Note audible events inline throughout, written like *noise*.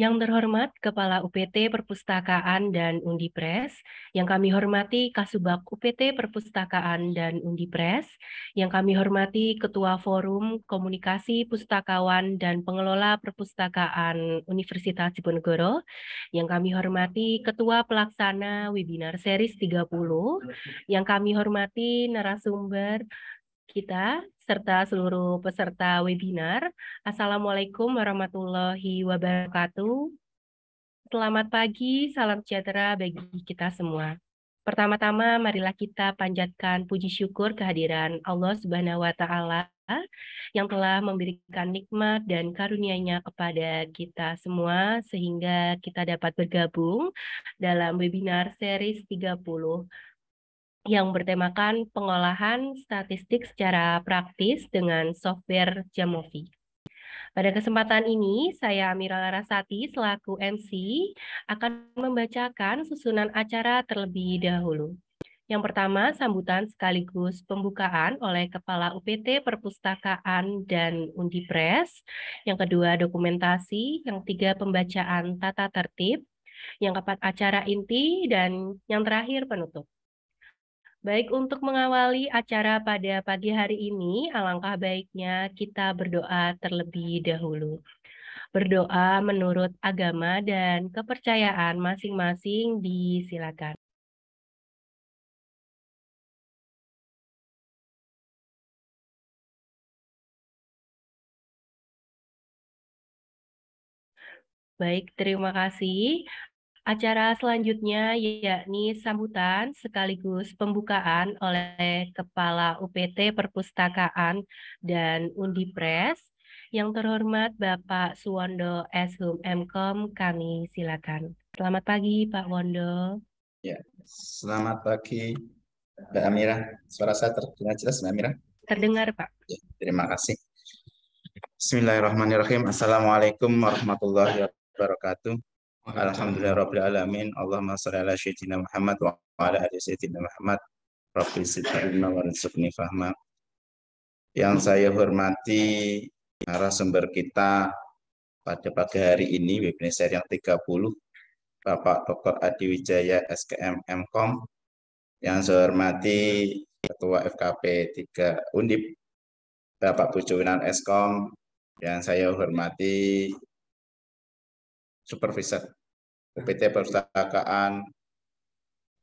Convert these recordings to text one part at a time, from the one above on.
Yang terhormat Kepala UPT Perpustakaan dan Undi Press, yang kami hormati Kasubag UPT Perpustakaan dan Undi Press, yang kami hormati Ketua Forum Komunikasi Pustakawan dan Pengelola Perpustakaan Universitas Diponegoro, yang kami hormati Ketua Pelaksana Webinar Series 30, yang kami hormati narasumber kita serta seluruh peserta webinar. Assalamualaikum warahmatullahi wabarakatuh. Selamat pagi, salam sejahtera bagi kita semua. Pertama-tama marilah kita panjatkan puji syukur kehadiran Allah Subhanahu wa taala yang telah memberikan nikmat dan karunia-Nya kepada kita semua sehingga kita dapat bergabung dalam webinar series 30 yang bertemakan pengolahan statistik secara praktis dengan software Jamovi. Pada kesempatan ini, saya Mira Larasati selaku MC akan membacakan susunan acara terlebih dahulu. Yang pertama, sambutan sekaligus pembukaan oleh Kepala UPT Perpustakaan dan Undipres. Yang kedua, dokumentasi. Yang ketiga, pembacaan tata tertib. Yang keempat, acara inti. Dan yang terakhir, penutup. Baik, untuk mengawali acara pada pagi hari ini, alangkah baiknya kita berdoa terlebih dahulu. Berdoa menurut agama dan kepercayaan masing-masing disilakan. Baik, terima kasih. Acara selanjutnya yakni sambutan sekaligus pembukaan oleh Kepala UPT Perpustakaan dan Undipres yang terhormat Bapak Suwondo S Eshum Mkom kami silakan. Selamat pagi Pak Wondo. Ya, selamat pagi Mbak Amira. Suara saya terdengar jelas Mbak Amira? Terdengar Pak. Ya, terima kasih. Bismillahirrahmanirrahim. Assalamualaikum warahmatullahi wabarakatuh. Alhamdulillah Rabbil Alamin Allahumma salli ala Sayyidina Muhammad wa ala ali Sayyidina Muhammad Rabbi Sidna wa Rizqni Fahma yang saya hormati narasumber kita pada pagi hari ini webinar yang 30 Bapak Dr. Adi Wijaya SKM MKOM yang saya hormati Ketua FKP 3 Undip Bapak Pujuwinan Skom yang saya hormati supervisor UPT hmm. Perpustakaan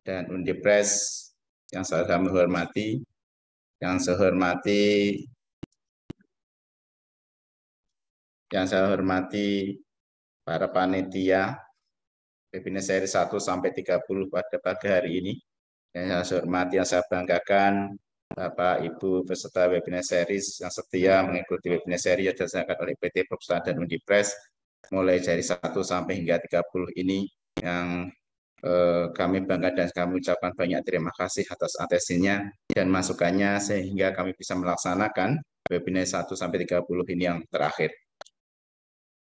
dan Undipres yang saya hormati, yang saya hormati, yang saya hormati para panitia webinar seri 1 sampai 30 pada pagi hari ini. Yang saya hormati, yang saya banggakan, Bapak, Ibu, peserta webinar series yang setia mengikuti webinar seri yang diselenggarakan oleh PT Perpustakaan dan Undipres mulai dari 1 sampai hingga 30 ini yang eh, kami bangga dan kami ucapkan banyak terima kasih atas atensinya dan masukannya sehingga kami bisa melaksanakan webinar 1 sampai 30 ini yang terakhir.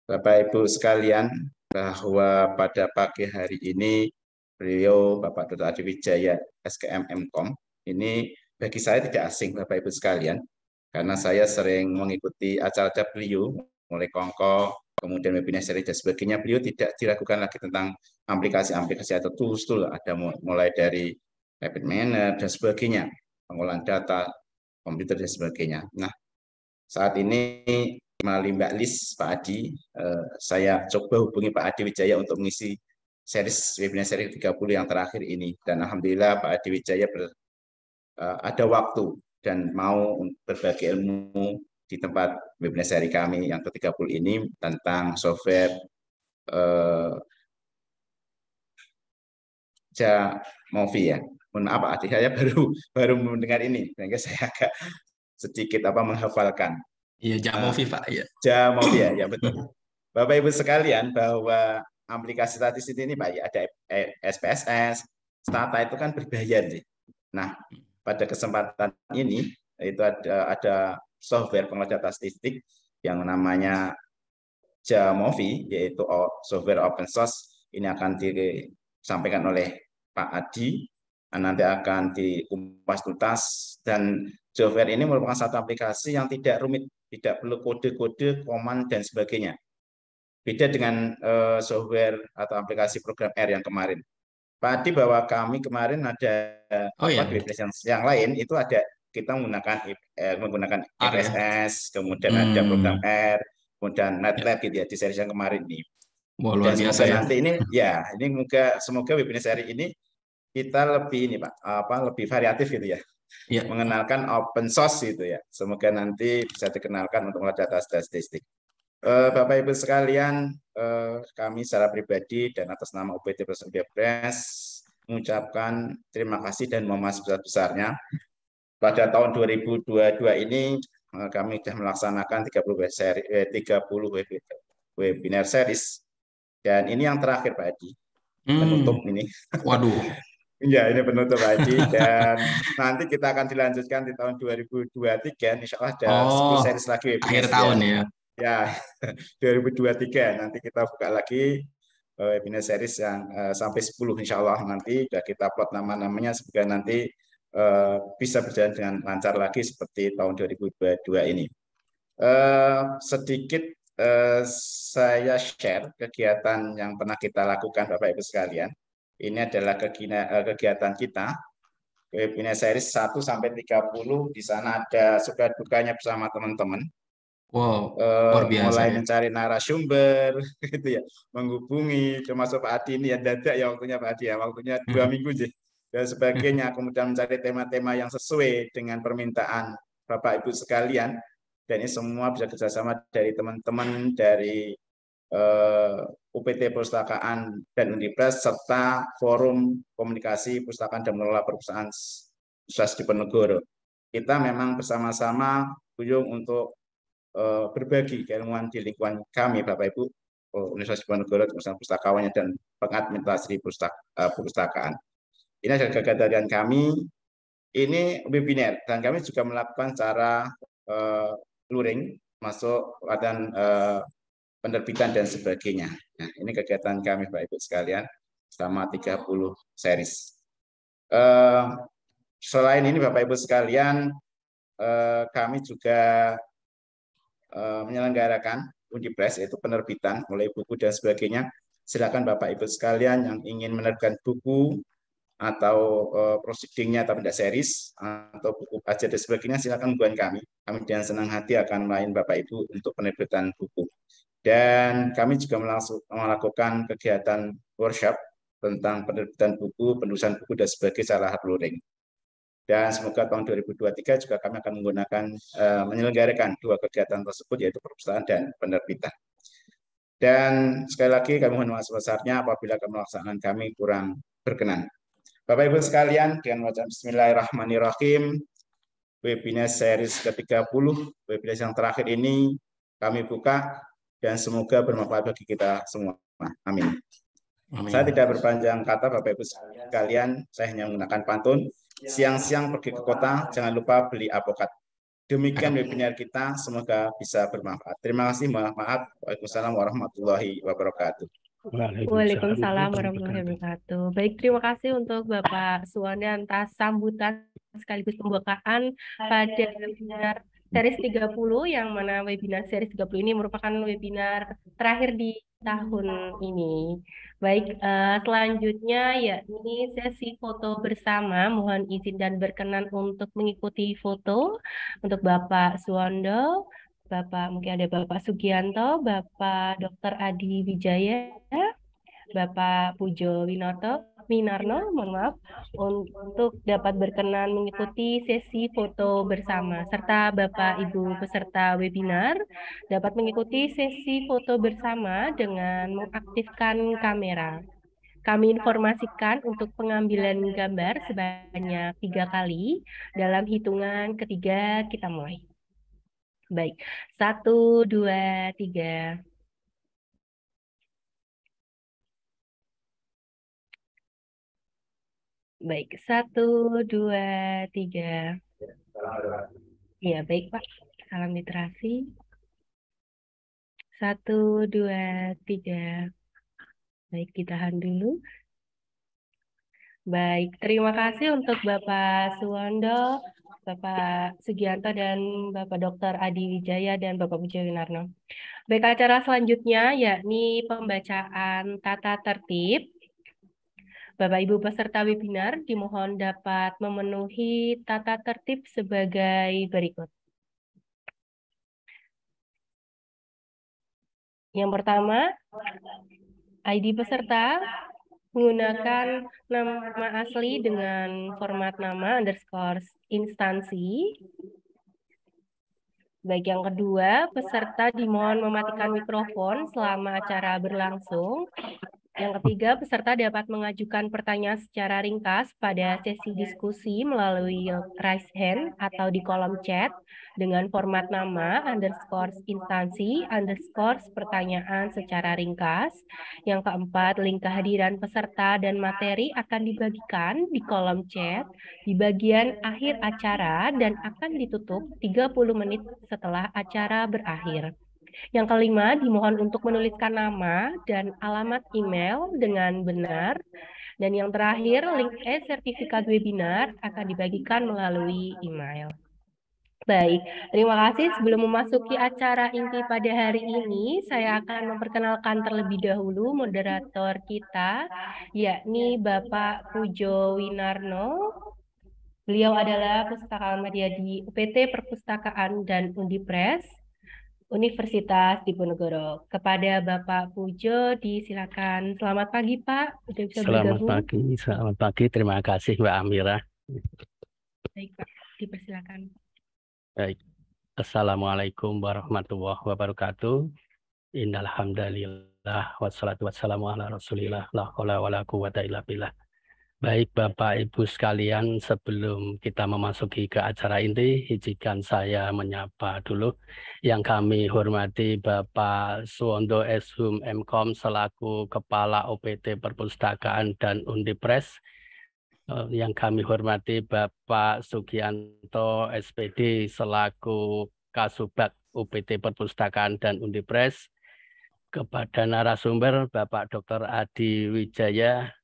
Bapak Ibu sekalian, bahwa pada pagi hari ini beliau Bapak Dr. Adi Wijaya SKM MKOM ini bagi saya tidak asing Bapak Ibu sekalian karena saya sering mengikuti acara-acara beliau mulai Kongko kemudian webinar seri dan sebagainya, beliau tidak diragukan lagi tentang aplikasi-aplikasi atau tools-tools, ada mulai dari rapid manner dan sebagainya, pengolahan data, komputer dan sebagainya. Nah, saat ini melalui Mbak Lis, Pak Adi, eh, saya coba hubungi Pak Adi Wijaya untuk mengisi series webinar seri 30 yang terakhir ini. Dan Alhamdulillah Pak Adi Wijaya eh, ada waktu dan mau berbagi ilmu di tempat webinar seri kami yang ke-30 ini tentang software eh, Ja Movi ya. Mohon maaf adik saya baru baru mendengar ini sehingga saya agak sedikit apa menghafalkan. Iya Ja eh, Movi Pak ya. Ja Movi ya, ya betul. Bapak Ibu sekalian bahwa aplikasi statistik ini Pak ya ada eh, SPSS, Stata itu kan berbayar sih. Nah, pada kesempatan ini itu ada ada software pengelola statistik yang namanya Jamovi, yaitu software open source. Ini akan disampaikan oleh Pak Adi, nanti akan diumpas tuntas. Dan software ini merupakan satu aplikasi yang tidak rumit, tidak perlu kode-kode, komand, dan sebagainya. Beda dengan uh, software atau aplikasi program R yang kemarin. Pak Adi bahwa kami kemarin ada oh, iya. apa, yang, yang lain, itu ada kita menggunakan eh, menggunakan RSS, ya. kemudian hmm. ada program R, kemudian MATLAB gitu ya di seri yang kemarin nih. Wah, luar Dan biasa ya. Nanti ini ya, ini semoga semoga webinar seri ini kita lebih ini Pak, apa lebih variatif gitu ya. Ya. Mengenalkan open source gitu ya. Semoga nanti bisa dikenalkan untuk data statistik. Uh, Bapak Ibu sekalian, uh, kami secara pribadi dan atas nama UPT Presiden Press mengucapkan terima kasih dan mohon maaf sebesar-besarnya pada tahun 2022 ini eh, kami sudah melaksanakan 30 seri, eh, 30 webinar, series dan ini yang terakhir Pak hmm. penutup hmm. ini. Waduh. *laughs* ya ini penutup Haji dan nanti kita akan dilanjutkan di tahun 2023 Insya Allah ada oh, 10 series lagi webinar akhir tahun ya. Ya 2023 *laughs* nanti kita buka lagi eh, webinar series yang eh, sampai 10 Insya Allah nanti sudah kita plot nama-namanya semoga nanti Eh, bisa berjalan dengan lancar lagi seperti tahun 2022 ini. Eh, sedikit eh, saya share kegiatan yang pernah kita lakukan Bapak Ibu sekalian. Ini adalah kegiatan kita webinar series 1 sampai 30 di sana ada suka dukanya bersama teman-teman. Wow, luar biasa. mulai ya. mencari narasumber, *laughs* gitu ya, menghubungi, termasuk Pak Adi ini ya dadak ya waktunya Pak Adi ya, waktunya dua hmm. minggu sih dan sebagainya. Kemudian mencari tema-tema yang sesuai dengan permintaan Bapak Ibu sekalian. Dan ini semua bisa kerjasama dari teman-teman dari uh, eh, UPT Perpustakaan dan Universitas serta Forum Komunikasi Perpustakaan dan Mengelola Perpustakaan Universitas Diponegoro. Kita memang bersama-sama kunjung untuk uh, berbagi keilmuan di lingkungan kami, Bapak Ibu, Universitas Diponegoro, Universitas Pustakawannya dan pengadministrasi eh, perpustakaan. Ini adalah kegiatan kami. Ini webinar dan kami juga melakukan cara uh, eh, luring masuk dan uh, eh, penerbitan dan sebagainya. Nah, ini kegiatan kami Bapak Ibu sekalian selama 30 series. Uh, selain ini Bapak Ibu sekalian uh, kami juga uh, menyelenggarakan undi press yaitu penerbitan mulai buku dan sebagainya. Silakan Bapak Ibu sekalian yang ingin menerbitkan buku atau uh, proceedingnya tapi tidak series atau buku pajak dan sebagainya silakan hubungan kami. Kami dengan senang hati akan main Bapak Ibu untuk penerbitan buku. Dan kami juga melakukan kegiatan workshop tentang penerbitan buku, penulisan buku dan sebagai cara hard learning. Dan semoga tahun 2023 juga kami akan menggunakan uh, menyelenggarakan dua kegiatan tersebut yaitu perpustakaan dan penerbitan. Dan sekali lagi kami mohon maaf sebesarnya apabila kami melaksanakan kami kurang berkenan. Bapak Ibu sekalian, dengan wacana Bismillahirrahmanirrahim, webinar series ke-30, webinar yang terakhir ini kami buka dan semoga bermanfaat bagi kita semua. Amin. Amin. Saya tidak berpanjang kata Bapak Ibu sekalian, saya hanya menggunakan pantun. Siang-siang pergi ke kota, jangan lupa beli apokat. Demikian webinar kita, semoga bisa bermanfaat. Terima kasih, maaf. Waalaikumsalam warahmatullahi wabarakatuh. Waalaikumsalam, warahmatullahi wabarakatuh. Baik, terima kasih untuk Bapak Suwanda atas sambutan sekaligus pembukaan pada webinar series 30 yang mana webinar series 30 ini merupakan webinar terakhir di tahun ini. Baik, uh, selanjutnya yakni sesi foto bersama. Mohon izin dan berkenan untuk mengikuti foto untuk Bapak Suwondo, Bapak mungkin ada Bapak Sugianto, Bapak Dr. Adi Wijaya, Bapak Pujo Winoto, Minarno, mohon maaf, untuk dapat berkenan mengikuti sesi foto bersama, serta Bapak Ibu peserta webinar dapat mengikuti sesi foto bersama dengan mengaktifkan kamera. Kami informasikan untuk pengambilan gambar sebanyak tiga kali dalam hitungan ketiga kita mulai. Baik, satu, dua, tiga. Baik, satu, dua, tiga. Iya, baik Pak. Salam literasi. Satu, dua, tiga. Baik, ditahan dulu. Baik, terima kasih untuk Bapak Suwondo. Bapak Sugianto dan Bapak Dr. Adi Wijaya dan Bapak Puja Winarno. Baik acara selanjutnya yakni pembacaan tata tertib. Bapak Ibu peserta webinar dimohon dapat memenuhi tata tertib sebagai berikut. Yang pertama, ID peserta menggunakan nama asli dengan format nama underscore instansi. Baik, yang kedua, peserta dimohon mematikan mikrofon selama acara berlangsung yang ketiga, peserta dapat mengajukan pertanyaan secara ringkas pada sesi diskusi melalui raise hand atau di kolom chat dengan format nama, underscore instansi, underscore pertanyaan secara ringkas. Yang keempat, link kehadiran peserta dan materi akan dibagikan di kolom chat di bagian akhir acara dan akan ditutup 30 menit setelah acara berakhir. Yang kelima, dimohon untuk menuliskan nama dan alamat email dengan benar. Dan yang terakhir, link e-sertifikat webinar akan dibagikan melalui email. Baik, terima kasih. Sebelum memasuki acara inti pada hari ini, saya akan memperkenalkan terlebih dahulu moderator kita, yakni Bapak Pujo Winarno. Beliau adalah Pustaka Media di UPT Perpustakaan dan Undipres. Universitas Diponegoro. Kepada Bapak Pujo, disilakan. Selamat pagi, Pak. Sudah bisa selamat bergabung. pagi, selamat pagi. Terima kasih, Mbak Amira. Baik, Pak. Dipersilakan. Baik. Assalamualaikum warahmatullahi wabarakatuh. Innalhamdalillah wassalatu wassalamu ala rasulillah Baik Bapak Ibu sekalian, sebelum kita memasuki ke acara inti, izinkan saya menyapa dulu yang kami hormati Bapak Suwondo Eshum MKOM selaku Kepala OPT Perpustakaan dan Undipres. Eh, yang kami hormati Bapak Sugianto SPD selaku Kasubag UPT Perpustakaan dan Undipres. Kepada narasumber Bapak Dr. Adi Wijaya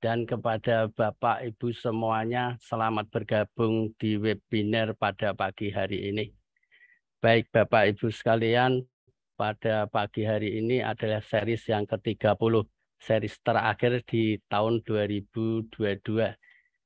dan kepada Bapak Ibu semuanya selamat bergabung di webinar pada pagi hari ini. Baik Bapak Ibu sekalian, pada pagi hari ini adalah series yang ke-30, series terakhir di tahun 2022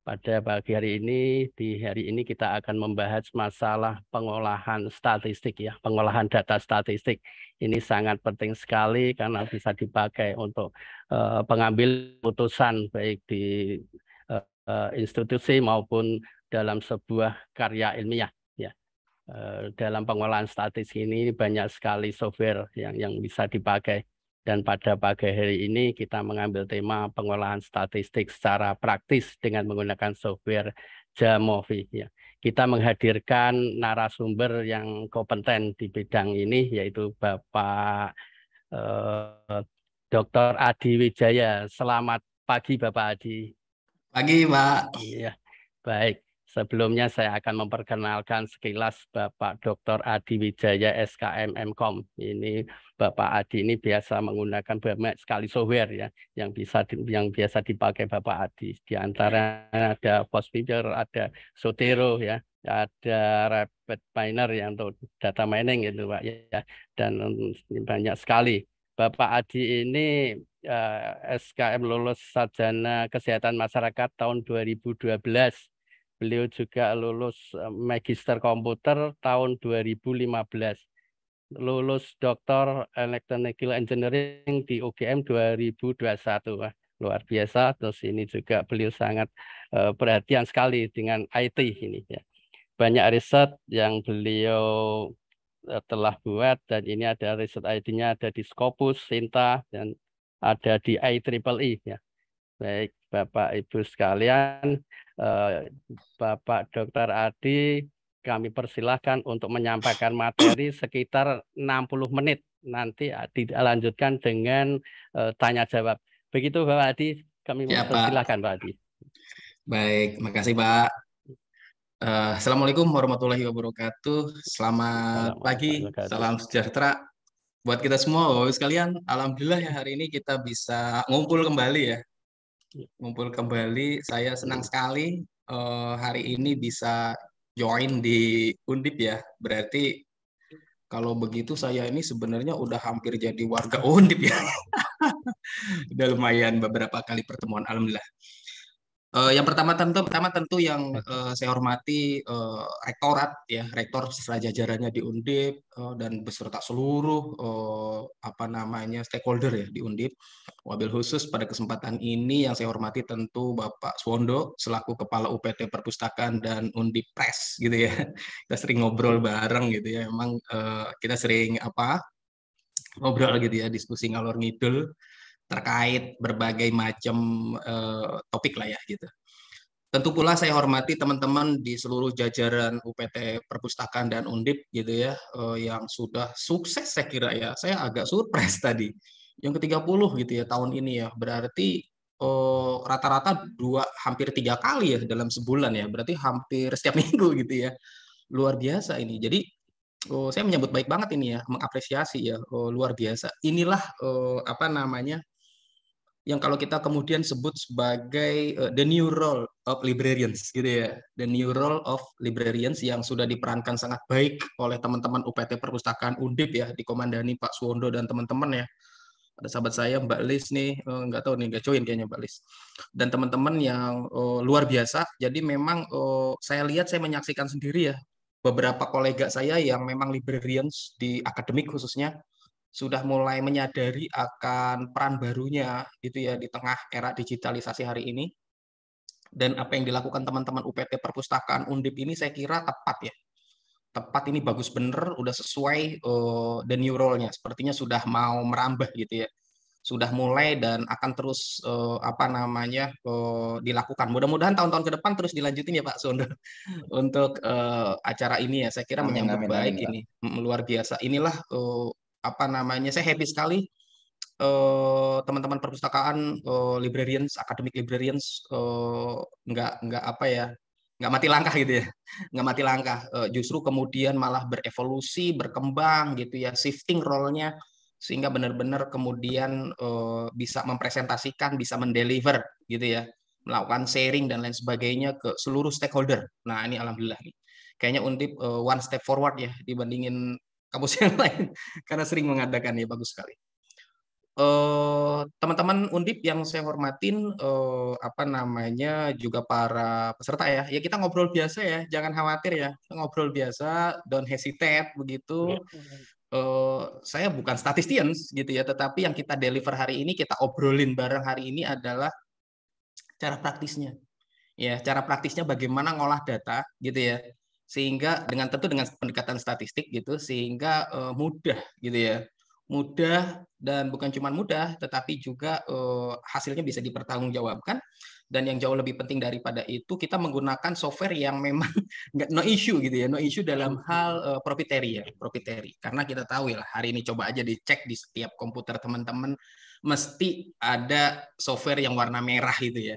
pada pagi hari ini, di hari ini kita akan membahas masalah pengolahan statistik ya, pengolahan data statistik. Ini sangat penting sekali karena bisa dipakai untuk uh, pengambil putusan baik di uh, institusi maupun dalam sebuah karya ilmiah ya eh, dalam pengolahan statistik ini banyak sekali software yang yang bisa dipakai. Dan pada pagi hari ini kita mengambil tema pengolahan statistik secara praktis dengan menggunakan software Jamovi. Ya. Kita menghadirkan narasumber yang kompeten di bidang ini yaitu Bapak eh, Dr. Adi Wijaya. Selamat pagi Bapak Adi. Pagi Pak. Iya. Baik. Sebelumnya saya akan memperkenalkan sekilas Bapak Dr. Adi Wijaya MKOM. Ini Bapak Adi ini biasa menggunakan banyak sekali software ya yang bisa yang biasa dipakai Bapak Adi. Di antara ada Postfigure, ada Sotero ya, ada Rapid Miner yang untuk data mining itu Pak ya dan banyak sekali. Bapak Adi ini eh, SKM lulus sarjana kesehatan masyarakat tahun 2012 Beliau juga lulus eh, magister komputer tahun 2015. Lulus doktor electrical engineering di UGM 2021. luar biasa. Terus ini juga beliau sangat eh, perhatian sekali dengan IT ini ya. Banyak riset yang beliau eh, telah buat dan ini ada riset it nya ada di Scopus, Sinta dan ada di IEEE e, ya. Baik, Bapak Ibu sekalian, eh, Bapak Dr. Adi, kami persilahkan untuk menyampaikan materi sekitar 60 menit. Nanti dilanjutkan dengan eh, tanya jawab. Begitu Bapak Adi, kami ya, persilahkan Pak. Pak Adi. Baik, makasih Pak. Uh, Assalamualaikum warahmatullahi wabarakatuh. Selamat pagi, salam sejahtera buat kita semua, Bapak sekalian. Alhamdulillah ya hari ini kita bisa ngumpul kembali ya ngumpul kembali. Saya senang sekali uh, hari ini bisa join di Undip ya. Berarti kalau begitu saya ini sebenarnya udah hampir jadi warga Undip ya. *laughs* udah lumayan beberapa kali pertemuan alhamdulillah. Uh, yang pertama tentu pertama tentu yang uh, saya hormati uh, rektorat ya rektor setelah jajarannya di Undip uh, dan beserta seluruh uh, apa namanya stakeholder ya di Undip. Wabil khusus pada kesempatan ini yang saya hormati tentu Bapak Swondo selaku Kepala UPT Perpustakaan dan Undip Press gitu ya. *laughs* Kita sering ngobrol bareng gitu ya. Memang uh, kita sering apa ngobrol gitu ya, diskusi ngalor ngidul terkait berbagai macam eh, topik lah ya gitu. Tentu pula saya hormati teman-teman di seluruh jajaran UPT Perpustakaan dan Undip gitu ya eh, yang sudah sukses saya kira ya. Saya agak surprise *laughs* tadi. Yang ke-30 gitu ya tahun ini ya. Berarti eh, rata-rata oh, dua hampir tiga kali ya dalam sebulan ya berarti hampir setiap *laughs* minggu gitu ya luar biasa ini jadi oh, saya menyambut baik banget ini ya mengapresiasi ya oh, luar biasa inilah oh, apa namanya yang kalau kita kemudian sebut sebagai uh, the new role of librarians gitu ya the new role of librarians yang sudah diperankan sangat baik oleh teman-teman UPT Perpustakaan Undip ya dikomandani Pak Suwondo dan teman-teman ya ada sahabat saya Mbak Lis nih uh, tahu nih nggak join kayaknya Mbak Lis dan teman-teman yang uh, luar biasa jadi memang uh, saya lihat saya menyaksikan sendiri ya beberapa kolega saya yang memang librarians di akademik khususnya sudah mulai menyadari akan peran barunya gitu ya di tengah era digitalisasi hari ini. Dan apa yang dilakukan teman-teman UPT Perpustakaan Undip ini saya kira tepat ya. Tepat ini bagus bener, udah sesuai uh, the new role-nya. Sepertinya sudah mau merambah gitu ya. Sudah mulai dan akan terus uh, apa namanya uh, dilakukan. Mudah-mudahan tahun-tahun ke depan terus dilanjutin ya Pak Sondo *laughs* untuk uh, acara ini ya. Saya kira menyambut baik ini. Mm, luar biasa. Inilah uh, apa namanya saya happy sekali eh, teman-teman uh, perpustakaan uh, librarians academic librarians uh, nggak nggak apa ya nggak mati langkah gitu ya *laughs* nggak mati langkah uh, justru kemudian malah berevolusi berkembang gitu ya shifting role-nya sehingga benar-benar kemudian uh, bisa mempresentasikan bisa mendeliver gitu ya melakukan sharing dan lain sebagainya ke seluruh stakeholder nah ini alhamdulillah nih kayaknya untuk uh, one step forward ya dibandingin kampus *laughs* yang lain karena sering mengadakan ya bagus sekali. Eh, teman-teman uh, undip yang saya hormatin, uh, apa namanya juga para peserta ya. Ya kita ngobrol biasa ya, jangan khawatir ya. Kita ngobrol biasa, don't hesitate begitu. Uh, saya bukan statistian gitu ya, tetapi yang kita deliver hari ini, kita obrolin bareng hari ini adalah cara praktisnya. Ya, cara praktisnya bagaimana ngolah data gitu ya sehingga dengan tentu dengan pendekatan statistik gitu sehingga uh, mudah gitu ya mudah dan bukan cuma mudah tetapi juga uh, hasilnya bisa dipertanggungjawabkan dan yang jauh lebih penting daripada itu kita menggunakan software yang memang *laughs* nggak no issue gitu ya no issue dalam hal uh, profiteri ya profiteri karena kita tahu ya hari ini coba aja dicek di setiap komputer teman-teman mesti ada software yang warna merah gitu ya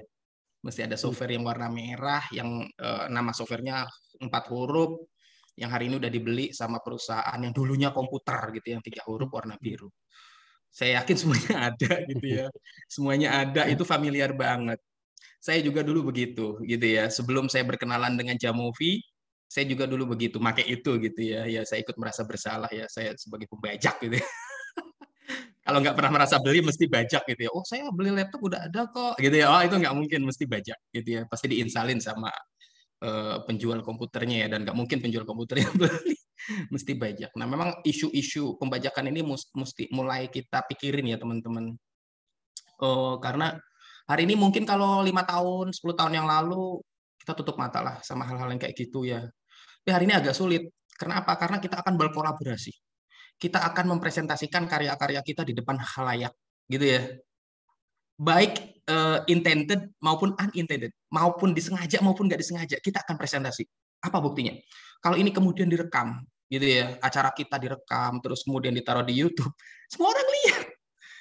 mesti ada software yang warna merah yang uh, nama softwarenya empat huruf yang hari ini udah dibeli sama perusahaan yang dulunya komputer gitu yang tiga huruf warna biru. Saya yakin *laughs* semuanya ada gitu ya. Semuanya ada itu familiar banget. Saya juga dulu begitu gitu ya. Sebelum saya berkenalan dengan Jamovi, saya juga dulu begitu make itu gitu ya. Ya saya ikut merasa bersalah ya saya sebagai pembajak gitu. Ya. *laughs* Kalau nggak pernah merasa beli mesti bajak gitu ya. Oh saya beli laptop udah ada kok gitu ya. Oh itu nggak mungkin mesti bajak gitu ya. Pasti diinsalin sama Eh, penjual komputernya ya dan nggak mungkin penjual komputernya *laughs* beli mesti bajak. Nah memang isu-isu pembajakan ini mesti mulai kita pikirin ya teman-teman uh, karena hari ini mungkin kalau lima tahun 10 tahun yang lalu kita tutup mata lah sama hal-hal yang kayak gitu ya. Tapi hari ini agak sulit. Karena apa? Karena kita akan berkolaborasi. Kita akan mempresentasikan karya-karya kita di depan halayak, gitu ya baik uh, intended maupun unintended, maupun disengaja maupun nggak disengaja, kita akan presentasi. Apa buktinya? Kalau ini kemudian direkam, gitu ya, acara kita direkam, terus kemudian ditaruh di YouTube, semua orang lihat.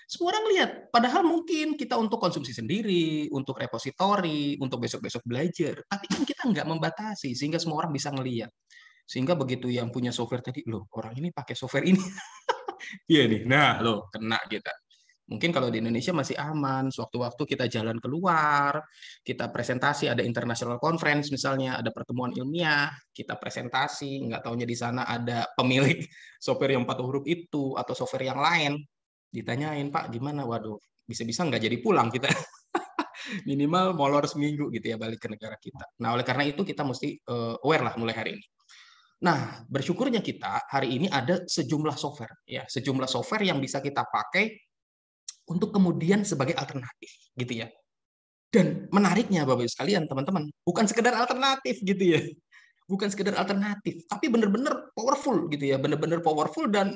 Semua orang lihat. Padahal mungkin kita untuk konsumsi sendiri, untuk repositori, untuk besok-besok belajar. Tapi kan kita nggak membatasi, sehingga semua orang bisa ngelihat. Sehingga begitu yang punya software tadi, loh orang ini pakai software ini. *laughs* Iya nih, nah loh, kena kita. Mungkin kalau di Indonesia masih aman, sewaktu-waktu kita jalan keluar, kita presentasi, ada international conference misalnya, ada pertemuan ilmiah, kita presentasi, nggak tahunya di sana ada pemilik *laughs* software yang empat huruf itu, atau software yang lain, ditanyain, Pak, gimana? Waduh, bisa-bisa nggak jadi pulang kita. *laughs* Minimal molor seminggu gitu ya balik ke negara kita. Nah, oleh karena itu kita mesti eh, aware lah mulai hari ini. Nah, bersyukurnya kita hari ini ada sejumlah software, ya, sejumlah software yang bisa kita pakai untuk kemudian sebagai alternatif gitu ya. Dan menariknya Bapak Ibu sekalian, teman-teman, bukan sekedar alternatif gitu ya. Bukan sekedar alternatif, tapi benar-benar powerful gitu ya, benar-benar powerful dan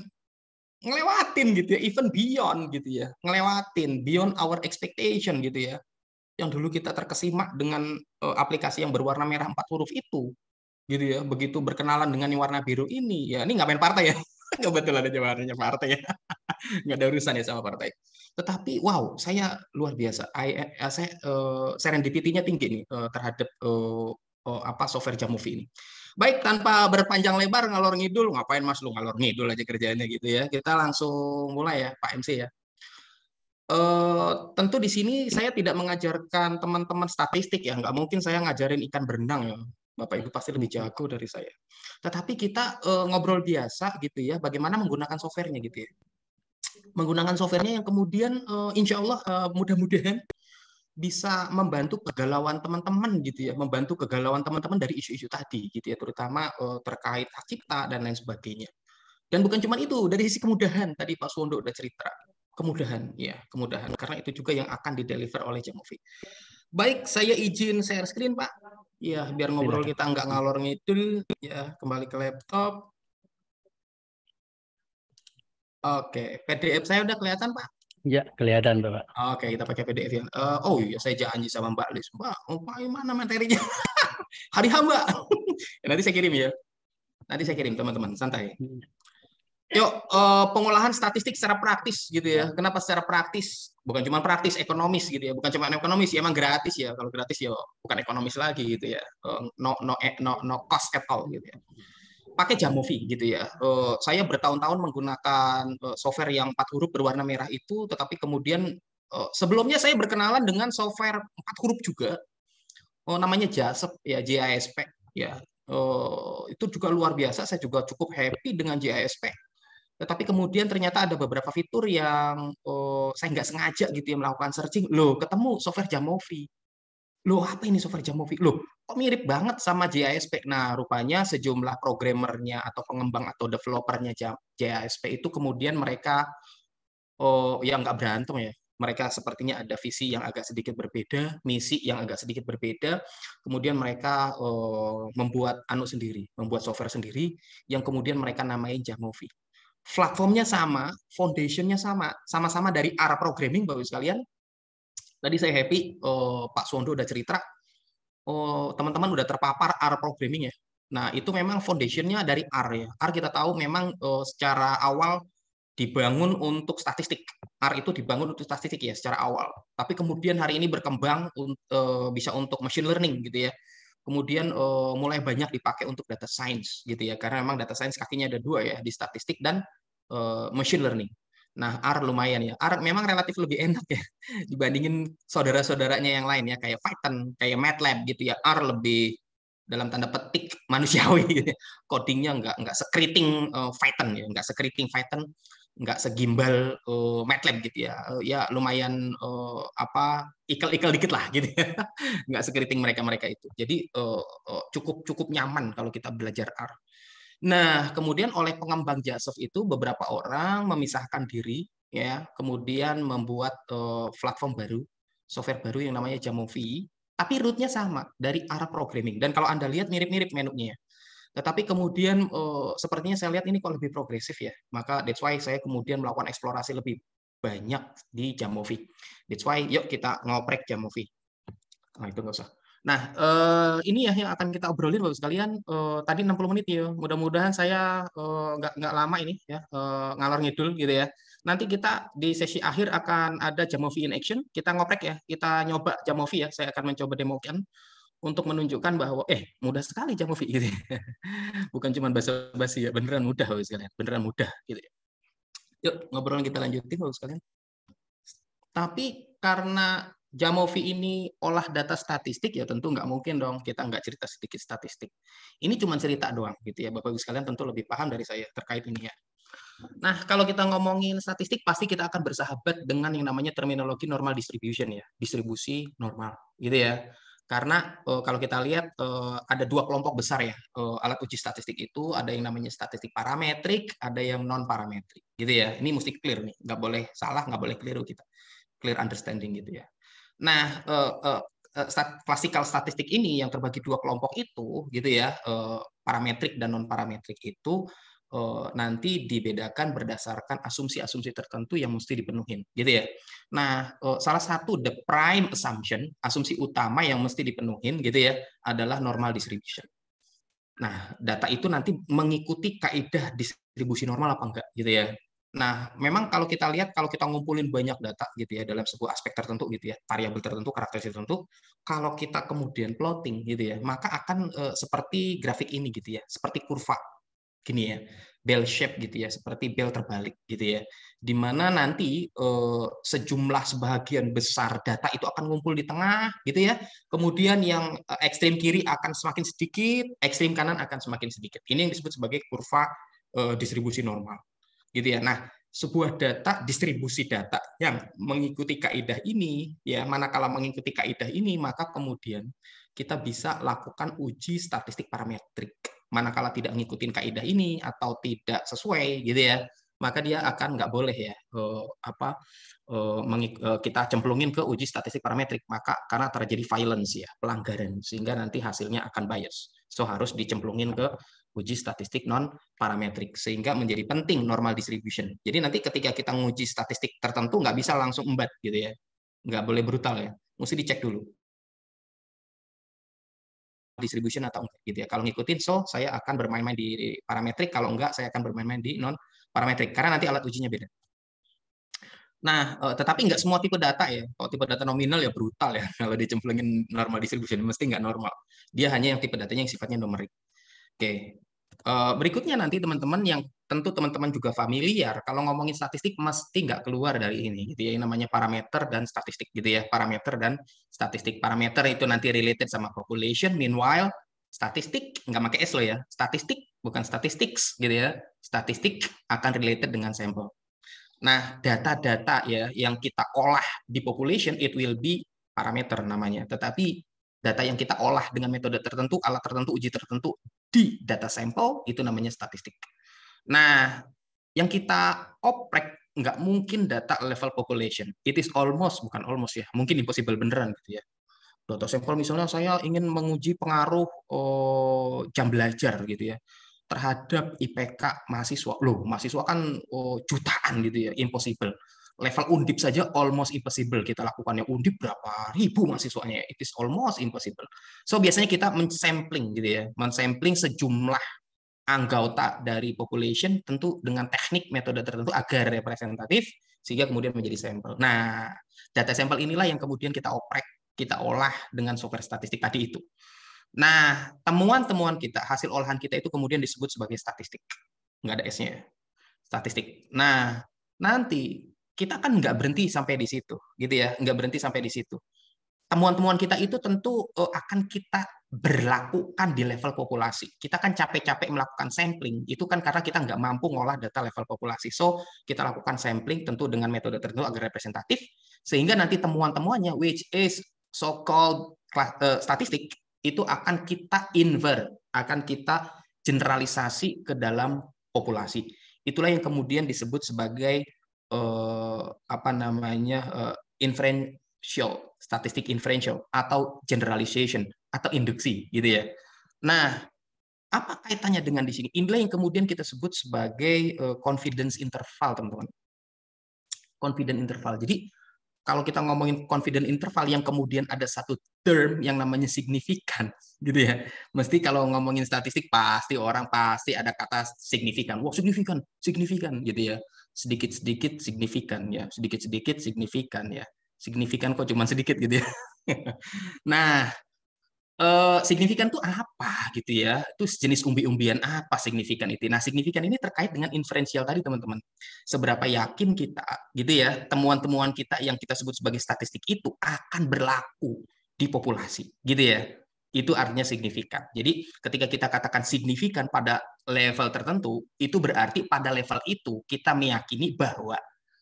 ngelewatin gitu ya, even beyond gitu ya, ngelewatin beyond our expectation gitu ya. Yang dulu kita terkesima dengan eh, aplikasi yang berwarna merah empat huruf itu, gitu ya begitu berkenalan dengan yang warna biru ini ya ini nggak main partai ya *laughs* Kebetulan aja warnanya partai ya. *laughs* Nggak ada urusan ya sama partai. Tetapi wow, saya luar biasa. I, eh, eh, saya uh, eh, serendipity tinggi nih uh, terhadap uh, uh, apa software Jamuvi ini. Baik, tanpa berpanjang lebar ngalor ngidul, ngapain Mas lu ngalor ngidul aja kerjanya gitu ya. Kita langsung mulai ya Pak MC ya. Uh, tentu di sini saya tidak mengajarkan teman-teman statistik ya, nggak mungkin saya ngajarin ikan berenang ya. Bapak Ibu pasti lebih iya. jago dari saya. Tetapi kita uh, ngobrol biasa gitu ya, bagaimana menggunakan softwarenya gitu ya. Menggunakan softwarenya yang kemudian uh, insya Allah uh, mudah-mudahan bisa membantu kegalauan teman-teman gitu ya, membantu kegalauan teman-teman dari isu-isu tadi gitu ya, terutama uh, terkait hak cipta dan lain sebagainya. Dan bukan cuma itu, dari sisi kemudahan tadi Pak Suwondo udah cerita. Kemudahan, ya, kemudahan. Karena itu juga yang akan dideliver oleh Jamovi. Baik, saya izin share screen, Pak. Iya, iya, biar ngobrol Silakan. kita nggak ngalor ngidul. Ya, kembali ke laptop. Oke, PDF saya udah kelihatan, Pak? Ya, kelihatan, Pak. Oke, kita pakai PDF. Ya. Uh, oh iya, saya janji sama Mbak Lis. Mbak, oh, mana materinya? *laughs* Hari hamba. *laughs* Nanti saya kirim ya. Nanti saya kirim, teman-teman. Santai. Iya. Yuk, eh, pengolahan statistik secara praktis gitu ya. Kenapa secara praktis? Bukan cuma praktis ekonomis gitu ya. Bukan cuma ekonomis, ya emang gratis ya. Kalau gratis ya bukan ekonomis lagi gitu ya. Eh, no no eh, no no cost at all gitu ya. Pakai Jamovi gitu ya. saya bertahun-tahun menggunakan software yang empat huruf berwarna merah itu, tetapi kemudian sebelumnya saya berkenalan dengan software empat huruf juga. Oh, namanya JASP ya, JASP ya. Uh, itu juga luar biasa. Saya juga cukup happy dengan JASP tetapi ya, kemudian ternyata ada beberapa fitur yang oh, saya nggak sengaja gitu ya melakukan searching, loh ketemu software Jamovi. Loh apa ini software Jamovi? Loh kok mirip banget sama JASP. Nah rupanya sejumlah programmernya atau pengembang atau developernya JASP itu kemudian mereka oh, yang nggak berantem ya, mereka sepertinya ada visi yang agak sedikit berbeda, misi yang agak sedikit berbeda, kemudian mereka oh, membuat anu sendiri, membuat software sendiri yang kemudian mereka namain Jamovi platformnya sama, foundationnya sama, sama-sama dari arah programming, bapak sekalian. Tadi saya happy, oh, Pak Suwondo udah cerita, oh, teman-teman udah terpapar arah programming ya. Nah, itu memang foundationnya dari R ya. R kita tahu memang oh, secara awal dibangun untuk statistik. R itu dibangun untuk statistik ya secara awal. Tapi kemudian hari ini berkembang uh, bisa untuk machine learning gitu ya kemudian uh, mulai banyak dipakai untuk data science gitu ya karena memang data science kakinya ada dua ya di statistik dan uh, machine learning. Nah, R lumayan ya. R memang relatif lebih enak ya *laughs* dibandingin saudara-saudaranya yang lain ya kayak Python, kayak MATLAB gitu ya. R lebih dalam tanda petik *laughs* manusiawi gitu ya. Codingnya nggak nggak sekriting uh, eh, Python ya, nggak sekriting Python nggak segimbal uh, eh, MATLAB gitu ya uh, ya lumayan uh, apa ikal-ikal dikit lah gitu ya *laughs* nggak sekeriting mereka-mereka itu jadi uh, uh, cukup cukup nyaman kalau kita belajar R nah kemudian oleh pengembang Jasov itu beberapa orang memisahkan diri ya kemudian membuat uh, platform baru software baru yang namanya Jamovi tapi rootnya sama dari arah programming dan kalau anda lihat mirip-mirip menunya ya. Tetapi kemudian eh, sepertinya saya lihat ini kok lebih progresif ya. Maka that's why saya kemudian melakukan eksplorasi lebih banyak di Jamovi. That's why yuk kita ngoprek Jamovi. Nah, itu nggak usah. Nah, eh, ini ya yang akan kita obrolin Bapak sekalian. Eh, tadi 60 menit ya. Mudah-mudahan saya nggak nggak lama ini ya eh, ngalor ngidul gitu ya. Nanti kita di sesi akhir akan ada Jamovi in action. Kita ngoprek ya. Kita nyoba Jamovi ya. Saya akan mencoba demokan untuk menunjukkan bahwa eh mudah sekali Jamovi *laughs* gitu. Ya. Bukan cuma basa-basi ya, beneran mudah Bapak sekalian, beneran mudah gitu ya. Yuk, ngobrol kita lanjutin Bapak sekalian. Tapi karena Jamovi ini olah data statistik ya tentu nggak mungkin dong kita nggak cerita sedikit statistik. Ini cuma cerita doang gitu ya Bapak Ibu sekalian tentu lebih paham dari saya terkait ini ya. Nah, kalau kita ngomongin statistik, pasti kita akan bersahabat dengan yang namanya terminologi normal distribution ya, distribusi normal, gitu ya. Karena uh, kalau kita lihat uh, ada dua kelompok besar ya uh, alat uji statistik itu, ada yang namanya statistik parametrik, ada yang non parametrik, gitu ya. Ini mesti clear nih, nggak boleh salah, nggak boleh keliru kita, clear understanding gitu ya. Nah, uh, uh, klasikal statistik ini yang terbagi dua kelompok itu, gitu ya, uh, parametrik dan non parametrik itu Eh, nanti dibedakan berdasarkan asumsi-asumsi tertentu yang mesti dipenuhin, gitu ya. Nah, eh, salah satu the prime assumption, asumsi utama yang mesti dipenuhin, gitu ya, adalah normal distribution. Nah, data itu nanti mengikuti kaidah distribusi normal apa enggak, gitu ya. Nah, memang kalau kita lihat, kalau kita ngumpulin banyak data gitu ya dalam sebuah aspek tertentu gitu ya, variabel tertentu, karakteristik tertentu, kalau kita kemudian plotting gitu ya, maka akan e, seperti grafik ini gitu ya, seperti kurva gini ya bell shape gitu ya seperti bell terbalik gitu ya di mana nanti uh, sejumlah sebagian besar data itu akan ngumpul di tengah gitu ya kemudian yang uh, eh, ekstrem kiri akan semakin sedikit ekstrim kanan akan semakin sedikit ini yang disebut sebagai kurva uh, distribusi normal gitu ya nah sebuah data distribusi data yang mengikuti kaidah ini ya manakala mengikuti kaidah ini maka kemudian kita bisa lakukan uji statistik parametrik manakala tidak ngikutin kaidah ini atau tidak sesuai gitu ya maka dia akan nggak boleh ya eh, apa eh, eh, kita cemplungin ke uji statistik parametrik maka karena terjadi violence ya pelanggaran sehingga nanti hasilnya akan bias so harus dicemplungin ke uji statistik non parametrik sehingga menjadi penting normal distribution jadi nanti ketika kita menguji statistik tertentu nggak bisa langsung embat gitu ya nggak boleh brutal ya mesti dicek dulu distribution atau enggak gitu ya. Kalau ngikutin so saya akan bermain-main di parametrik, kalau enggak saya akan bermain-main di non parametrik karena nanti alat ujinya beda. Nah, eh, tetapi enggak semua tipe data ya. Kalau tipe data nominal ya brutal ya. *laughs* Kalau dicemplungin normal distribution mesti enggak normal. Dia hanya yang tipe datanya yang sifatnya numerik. Oke, Eh, berikutnya nanti teman-teman yang tentu teman-teman juga familiar kalau ngomongin statistik mesti nggak keluar dari ini gitu ya yang namanya parameter dan statistik gitu ya parameter dan statistik parameter itu nanti related sama population meanwhile statistik nggak pakai s lo ya statistik bukan statistics gitu ya statistik akan related dengan sampel nah data-data ya yang kita olah di population it will be parameter namanya tetapi data yang kita olah dengan metode tertentu, alat tertentu, uji tertentu di data sampel itu namanya statistik. Nah, yang kita oprek nggak mungkin data level population. It is almost bukan almost ya, mungkin impossible beneran gitu ya. Data sampel misalnya saya ingin menguji pengaruh oh, jam belajar gitu ya terhadap IPK mahasiswa. Loh, mahasiswa kan oh, jutaan gitu ya, impossible level undip saja almost impossible kita lakukannya undip berapa ribu mahasiswanya it is almost impossible so biasanya kita mensampling gitu ya mensampling sejumlah anggota dari population tentu dengan teknik metode tertentu agar representatif sehingga kemudian menjadi sampel nah data sampel inilah yang kemudian kita oprek kita olah dengan software statistik tadi itu nah temuan-temuan kita hasil olahan kita itu kemudian disebut sebagai statistik nggak ada s-nya statistik nah nanti kita kan nggak berhenti sampai di situ, gitu ya, nggak berhenti sampai di situ. Temuan-temuan kita itu tentu eh, akan kita berlakukan di level populasi. Kita kan capek-capek melakukan sampling, itu kan karena kita nggak mampu ngolah data level populasi. So, kita lakukan sampling tentu dengan metode tertentu agar representatif, sehingga nanti temuan-temuannya, which is so-called eh, statistik, itu akan kita invert, akan kita generalisasi ke dalam populasi. Itulah yang kemudian disebut sebagai Eh, apa namanya eh, inferential, statistik inferential atau generalization atau induksi gitu ya. Nah, apa kaitannya dengan di sini? Inilah yang kemudian kita sebut sebagai eh, confidence interval, teman-teman. Confidence interval. Jadi kalau kita ngomongin confidence interval yang kemudian ada satu term yang namanya signifikan *laughs* gitu ya. Mesti kalau ngomongin statistik pasti orang pasti ada kata signifikan. Wah, signifikan, signifikan gitu ya sedikit-sedikit signifikan ya, sedikit-sedikit signifikan ya. Signifikan kok cuma sedikit gitu ya. *laughs* nah, eh, signifikan itu apa gitu ya? Itu jenis umbi-umbian apa signifikan itu? Nah, signifikan ini terkait dengan inferensial tadi teman-teman. Seberapa yakin kita gitu ya, temuan-temuan kita yang kita sebut sebagai statistik itu akan berlaku di populasi gitu ya itu artinya signifikan. Jadi ketika kita katakan signifikan pada level tertentu, itu berarti pada level itu kita meyakini bahwa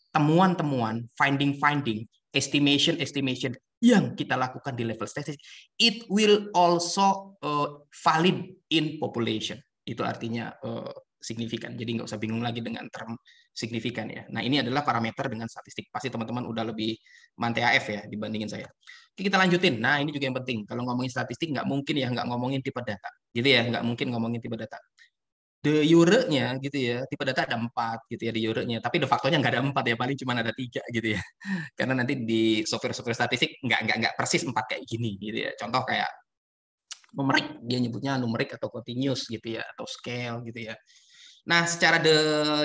temuan-temuan, finding-finding, estimation-estimation yang kita lakukan di level statistik, it will also uh, valid in population. Itu artinya uh, signifikan. Jadi nggak usah bingung lagi dengan term signifikan ya. Nah ini adalah parameter dengan statistik. Pasti teman-teman udah lebih mantai AF ya dibandingin saya kita lanjutin. Nah, ini juga yang penting. Kalau ngomongin statistik, nggak mungkin ya nggak ngomongin tipe data. Gitu ya, nggak mungkin ngomongin tipe data. the jure-nya gitu ya, tipe data ada empat gitu ya the jure-nya. Tapi de facto-nya nggak ada empat ya, paling cuma ada tiga gitu ya. *laughs* Karena nanti di software-software statistik nggak, nggak, nggak persis empat kayak gini gitu ya. Contoh kayak numerik, dia nyebutnya numerik atau continuous gitu ya, atau scale gitu ya. Nah, secara de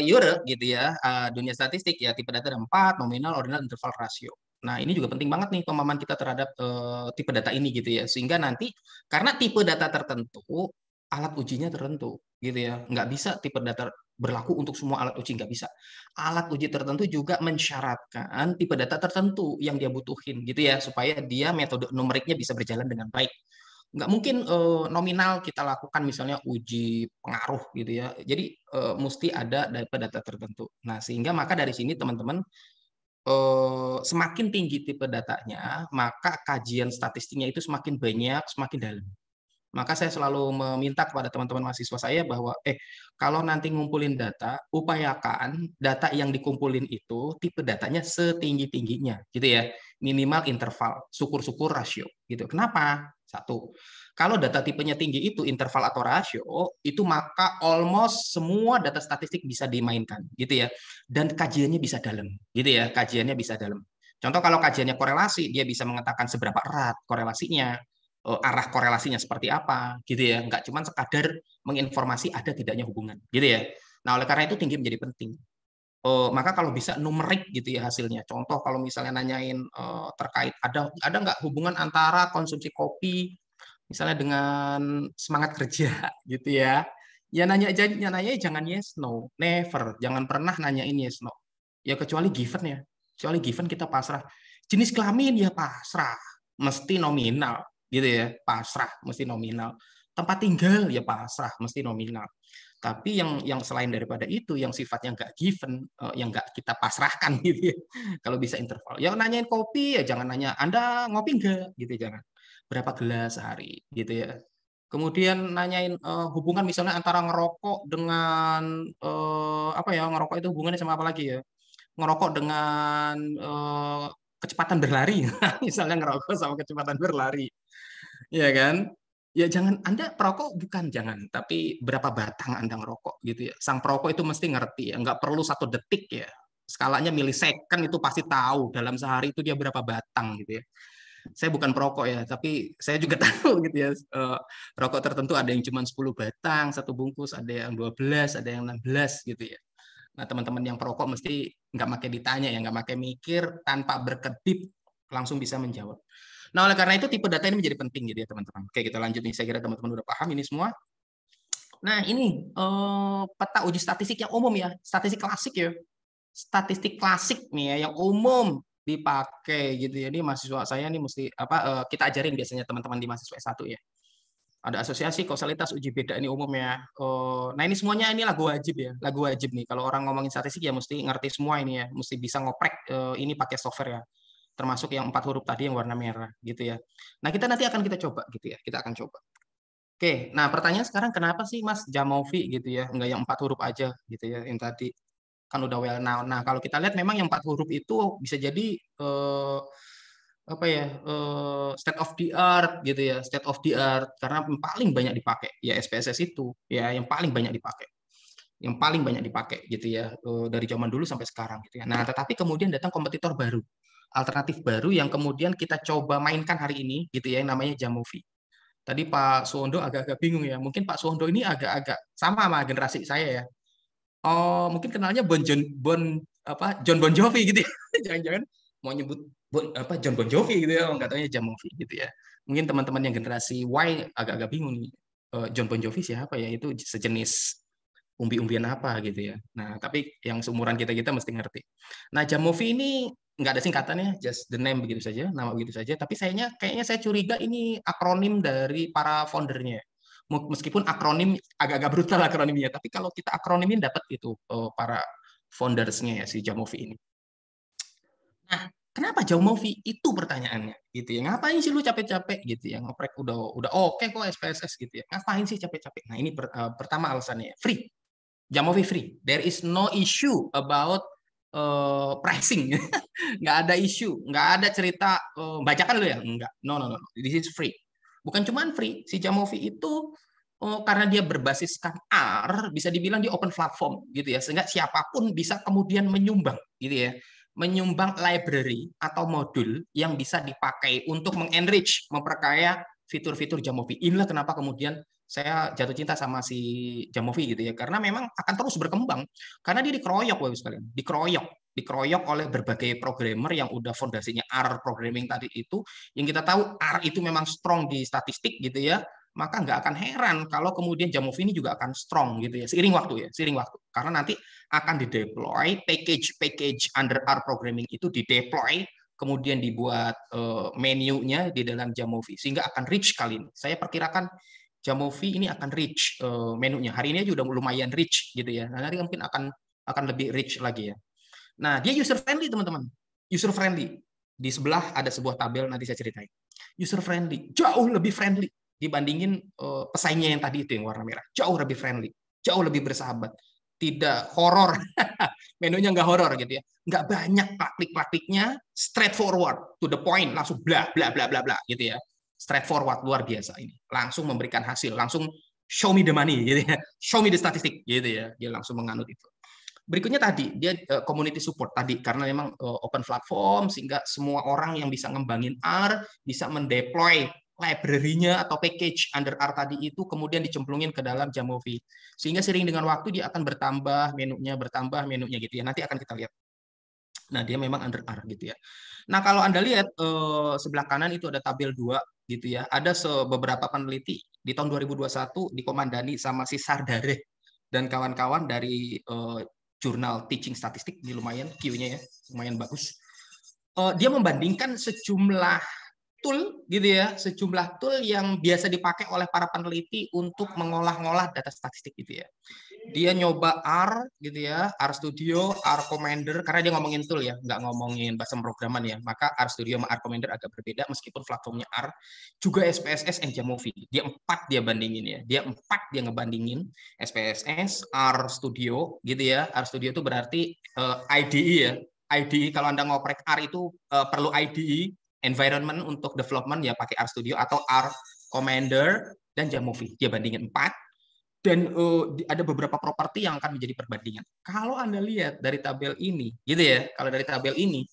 jure gitu ya, eh, dunia statistik ya tipe data ada empat nominal, ordinal, interval, rasio. Nah, ini juga penting banget nih pemahaman kita terhadap uh, tipe data ini gitu ya. Sehingga nanti karena tipe data tertentu, alat ujinya tertentu gitu ya. Nggak bisa tipe data berlaku untuk semua alat uji nggak bisa. Alat uji tertentu juga mensyaratkan tipe data tertentu yang dia butuhin gitu ya supaya dia metode numeriknya bisa berjalan dengan baik. Nggak mungkin uh, nominal kita lakukan misalnya uji pengaruh gitu ya. Jadi uh, mesti ada data data tertentu. Nah, sehingga maka dari sini teman-teman Eh, semakin tinggi tipe datanya, maka kajian statistiknya itu semakin banyak, semakin dalam. Maka saya selalu meminta kepada teman-teman mahasiswa saya bahwa eh kalau nanti ngumpulin data, upayakan data yang dikumpulin itu tipe datanya setinggi-tingginya gitu ya. Minimal interval, syukur-syukur rasio gitu. Kenapa? Satu. Kalau data tipenya tinggi itu interval atau rasio, itu maka almost semua data statistik bisa dimainkan, gitu ya. Dan kajiannya bisa dalam, gitu ya. Kajiannya bisa dalam. Contoh kalau kajiannya korelasi, dia bisa mengatakan seberapa erat korelasinya, eh, arah korelasinya seperti apa, gitu ya. nggak cuma sekadar menginformasi ada tidaknya hubungan, gitu ya. Nah, oleh karena itu tinggi menjadi penting. Uh, maka kalau bisa numerik gitu ya hasilnya. Contoh kalau misalnya nanyain uh, terkait ada ada nggak hubungan antara konsumsi kopi misalnya dengan semangat kerja *laughs* gitu ya. Ya nanya jangan ya nanya jangan yes no, never, jangan pernah nanyain yes no. Ya kecuali given ya. Kecuali given kita pasrah. Jenis kelamin ya pasrah, mesti nominal gitu ya, pasrah mesti nominal. Tempat tinggal ya pasrah mesti nominal. Tapi yang yang selain daripada itu, yang sifatnya nggak given, eh, yang nggak kita pasrahkan *laughs* gitu ya. Kalau bisa interval. Ya nanyain kopi ya jangan nanya Anda ngopi nggak gitu jangan berapa gelas sehari gitu ya. Kemudian nanyain uh, hubungan misalnya antara ngerokok dengan uh, apa ya ngerokok itu hubungannya sama apa lagi ya? Ngerokok dengan uh, kecepatan berlari *laughs* misalnya ngerokok sama kecepatan berlari. Iya kan? Ya jangan Anda perokok bukan jangan, tapi berapa batang Anda ngerokok gitu ya. Sang perokok itu mesti ngerti ya, nggak perlu satu detik ya. Skalanya milisecond itu pasti tahu dalam sehari itu dia berapa batang gitu ya saya bukan perokok ya, tapi saya juga *laughs* tahu gitu ya, uh, rokok tertentu ada yang cuma 10 batang, satu bungkus, ada yang 12, ada yang 16 gitu ya. Nah, teman-teman yang perokok mesti nggak pakai ditanya ya, nggak pakai mikir, tanpa berkedip langsung bisa menjawab. Nah, oleh karena itu tipe data ini menjadi penting gitu ya, teman-teman. Oke, kita lanjut nih. Saya kira teman-teman udah paham ini semua. Nah, ini eh, peta uji statistik yang umum ya, statistik klasik ya. Statistik klasik nih ya, yang umum dipakai gitu ya. Ini mahasiswa saya nih mesti apa eh, kita ajarin biasanya teman-teman di mahasiswa S1 ya. Ada asosiasi kausalitas uji beda ini umumnya. Oh, nah ini semuanya ini lagu wajib ya, lagu wajib nih. Kalau orang ngomongin statistik ya mesti ngerti semua ini ya, mesti bisa ngoprek eh, ini pakai software ya. Termasuk yang empat huruf tadi yang warna merah gitu ya. Nah kita nanti akan kita coba gitu ya, kita akan coba. Oke, nah pertanyaan sekarang kenapa sih Mas Jamovi gitu ya, nggak yang empat huruf aja gitu ya yang tadi kan udah well known. Nah, kalau kita lihat memang yang empat huruf itu bisa jadi eh, apa ya eh, state of the art gitu ya, state of the art karena paling banyak dipakai ya SPSS itu ya yang paling banyak dipakai yang paling banyak dipakai gitu ya eh, dari zaman dulu sampai sekarang gitu ya. Nah, tetapi kemudian datang kompetitor baru, alternatif baru yang kemudian kita coba mainkan hari ini gitu ya yang namanya Jamovi tadi Pak Suwondo agak-agak bingung ya. Mungkin Pak Suwondo ini agak-agak sama sama generasi saya ya oh mungkin kenalnya Bon John Bon apa John Bon Jovi gitu ya. *laughs* jangan-jangan mau nyebut Bon apa John Bon Jovi gitu ya oh, nggak katanya John Bon Jovi gitu ya mungkin teman-teman yang generasi Y agak-agak bingung nih eh, John Bon Jovi siapa ya itu sejenis umbi-umbian apa gitu ya nah tapi yang seumuran kita kita mesti ngerti nah John ini nggak ada singkatannya just the name begitu saja nama begitu saja tapi sayanya kayaknya saya curiga ini akronim dari para foundernya meskipun akronim agak-agak brutal akronimnya tapi kalau kita akronimin dapat itu eh, para foundersnya ya si Jamovi ini nah kenapa Jamovi itu pertanyaannya gitu ya ngapain sih lu capek-capek gitu ya ngoprek udah udah oke okay kok SPSS gitu ya ngapain sih capek-capek nah ini per, uh, pertama alasannya free Jamovi free there is no issue about uh, pricing *laughs* nggak ada issue nggak ada cerita uh, bacakan lu ya nggak? no no no this is free Bukan cuma free, si Jamovi itu oh, karena dia berbasiskan R, bisa dibilang dia open platform gitu ya, sehingga siapapun bisa kemudian menyumbang gitu ya, menyumbang library atau modul yang bisa dipakai untuk mengenrich, memperkaya fitur-fitur Jamovi. Inilah kenapa kemudian saya jatuh cinta sama si Jamovi gitu ya, karena memang akan terus berkembang, karena dia dikeroyok, sekalian, dikeroyok dikeroyok oleh berbagai programmer yang udah fondasinya R programming tadi itu yang kita tahu R itu memang strong di statistik gitu ya maka nggak akan heran kalau kemudian Jamov ini juga akan strong gitu ya seiring waktu ya seiring waktu karena nanti akan di deploy package package under R programming itu di deploy kemudian dibuat uh, menunya di dalam Jamovi sehingga akan rich kali ini saya perkirakan Jamovi ini akan rich uh, menunya hari ini aja udah lumayan rich gitu ya nah, nanti mungkin akan akan lebih rich lagi ya Nah, dia user friendly, teman-teman. User friendly. Di sebelah ada sebuah tabel nanti saya ceritain. User friendly, jauh lebih friendly dibandingin eh, pesaingnya yang tadi itu yang warna merah. Jauh lebih friendly, jauh lebih bersahabat. Tidak horor. *laughs* Menunya nggak horor gitu ya. Nggak banyak praktik-praktiknya, straightforward, to the point, langsung bla bla bla bla bla gitu ya. Straightforward luar biasa ini. Langsung memberikan hasil, langsung show me the money gitu ya. Show me the statistik gitu ya. Dia langsung menganut itu. Berikutnya tadi dia eh, community support tadi karena memang eh, open platform sehingga semua orang yang bisa ngembangin R bisa mendeploy library-nya atau package under R tadi itu kemudian dicemplungin ke dalam Jamovi. Sehingga sering dengan waktu dia akan bertambah menunya, bertambah menunya gitu ya. Nanti akan kita lihat. Nah, dia memang under R gitu ya. Nah, kalau Anda lihat eh, sebelah kanan itu ada tabel 2 gitu ya. Ada beberapa peneliti di tahun 2021 dikomandani sama si Sardare dan kawan-kawan dari jurnal teaching statistik ini lumayan Q-nya ya lumayan bagus uh, dia membandingkan sejumlah tool gitu ya sejumlah tool yang biasa dipakai oleh para peneliti untuk mengolah-ngolah data statistik gitu ya dia nyoba R gitu ya, R Studio, R Commander karena dia ngomongin tool ya, nggak ngomongin bahasa pemrograman ya. Maka R Studio sama R Commander agak berbeda meskipun platformnya R juga SPSS and Jamovi. Dia empat dia bandingin ya. Dia empat dia ngebandingin SPSS, R Studio gitu ya. R Studio itu berarti uh, eh, IDE ya. IDE kalau Anda ngoprek R itu uh, perlu IDE environment untuk development ya pakai R Studio atau R Commander dan Jamovi. Dia bandingin empat dan uh, ada beberapa properti yang akan menjadi perbandingan. Kalau Anda lihat dari tabel ini, gitu ya, kalau dari tabel ini,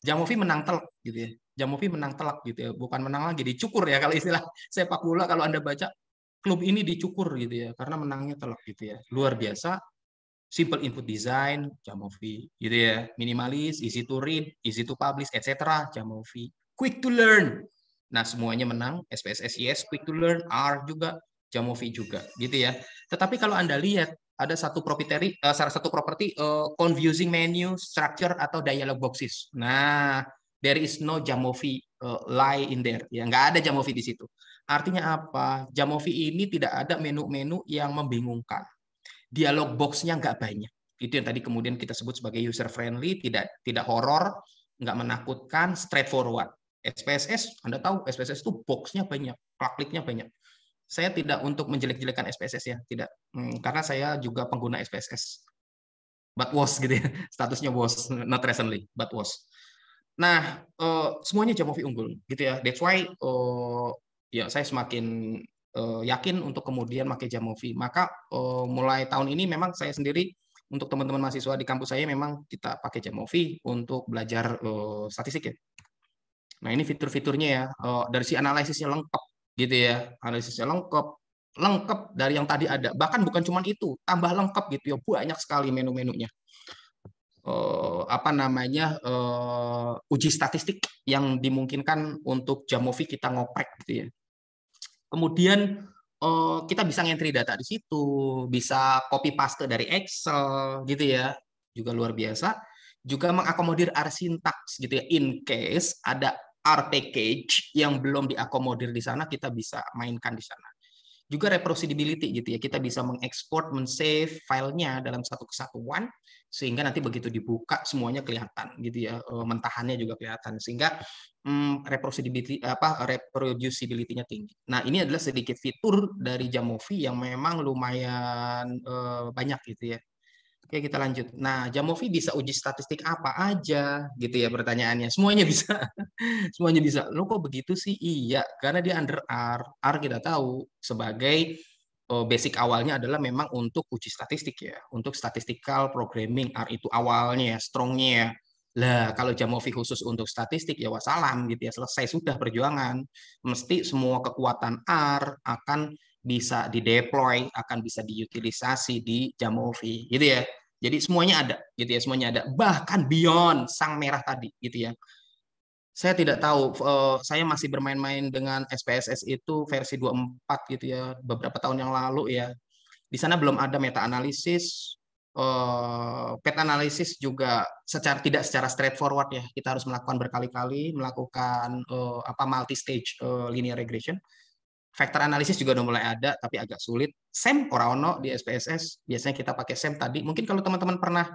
Jamovi menang telak, gitu ya. Jamovi menang telak, gitu ya. Bukan menang lagi, dicukur ya, kalau istilah sepak bola, kalau Anda baca, klub ini dicukur, gitu ya, karena menangnya telak, gitu ya. Luar biasa, simple input design, Jamovi, gitu ya. Minimalis, easy to read, easy to publish, etc. Jamovi. Quick to learn. Nah, semuanya menang. SPSS, yes, quick to learn, R juga Jamovi juga gitu ya. Tetapi kalau Anda lihat ada satu properti, eh, salah satu properti uh, confusing menu structure atau dialog boxes. Nah, there is no Jamovi uh, lie in there. Ya, nggak ada Jamovi di situ. Artinya apa? Jamovi ini tidak ada menu-menu yang membingungkan. Dialog boxnya nggak banyak. Itu yang tadi kemudian kita sebut sebagai user friendly, tidak tidak horor, nggak menakutkan, straightforward. SPSS, Anda tahu SPSS itu boxnya banyak, klik-kliknya banyak saya tidak untuk menjelek-jelekan SPSS ya, tidak. Hmm, karena saya juga pengguna SPSS. But was gitu ya, *laughs* statusnya was, not recently, but was. Nah, uh, semuanya jamovi unggul gitu ya. That's why uh, ya saya semakin uh, yakin untuk kemudian pakai Jamovi. Maka uh, mulai tahun ini memang saya sendiri untuk teman-teman mahasiswa di kampus saya memang kita pakai Jamovi untuk belajar uh, statistik ya. Nah, ini fitur-fiturnya ya. Uh, dari si analisisnya lengkap gitu ya analisisnya lengkap lengkap dari yang tadi ada bahkan bukan cuma itu tambah lengkap gitu ya banyak sekali menu-menunya eh, apa namanya eh, uji statistik yang dimungkinkan untuk Jamovi kita ngoprek gitu ya kemudian eh, kita bisa ngentri data di situ bisa copy paste dari Excel gitu ya juga luar biasa juga mengakomodir arsintaks gitu ya in case ada R package yang belum diakomodir di sana kita bisa mainkan di sana. Juga reproducibility gitu ya, kita bisa mengekspor, men-save filenya dalam satu kesatuan sehingga nanti begitu dibuka semuanya kelihatan gitu ya, eh, mentahannya juga kelihatan sehingga hmm, reproducibility apa reproducibility-nya tinggi. Nah, ini adalah sedikit fitur dari Jamovi yang memang lumayan eh, banyak gitu ya Oke, kita lanjut. Nah, Jamovi bisa uji statistik apa aja gitu ya pertanyaannya. Semuanya bisa. *laughs* Semuanya bisa. Lo kok begitu sih? Iya, karena dia under R. R kita tahu sebagai oh, basic awalnya adalah memang untuk uji statistik ya. Untuk statistical programming R itu awalnya ya, strongnya ya. Lah, kalau Jamovi khusus untuk statistik ya wassalam gitu ya. Selesai sudah perjuangan. Mesti semua kekuatan R akan bisa dideploy, akan bisa diutilisasi di Jamovi, gitu ya. Jadi semuanya ada, gitu ya, semuanya ada. Bahkan beyond sang merah tadi, gitu ya. Saya tidak tahu, eh, saya masih bermain-main dengan SPSS itu versi 24 gitu ya, beberapa tahun yang lalu ya. Di sana belum ada meta analisis, eh, pet analisis juga secara tidak secara straightforward ya. Kita harus melakukan berkali-kali, melakukan eh, apa multi stage linear regression Faktor analisis juga udah mulai ada, tapi agak sulit. SEM ora ono di SPSS. Biasanya kita pakai SEM tadi. Mungkin kalau teman-teman pernah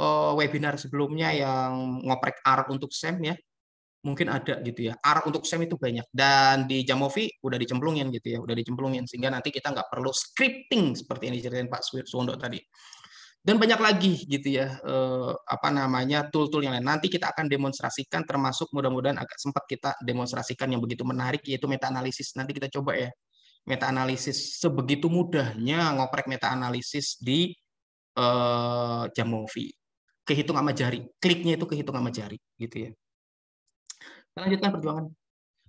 uh, webinar sebelumnya yang ngoprek R untuk SEM ya, mungkin ada gitu ya. R untuk SEM itu banyak. Dan di Jamovi udah dicemplungin gitu ya, udah dicemplungin. Sehingga nanti kita nggak perlu scripting seperti ini ceritain Pak Suwondo tadi dan banyak lagi gitu ya eh, apa namanya tool-tool yang lain. Nanti kita akan demonstrasikan termasuk mudah-mudahan agak sempat kita demonstrasikan yang begitu menarik yaitu meta analisis. Nanti kita coba ya meta analisis sebegitu mudahnya ngoprek meta analisis di eh, Jamovi. Kehitung sama jari. Kliknya itu kehitung sama jari gitu ya. Kita lanjutkan perjuangan.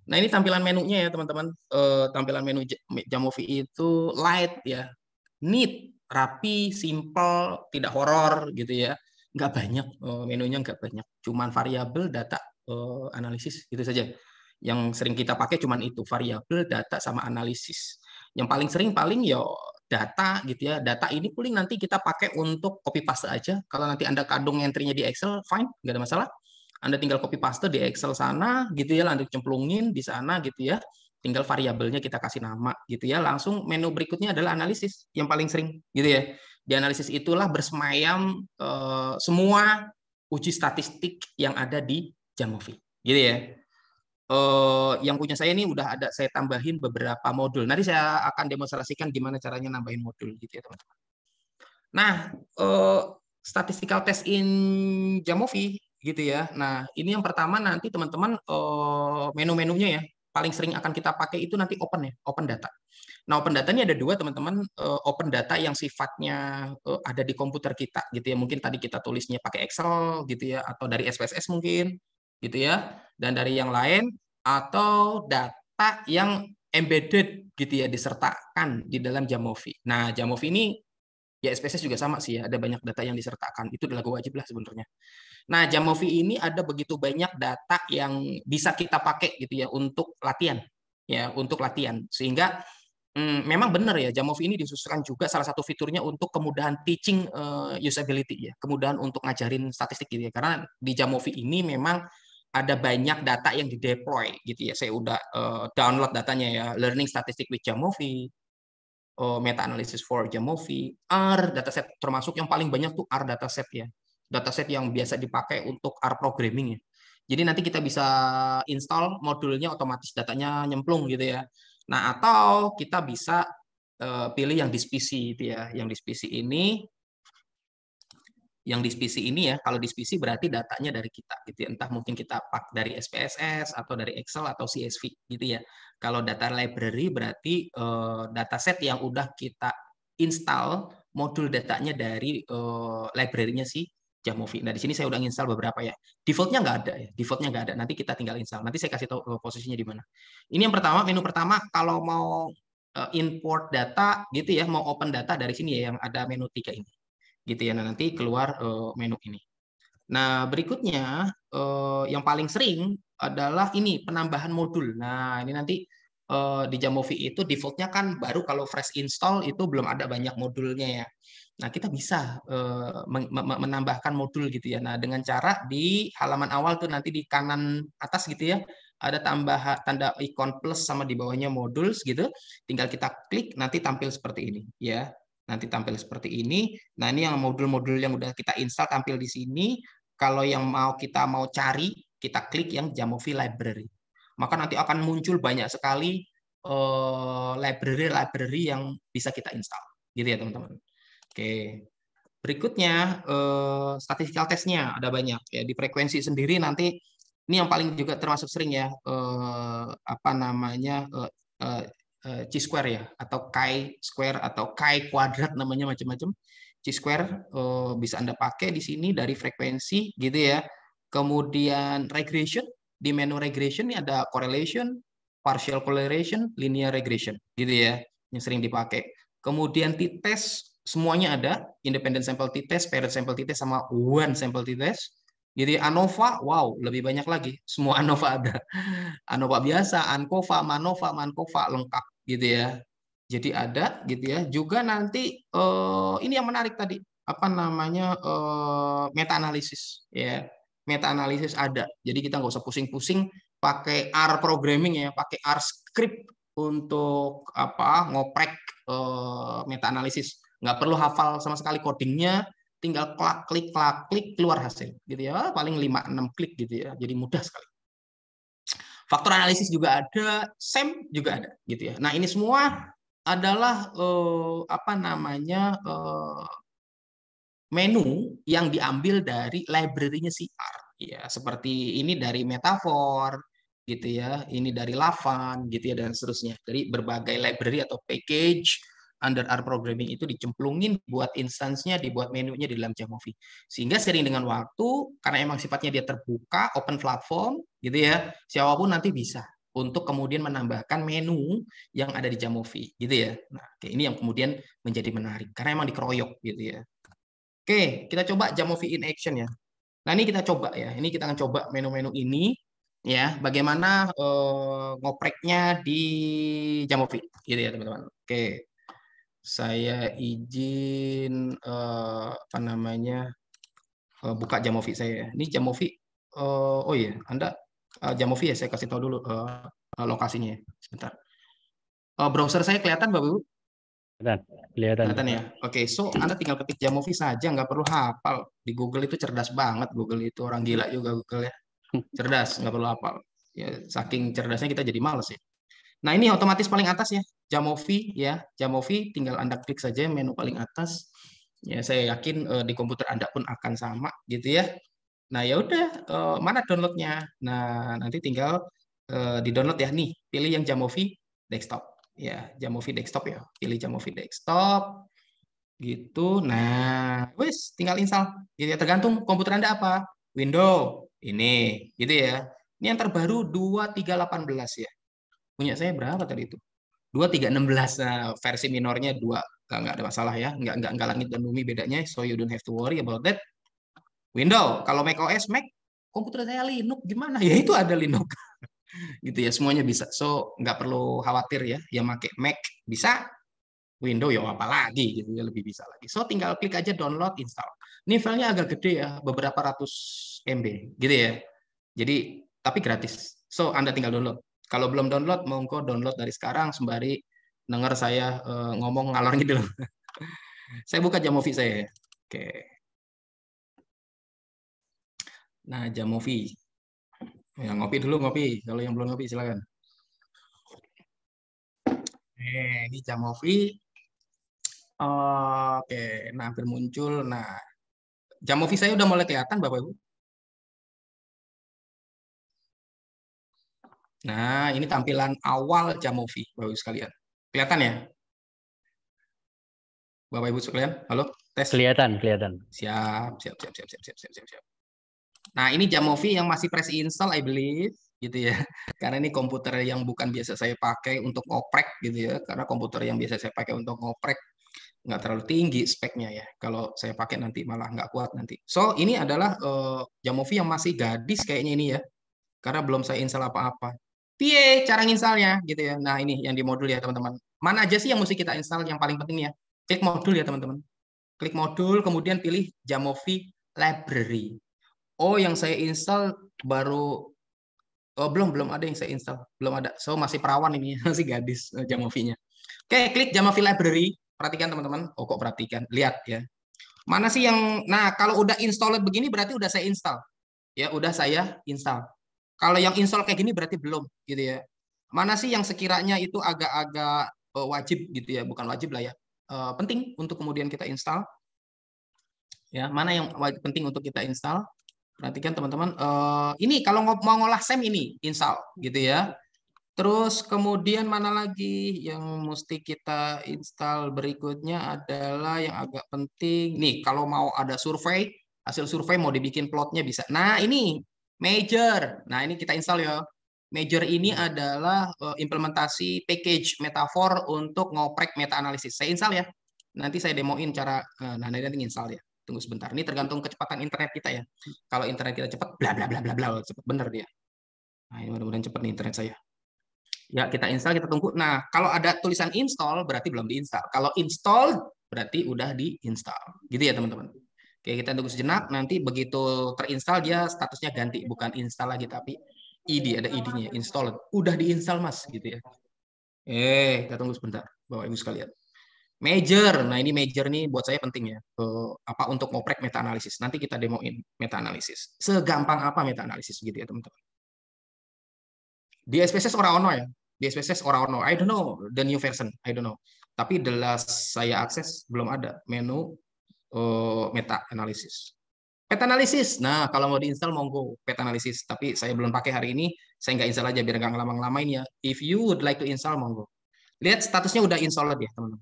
Nah, ini tampilan menunya ya, teman-teman. Eh, tampilan menu Jamovi itu light ya. Neat rapi, simple, tidak horor gitu ya. Nggak banyak eh, menunya nggak banyak, cuman variabel, data, eh, analisis gitu saja. Yang sering kita pakai cuman itu variabel, data sama analisis. Yang paling sering paling ya data gitu ya. Data ini paling nanti kita pakai untuk copy paste aja. Kalau nanti Anda kadung entry-nya di Excel, fine, nggak ada masalah. Anda tinggal copy paste di Excel sana gitu ya, lanjut cemplungin di sana gitu ya tinggal variabelnya kita kasih nama gitu ya langsung menu berikutnya adalah analisis yang paling sering gitu ya di analisis itulah bersemayam eh, semua uji statistik yang ada di Jamovi gitu ya eh, yang punya saya ini udah ada saya tambahin beberapa modul nanti saya akan demonstrasikan gimana caranya nambahin modul gitu ya teman-teman nah eh, statistical test in Jamovi gitu ya nah ini yang pertama nanti teman-teman eh, menu-menunya ya paling sering akan kita pakai itu nanti open ya, open data. Nah, open data ini ada dua teman-teman, eh, open data yang sifatnya eh, ada di komputer kita gitu ya. Mungkin tadi kita tulisnya pakai Excel gitu ya atau dari SPSS mungkin gitu ya. Dan dari yang lain atau data yang embedded gitu ya disertakan di dalam Jamovi. Nah, Jamovi ini Ya SPSS juga sama sih ya, ada banyak data yang disertakan. Itu adalah wajib lah sebenarnya. Nah, Jamovi ini ada begitu banyak data yang bisa kita pakai gitu ya untuk latihan. Ya, untuk latihan. Sehingga hmm, memang benar ya Jamovi ini disusulkan juga salah satu fiturnya untuk kemudahan teaching uh, usability ya, kemudahan untuk ngajarin statistik gitu ya. Karena di Jamovi ini memang ada banyak data yang dideploy gitu ya. Saya udah uh, download datanya ya, learning statistic with Jamovi, Eh, meta analysis for Jamovi, R dataset termasuk yang paling banyak tuh R dataset ya. Dataset yang biasa dipakai untuk R programming ya. Jadi nanti kita bisa install modulnya otomatis datanya nyemplung gitu ya. Nah, atau kita bisa eh, pilih yang di gitu ya. Yang spesi ini yang di dispisi ini ya, kalau di dispisi berarti datanya dari kita gitu ya. Entah mungkin kita pak dari SPSS atau dari Excel atau CSV gitu ya. Kalau data library berarti uh, eh, set yang udah kita install modul datanya dari uh, library-nya si Jamovi. Nah, di sini saya udah install beberapa ya. Defaultnya nggak ada ya. Defaultnya nggak ada. Nanti kita tinggal install. Nanti saya kasih tahu eh, posisinya di mana. Ini yang pertama, menu pertama kalau mau import data gitu ya, mau open data dari sini ya yang ada menu tiga ini gitu ya. Nah, nanti keluar uh, menu ini. Nah, berikutnya uh, yang paling sering adalah ini penambahan modul. Nah, ini nanti uh, di Jamovi itu defaultnya kan baru kalau fresh install itu belum ada banyak modulnya ya. Nah, kita bisa uh, menambahkan modul gitu ya. Nah, dengan cara di halaman awal tuh nanti di kanan atas gitu ya, ada tambah tanda ikon plus sama di bawahnya modules gitu. Tinggal kita klik nanti tampil seperti ini ya nanti tampil seperti ini. Nah, ini yang modul-modul yang udah kita install tampil di sini. Kalau yang mau kita mau cari, kita klik yang Jamovi Library. Maka nanti akan muncul banyak sekali eh, library-library yang bisa kita install. Gitu ya, teman-teman. Oke. Berikutnya, statistikal eh, statistical testnya ada banyak. ya Di frekuensi sendiri nanti, ini yang paling juga termasuk sering ya, eh, apa namanya, C eh, square ya atau chi square atau chi kuadrat namanya macam-macam. C square hmm. eh, bisa Anda pakai di sini dari frekuensi gitu ya. Kemudian regression di menu regression ini ada correlation, partial correlation, linear regression gitu ya yang sering dipakai. Kemudian t-test semuanya ada, independent sample t-test, paired sample t-test sama one sample t-test. Jadi ANOVA, wow, lebih banyak lagi. Semua *laughs* ANOVA ada. ANOVA biasa, ANCOVA, MANOVA, MANCOVA, lengkap gitu ya. Jadi ada gitu ya. Juga nanti eh, ini yang menarik tadi apa namanya eh, meta analisis ya. Meta analisis ada. Jadi kita nggak usah pusing-pusing pakai R programming ya, pakai R script untuk apa ngoprek eh, meta analisis. Nggak perlu hafal sama sekali codingnya, tinggal klik klik klik klik keluar hasil gitu ya. Paling 5 6 klik gitu ya. Jadi mudah sekali. Faktor analisis juga ada, SEM juga ada gitu ya. Nah, ini semua adalah eh, apa namanya eh, menu yang diambil dari library-nya CR ya seperti ini dari metafor gitu ya ini dari Lavan gitu ya dan seterusnya dari berbagai library atau package under R programming itu dicemplungin buat instansnya, dibuat menunya di dalam Jamovi. Sehingga sering dengan waktu, karena emang sifatnya dia terbuka, open platform, gitu ya, siapapun nanti bisa untuk kemudian menambahkan menu yang ada di Jamovi, gitu ya. Nah, oke, ini yang kemudian menjadi menarik karena emang dikeroyok, gitu ya. Oke, kita coba Jamovi in action ya. Nah, ini kita coba ya. Ini kita akan coba menu-menu ini ya, bagaimana uh, ngopreknya di Jamovi gitu ya, teman-teman. Oke saya izin uh, apa namanya uh, buka Jamovi saya. Ini Jamovi. Uh, oh iya, Anda uh, Jamovi ya saya kasih tahu dulu uh, lokasinya ya. sebentar. Uh, browser saya kelihatan Bapak Ibu? Kelihatan. Kelihatan, kelihatan ya. Oke, okay, so Anda tinggal ketik Jamovi saja nggak perlu hafal. Di Google itu cerdas banget Google itu orang gila juga Google ya. *laughs* Cerdas, nggak perlu hafal. Ya, saking cerdasnya kita jadi males ya. Nah, ini otomatis paling atas ya, Jamovi ya. Jamovi tinggal Anda klik saja menu paling atas. Ya, saya yakin uh, di komputer Anda pun akan sama gitu ya. Nah, ya udah uh, mana downloadnya? Nah, nanti tinggal uh, di-download ya nih, pilih yang Jamovi desktop. Ya, Jamovi desktop ya. Pilih Jamovi desktop gitu. Nah, wis tinggal install. Gitu ya, tergantung komputer Anda apa. Windows ini gitu ya. Ini yang terbaru 2318 ya punya saya berapa tadi itu? 2 3 16 belas nah, versi minornya 2 nggak, nggak ada masalah ya. Nggak, nggak, nggak langit dan bumi bedanya, so you don't have to worry about that. Windows, kalau Mac OS, Mac, komputer saya Linux, gimana? Ya itu ada Linux. *laughs* gitu ya, semuanya bisa. So, nggak perlu khawatir ya, yang pakai Mac bisa, Windows ya apa lagi gitu ya lebih bisa lagi. So tinggal klik aja download install. Ini filenya agak gede ya, beberapa ratus MB gitu ya. Jadi tapi gratis. So Anda tinggal download. Kalau belum download, monggo download dari sekarang sembari dengar saya uh, ngomong ngalor gitu. *laughs* saya buka Jamovi saya. Ya. Oke. Nah, Jamovi. Ya, ngopi dulu, ngopi. Kalau yang belum ngopi, silakan. Eh, ini Jamovi. Oke, nah hampir muncul. Nah, Jamovi saya udah mulai kelihatan, Bapak Ibu. Nah, ini tampilan awal Jamovi, Bapak-Ibu sekalian. Kelihatan ya? Bapak-Ibu sekalian, halo? Tes. Kelihatan, kelihatan. Siap, siap, siap, siap, siap, siap, siap, siap. Nah, ini Jamovi yang masih press install, I believe gitu ya. *laughs* Karena ini komputer yang bukan biasa saya pakai untuk ngoprek gitu ya. Karena komputer yang biasa saya pakai untuk ngoprek nggak terlalu tinggi speknya ya. Kalau saya pakai nanti malah nggak kuat nanti. So ini adalah uh, eh, Jamovi yang masih gadis kayaknya ini ya. Karena belum saya install apa-apa. Piye cara installnya gitu ya. Nah ini yang di modul ya teman-teman. Mana aja sih yang mesti kita install yang paling penting ya. Klik modul ya teman-teman. Klik modul kemudian pilih Jamovi Library. Oh yang saya install baru Oh, belum belum ada yang saya install, belum ada. So masih perawan ini, *laughs* masih gadis eh, jamovi Oke, klik Jamovi Library. Perhatikan teman-teman. Oh, kok perhatikan? Lihat ya. Mana sih yang Nah, kalau udah installed begini berarti udah saya install. Ya, udah saya install. Kalau yang install kayak gini berarti belum gitu ya. Mana sih yang sekiranya itu agak-agak eh, wajib gitu ya, bukan wajib lah ya. Eh, penting untuk kemudian kita install. Ya, mana yang wajib, penting untuk kita install? Perhatikan teman-teman, eh, ini kalau mau ngolah SEM ini install gitu ya. Terus kemudian mana lagi yang mesti kita install berikutnya adalah yang agak penting. Nih, kalau mau ada survei, hasil survei mau dibikin plotnya bisa. Nah, ini Major. Nah, ini kita install ya. Major ini hmm. adalah eh, implementasi package metafor untuk ngoprek meta-analisis. Saya install ya. Nanti saya demoin cara, eh, nah nanti install ya. Tunggu sebentar. Ini tergantung kecepatan internet kita ya. Kalau internet kita cepat, bla bla bla bla bla, cepat bener dia. Nah, ini mudah-mudahan cepat nih internet saya. Ya, kita install, kita tunggu. Nah, kalau ada tulisan install, berarti belum diinstal. Kalau install, berarti udah diinstal. Gitu ya, teman-teman. Oke, kita tunggu sejenak. Nanti begitu terinstall dia statusnya ganti, bukan install lagi tapi id ada id-nya, install. Udah diinstal Mas gitu ya. Eh, kita tunggu sebentar, Bapak Ibu sekalian. Major, nah ini major nih buat saya penting ya. Eh, apa untuk ngoprek meta analisis? Nanti kita demoin meta analisis. Segampang apa meta analisis gitu ya teman-teman? Di SPSS orang ono ya. Di SPSS orang ono. I don't know the new version. I don't know. Tapi the last saya akses belum ada menu uh, oh, meta analisis. Peta analisis. Nah, kalau mau diinstal monggo peta analisis. Tapi saya belum pakai hari ini. Saya nggak install aja biar nggak ngelamang-lamain ya. If you would like to install monggo. Lihat statusnya udah installed ya teman-teman.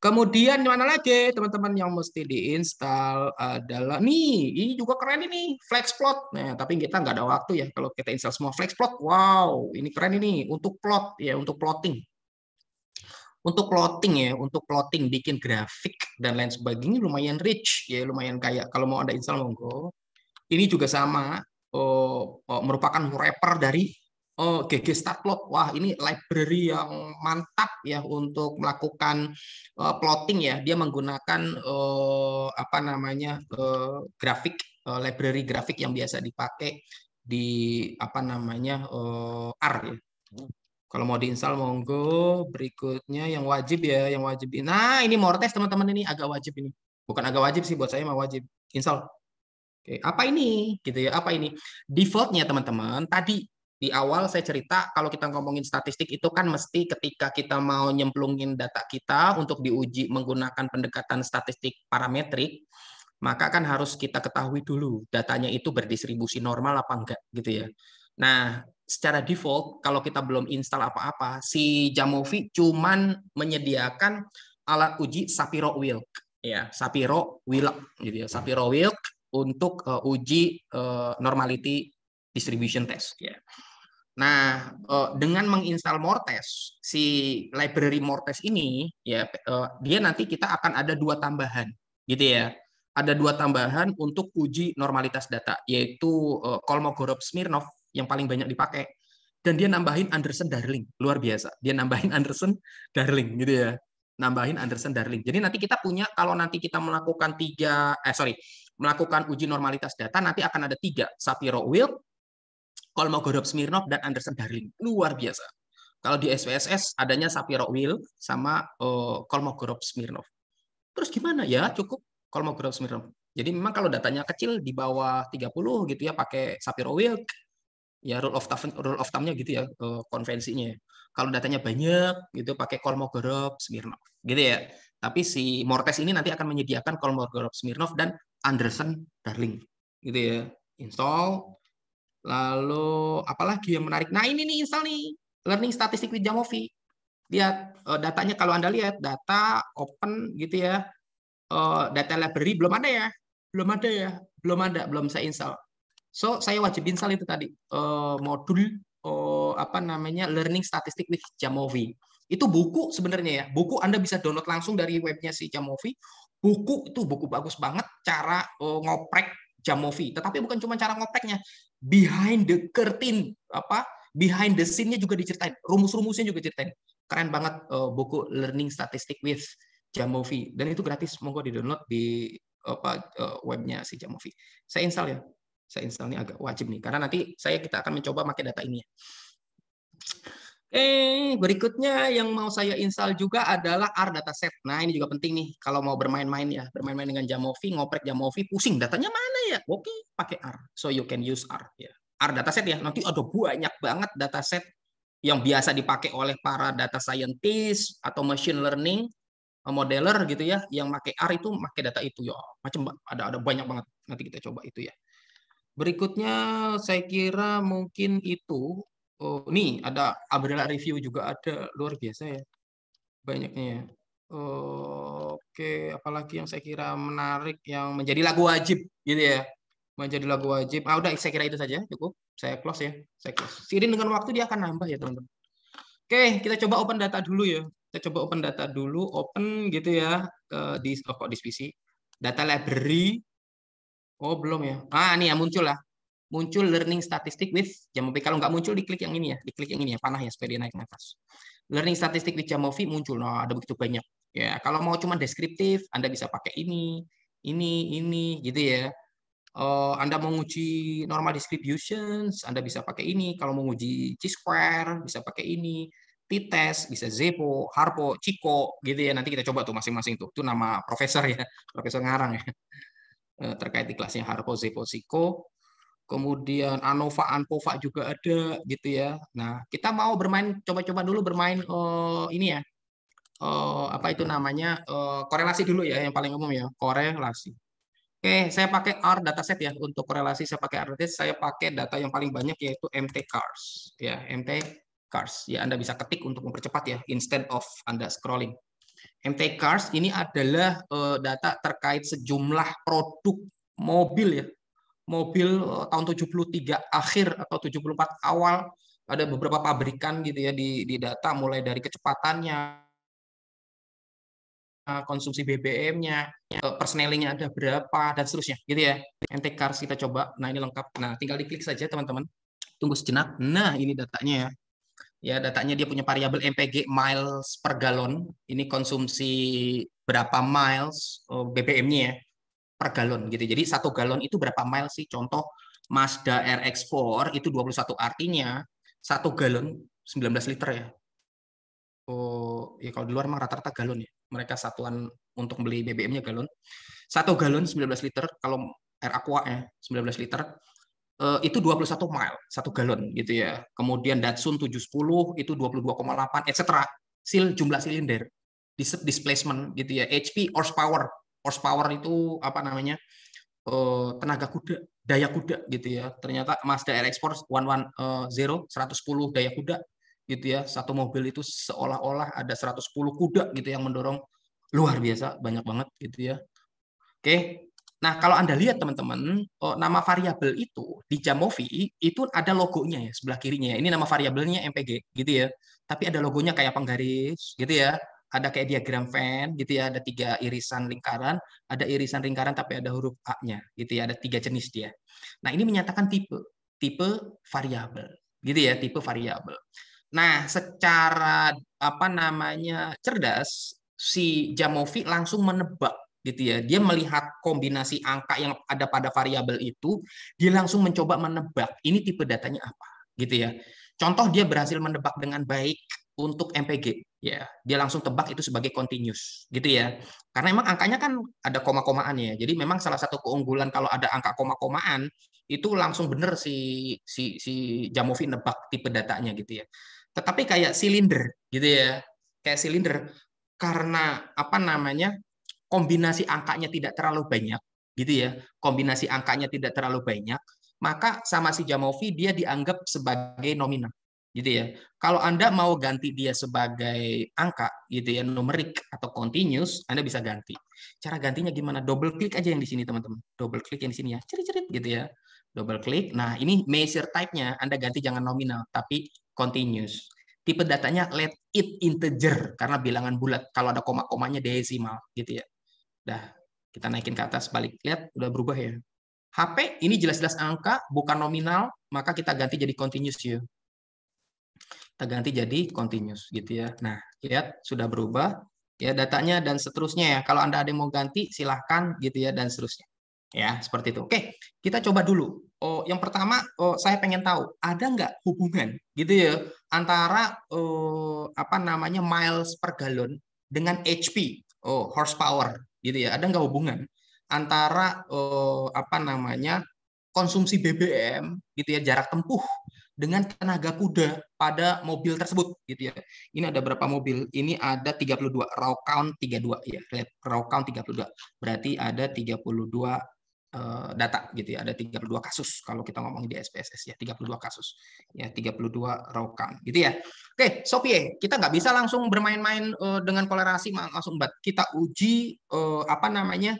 Kemudian mana lagi teman-teman yang mesti diinstal adalah nih ini juga keren ini Flexplot. Nah tapi kita nggak ada waktu ya kalau kita install semua Flexplot. Wow ini keren ini untuk plot ya untuk plotting untuk plotting ya, untuk plotting bikin grafik dan lain sebagainya lumayan rich ya, lumayan kayak Kalau mau ada install monggo. Ini juga sama oh, oh, merupakan wrapper dari oh, GG Startplot. Wah, ini library yang mantap ya untuk melakukan uh, plotting ya. Dia menggunakan uh, apa namanya? Uh, grafik uh, library grafik yang biasa dipakai di apa namanya uh, R ya kalau mau diinstal monggo. Berikutnya yang wajib ya, yang wajib. Nah, ini more test teman-teman ini agak wajib ini. Bukan agak wajib sih buat saya mah wajib. Install. Oke, apa ini? Gitu ya, apa ini? Defaultnya teman-teman, tadi di awal saya cerita kalau kita ngomongin statistik itu kan mesti ketika kita mau nyemplungin data kita untuk diuji menggunakan pendekatan statistik parametrik, maka kan harus kita ketahui dulu datanya itu berdistribusi normal apa enggak gitu ya. Nah, secara default kalau kita belum install apa-apa, si Jamovi cuman menyediakan alat uji Sapiro-Wilk ya, Sapiro-Wilk gitu ya, Sapiro-Wilk untuk uh, uji uh, normality distribution test ya. Nah, uh, dengan menginstal Mortes, si library Mortes ini ya uh, dia nanti kita akan ada dua tambahan gitu ya ada dua tambahan untuk uji normalitas data, yaitu Kolmogorov-Smirnov yang paling banyak dipakai dan dia nambahin Anderson Darling luar biasa dia nambahin Anderson Darling gitu ya nambahin Anderson Darling jadi nanti kita punya kalau nanti kita melakukan tiga eh sorry melakukan uji normalitas data nanti akan ada tiga Sapiro Wilk Kolmogorov Smirnov dan Anderson Darling luar biasa kalau di SPSS adanya Sapiro Wilk sama uh, Kolmogorov Smirnov terus gimana ya cukup Kolmogorov Smirnov jadi memang kalau datanya kecil di bawah 30 gitu ya pakai Sapiro Wilk ya rule of thumb rule of thumbnya gitu ya eh, konvensinya kalau datanya banyak gitu pakai Kolmogorov Smirnov gitu ya tapi si Mortes ini nanti akan menyediakan Kolmogorov Smirnov dan Anderson Darling gitu ya install lalu apalagi yang menarik nah ini nih install nih learning statistik with Jamovi lihat eh, datanya kalau anda lihat data open gitu ya eh, data library belum ada ya belum ada ya belum ada belum saya install So saya wajib install itu tadi uh, modul uh, apa namanya Learning Statistik with Jamovi. Itu buku sebenarnya ya. Buku Anda bisa download langsung dari webnya si Jamovi. Buku itu buku bagus banget cara uh, ngoprek Jamovi. Tetapi bukan cuma cara ngopreknya. Behind the curtain apa? Behind the scene-nya juga diceritain. Rumus-rumusnya juga diceritain. Keren banget uh, buku Learning Statistik with Jamovi dan itu gratis monggo di-download di apa uh, webnya si Jamovi. Saya install ya. Saya install ini agak wajib nih, karena nanti saya kita akan mencoba pakai data ini. Oke, berikutnya yang mau saya install juga adalah R dataset. Nah, ini juga penting nih kalau mau bermain-main ya, bermain-main dengan Jamovi, ngoprek Jamovi, pusing datanya mana ya? Oke, pakai R. So you can use R ya. R dataset ya. Nanti ada banyak banget dataset yang biasa dipakai oleh para data scientist atau machine learning eh, modeler gitu ya, yang pakai R itu pakai data itu ya. Macam ada ada banyak banget. Nanti kita coba itu ya. Berikutnya saya kira mungkin itu. Oh, nih ada umbrella review juga ada luar biasa ya. Banyaknya ya. Oh, Oke, okay. apalagi yang saya kira menarik yang menjadi lagu wajib gitu ya. Menjadi lagu wajib. Ah udah saya kira itu saja cukup. Saya close ya. Saya close. Sirin dengan waktu dia akan nambah ya, teman-teman. Oke, okay, kita coba open data dulu ya. Kita coba open data dulu, open gitu ya di oh, kok di PC. Data library Oh, belum ya. Ah, ini ya muncul lah. Muncul learning statistic with Jamovi. Kalau nggak muncul, diklik yang ini ya. Diklik yang ini ya, panah ya, supaya dia naik atas. Learning statistic with Jamovi muncul. Nah, ada begitu banyak. Ya, kalau mau cuma deskriptif, Anda bisa pakai ini, ini, ini, gitu ya. Uh, Anda mau uji normal distributions, Anda bisa pakai ini. Kalau mau uji square bisa pakai ini. T-test, bisa Zepo, Harpo, Ciko, gitu ya. Nanti kita coba tuh masing-masing tuh. Itu nama profesor ya, *laughs* profesor ngarang ya. Eh, terkait di kelasnya Harpo Posiko. Kemudian Anova Anpova juga ada gitu ya. Nah, kita mau bermain coba-coba dulu bermain uh, ini ya. Uh, apa itu namanya? Uh, korelasi dulu ya yang paling umum ya, korelasi. Oke, saya pakai R dataset ya untuk korelasi saya pakai R dataset, saya pakai data yang paling banyak yaitu MT cars ya, MTCars. Ya Anda bisa ketik untuk mempercepat ya instead of Anda scrolling. MT Cars ini adalah eh, data terkait sejumlah produk mobil ya. Mobil eh, tahun 73 akhir atau 74 awal ada beberapa pabrikan gitu ya di di data mulai dari kecepatannya, eh, konsumsi BBM-nya, persnelingnya ada berapa, dan seterusnya, gitu ya. MT Cars kita coba, nah ini lengkap. Nah, tinggal diklik saja teman-teman. Tunggu sejenak. Nah, ini datanya ya ya datanya dia punya variabel MPG miles per galon ini konsumsi berapa miles oh, BBM-nya ya per galon gitu jadi satu galon itu berapa miles sih contoh Mazda RX4 itu 21 artinya satu galon 19 liter ya oh ya kalau di luar mah rata-rata galon ya mereka satuan untuk beli BBM-nya galon satu galon 19 liter kalau air aqua ya 19 liter Eh, itu 21 mile, satu galon gitu ya. Kemudian Datsun 710 itu 22,8 etc. Sil jumlah silinder, displacement gitu ya, HP horsepower. Horsepower itu apa namanya? Eh, tenaga kuda, daya kuda gitu ya. Ternyata Mazda RX-4 110 110 daya kuda gitu ya. Satu mobil itu seolah-olah ada 110 kuda gitu yang mendorong luar biasa banyak banget gitu ya. Oke, Nah, kalau Anda lihat teman-teman, oh, nama variabel itu di Jamovi itu ada logonya ya sebelah kirinya. Ya. Ini nama variabelnya MPG gitu ya. Tapi ada logonya kayak penggaris gitu ya. Ada kayak diagram Venn gitu ya, ada tiga irisan lingkaran, ada irisan lingkaran tapi ada huruf A-nya gitu ya, ada tiga jenis dia. Nah, ini menyatakan tipe, tipe variabel gitu ya, tipe variabel. Nah, secara apa namanya cerdas si Jamovi langsung menebak gitu ya. Dia melihat kombinasi angka yang ada pada variabel itu, dia langsung mencoba menebak ini tipe datanya apa, gitu ya. Contoh dia berhasil menebak dengan baik untuk MPG, ya. Dia langsung tebak itu sebagai continuous, gitu ya. Karena emang angkanya kan ada koma-komaan ya. Jadi memang salah satu keunggulan kalau ada angka koma-komaan itu langsung benar si si si Jamovi nebak tipe datanya gitu ya. Tetapi kayak silinder gitu ya. Kayak silinder karena apa namanya? kombinasi angkanya tidak terlalu banyak, gitu ya, kombinasi angkanya tidak terlalu banyak, maka sama si Jamovi dia dianggap sebagai nominal gitu ya. Kalau Anda mau ganti dia sebagai angka gitu ya, numerik atau continuous, Anda bisa ganti. Cara gantinya gimana? Double klik aja yang di sini, teman-teman. Double klik yang di sini ya. Cerit-cerit gitu ya. Double klik. Nah, ini measure type-nya Anda ganti jangan nominal, tapi continuous. Tipe datanya let it integer karena bilangan bulat. Kalau ada koma-komanya desimal gitu ya. Dah, kita naikin ke atas balik. Lihat, udah berubah ya. HP ini jelas-jelas angka, bukan nominal, maka kita ganti jadi continuous ya. Kita ganti jadi continuous gitu ya. Nah, lihat sudah berubah ya datanya dan seterusnya ya. Kalau Anda ada yang mau ganti silahkan gitu ya dan seterusnya. Ya, seperti itu. Oke, kita coba dulu. Oh, yang pertama oh, saya pengen tahu ada nggak hubungan gitu ya antara oh, apa namanya miles per galon dengan HP, oh horsepower gitu ya ada nggak hubungan antara eh, apa namanya konsumsi BBM gitu ya jarak tempuh dengan tenaga kuda pada mobil tersebut gitu ya. Ini ada berapa mobil? Ini ada 32 raw count 32 ya. Raw count 32. Berarti ada 32 Eh, data gitu ya ada 32 kasus kalau kita ngomong di SPSS ya 32 kasus ya 32 raw count gitu ya oke Sophie kita nggak bisa langsung bermain-main eh, dengan kolerasi langsung bat kita uji uh, apa namanya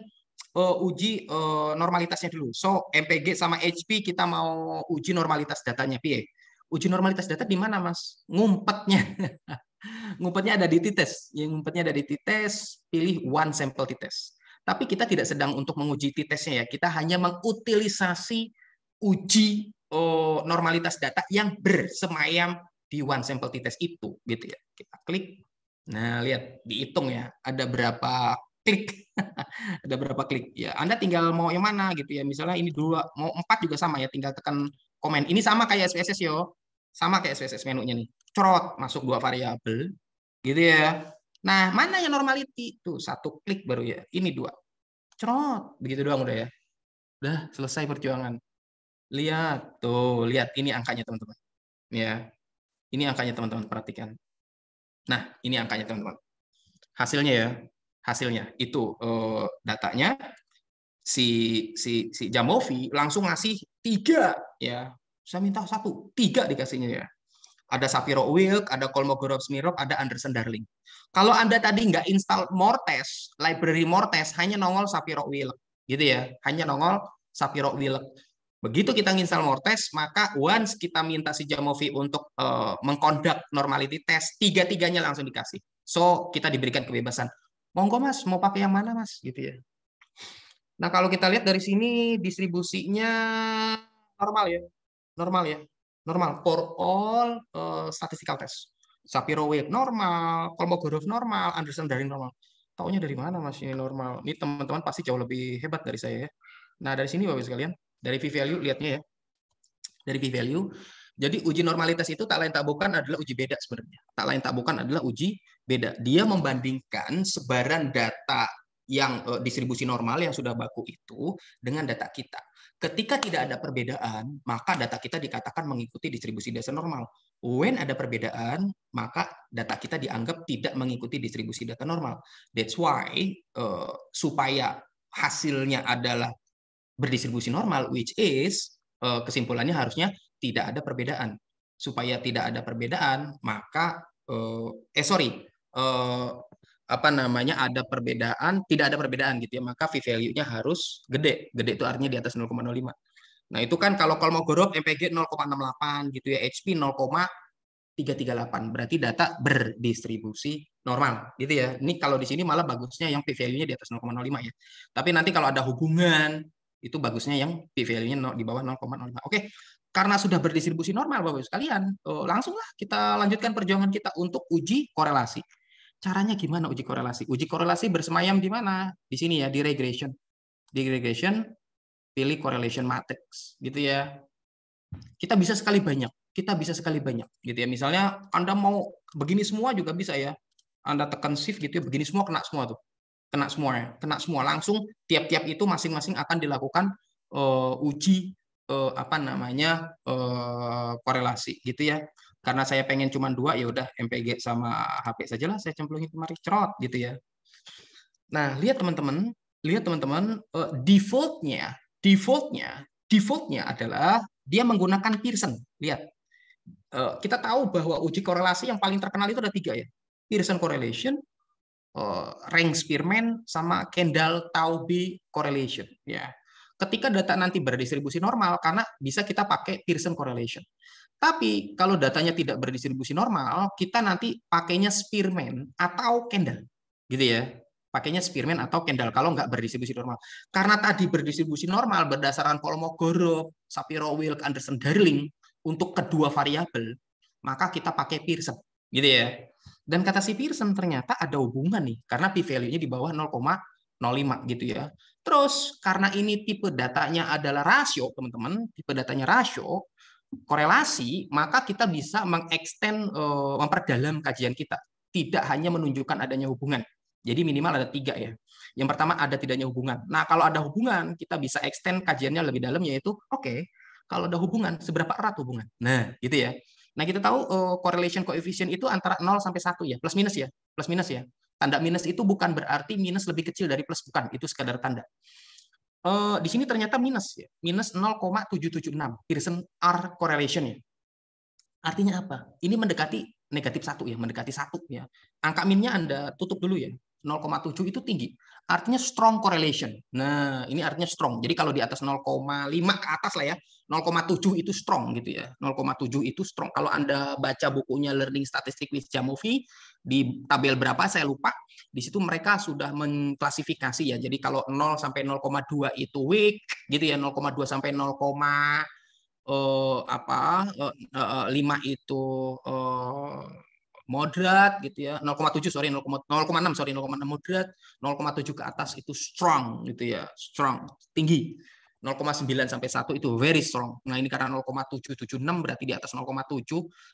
uh, uji uh, normalitasnya dulu so MPG sama HP kita mau uji normalitas datanya Pie uji normalitas data di mana mas ngumpetnya *laughs* ngumpetnya ada di t-test e yang ngumpetnya ada di t-test e pilih one sample t-test tapi kita tidak sedang untuk menguji t-testnya ya. Kita hanya mengutilisasi uji oh, normalitas data yang bersemayam di one sample t-test itu gitu ya. Kita klik. Nah, lihat dihitung ya, ada berapa klik. *laughs* ada berapa klik. Ya, Anda tinggal mau yang mana gitu ya. Misalnya ini dua, mau empat juga sama ya, tinggal tekan komen. Ini sama kayak SPSS yo. Sama kayak SPSS menunya nih. Crot masuk dua variabel gitu ya. Nah, mana yang normality? Tuh, satu klik baru ya. Ini dua. Cerot. Begitu doang udah ya. Udah, selesai perjuangan. Lihat. Tuh, lihat. Ini angkanya, teman-teman. Ya. Ini angkanya, teman-teman. Perhatikan. Nah, ini angkanya, teman-teman. Hasilnya ya. Hasilnya. Itu uh, datanya. Si, si, si Jamovi langsung ngasih tiga. Ya. Saya minta satu. Tiga dikasihnya ya. Ada Sapiro Wilk, ada Kolmogorov smirnov ada Anderson Darling. Kalau Anda tadi nggak install Mortes, library Mortes, hanya nongol Sapiro Wilk. Gitu ya, hanya nongol Sapiro Wilk. Begitu kita nginstal Mortes, maka once kita minta si Jamovi untuk uh, mengkondak normality test, tiga-tiganya langsung dikasih. So, kita diberikan kebebasan. Monggo mas, mau pakai yang mana mas? Gitu ya. Nah, kalau kita lihat dari sini distribusinya normal ya. Normal ya normal for all uh, statistical test. sapiro Wave normal, Kolmogorov normal, Anderson dari normal. Taunya dari mana Mas ini normal? Ini teman-teman pasti jauh lebih hebat dari saya ya. Nah, dari sini Bapak sekalian, dari p-value lihatnya ya. Dari p-value. Jadi uji normalitas itu tak lain tak bukan adalah uji beda sebenarnya. Tak lain tak bukan adalah uji beda. Dia membandingkan sebaran data yang eh, distribusi normal yang sudah baku itu dengan data kita. Ketika tidak ada perbedaan, maka data kita dikatakan mengikuti distribusi data normal. When ada perbedaan, maka data kita dianggap tidak mengikuti distribusi data normal. That's why uh, supaya hasilnya adalah berdistribusi normal, which is uh, kesimpulannya harusnya tidak ada perbedaan. Supaya tidak ada perbedaan, maka uh, eh sorry, uh, apa namanya ada perbedaan, tidak ada perbedaan gitu ya, maka V value-nya harus gede. Gede itu artinya di atas 0,05. Nah, itu kan kalau kalau mau Kolmogorov MPG 0,68 gitu ya, HP 0,338. Berarti data berdistribusi normal gitu ya. Ini kalau di sini malah bagusnya yang P value-nya di atas 0,05 ya. Tapi nanti kalau ada hubungan itu bagusnya yang P value-nya di bawah 0,05. Oke, karena sudah berdistribusi normal Bapak Ibu sekalian, oh, langsunglah kita lanjutkan perjuangan kita untuk uji korelasi Caranya gimana uji korelasi? Uji korelasi bersemayam di mana? Di sini ya, di regression. Di regression, pilih correlation matrix. Gitu ya. Kita bisa sekali banyak. Kita bisa sekali banyak. gitu ya. Misalnya Anda mau begini semua juga bisa ya. Anda tekan shift gitu ya, begini semua kena semua tuh. Kena semua ya. Kena semua. Langsung tiap-tiap itu masing-masing akan dilakukan uh, uji uh, apa namanya uh, korelasi gitu ya karena saya pengen cuma dua ya udah MPG sama HP saja lah saya cemplungin kemari cerot gitu ya. Nah, lihat teman-teman, lihat teman-teman uh, defaultnya, defaultnya, defaultnya adalah dia menggunakan Pearson. Lihat, eh, kita tahu bahwa uji korelasi yang paling terkenal itu ada tiga ya, Pearson correlation, uh, eh, Rank Spearman, sama Kendall Taube correlation. Ya, ketika data nanti berdistribusi normal karena bisa kita pakai Pearson correlation. Tapi kalau datanya tidak berdistribusi normal, kita nanti pakainya spearman atau candle, gitu ya. Pakainya spearman atau candle kalau nggak berdistribusi normal. Karena tadi berdistribusi normal berdasarkan Kolmogorov, Sapiro-Wilk, Anderson Darling untuk kedua variabel, maka kita pakai Pearson, gitu ya. Dan kata si Pearson ternyata ada hubungan nih, karena p-value-nya di bawah 0,05 gitu ya. Terus karena ini tipe datanya adalah rasio, teman-teman, tipe datanya rasio, korelasi, maka kita bisa mengeksten, eh, memperdalam kajian kita. Tidak hanya menunjukkan adanya hubungan. Jadi minimal ada tiga ya. Yang pertama ada tidaknya hubungan. Nah kalau ada hubungan, kita bisa extend kajiannya lebih dalam yaitu, oke, okay, kalau ada hubungan, seberapa erat hubungan? Nah gitu ya. Nah kita tahu uh, correlation coefficient itu antara 0 sampai 1 ya, plus minus ya, plus minus ya. Tanda minus itu bukan berarti minus lebih kecil dari plus, bukan. Itu sekadar tanda. Eh, di sini ternyata minus ya, minus 0,776 Pearson R correlation ya. Artinya apa? Ini mendekati negatif satu ya, mendekati satu ya. Angka minnya Anda tutup dulu ya. 0,7 itu tinggi. Artinya strong correlation. Nah, ini artinya strong. Jadi kalau di atas 0,5 ke atas lah ya, 0,7 itu strong gitu ya. 0,7 itu strong. Kalau Anda baca bukunya Learning Statistics with Jamovi, di tabel berapa saya lupa di situ mereka sudah mengklasifikasi ya jadi kalau 0 sampai 0,2 itu weak gitu ya 0,2 sampai 0, eh, apa eh, 5 eh, itu eh, moderat gitu ya 0,7 sorry 0,6 sorry 0,6 moderat 0,7 ke atas itu strong gitu ya strong tinggi 0,9 sampai 1 itu very strong. Nah, ini karena 0,776 berarti di atas 0,7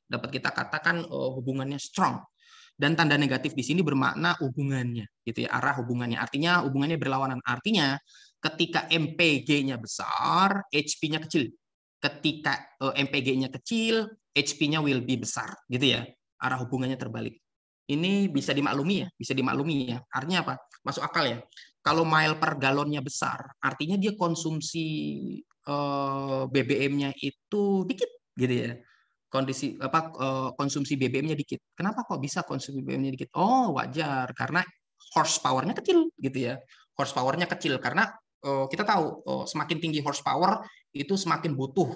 dapat kita katakan uh, hubungannya strong dan tanda negatif di sini bermakna hubungannya gitu ya arah hubungannya artinya hubungannya berlawanan artinya ketika MPG-nya besar HP-nya kecil ketika eh, MPG-nya kecil HP-nya will be besar gitu ya arah hubungannya terbalik ini bisa dimaklumi ya bisa dimaklumi ya artinya apa masuk akal ya kalau mile per galonnya besar artinya dia konsumsi eh, BBM-nya itu dikit gitu ya kondisi apa eh, konsumsi BBM-nya dikit. Kenapa kok bisa konsumsi BBM-nya dikit? Oh, wajar karena horsepower-nya kecil gitu ya. Horsepower-nya kecil karena eh, kita tahu eh, semakin tinggi horsepower itu semakin butuh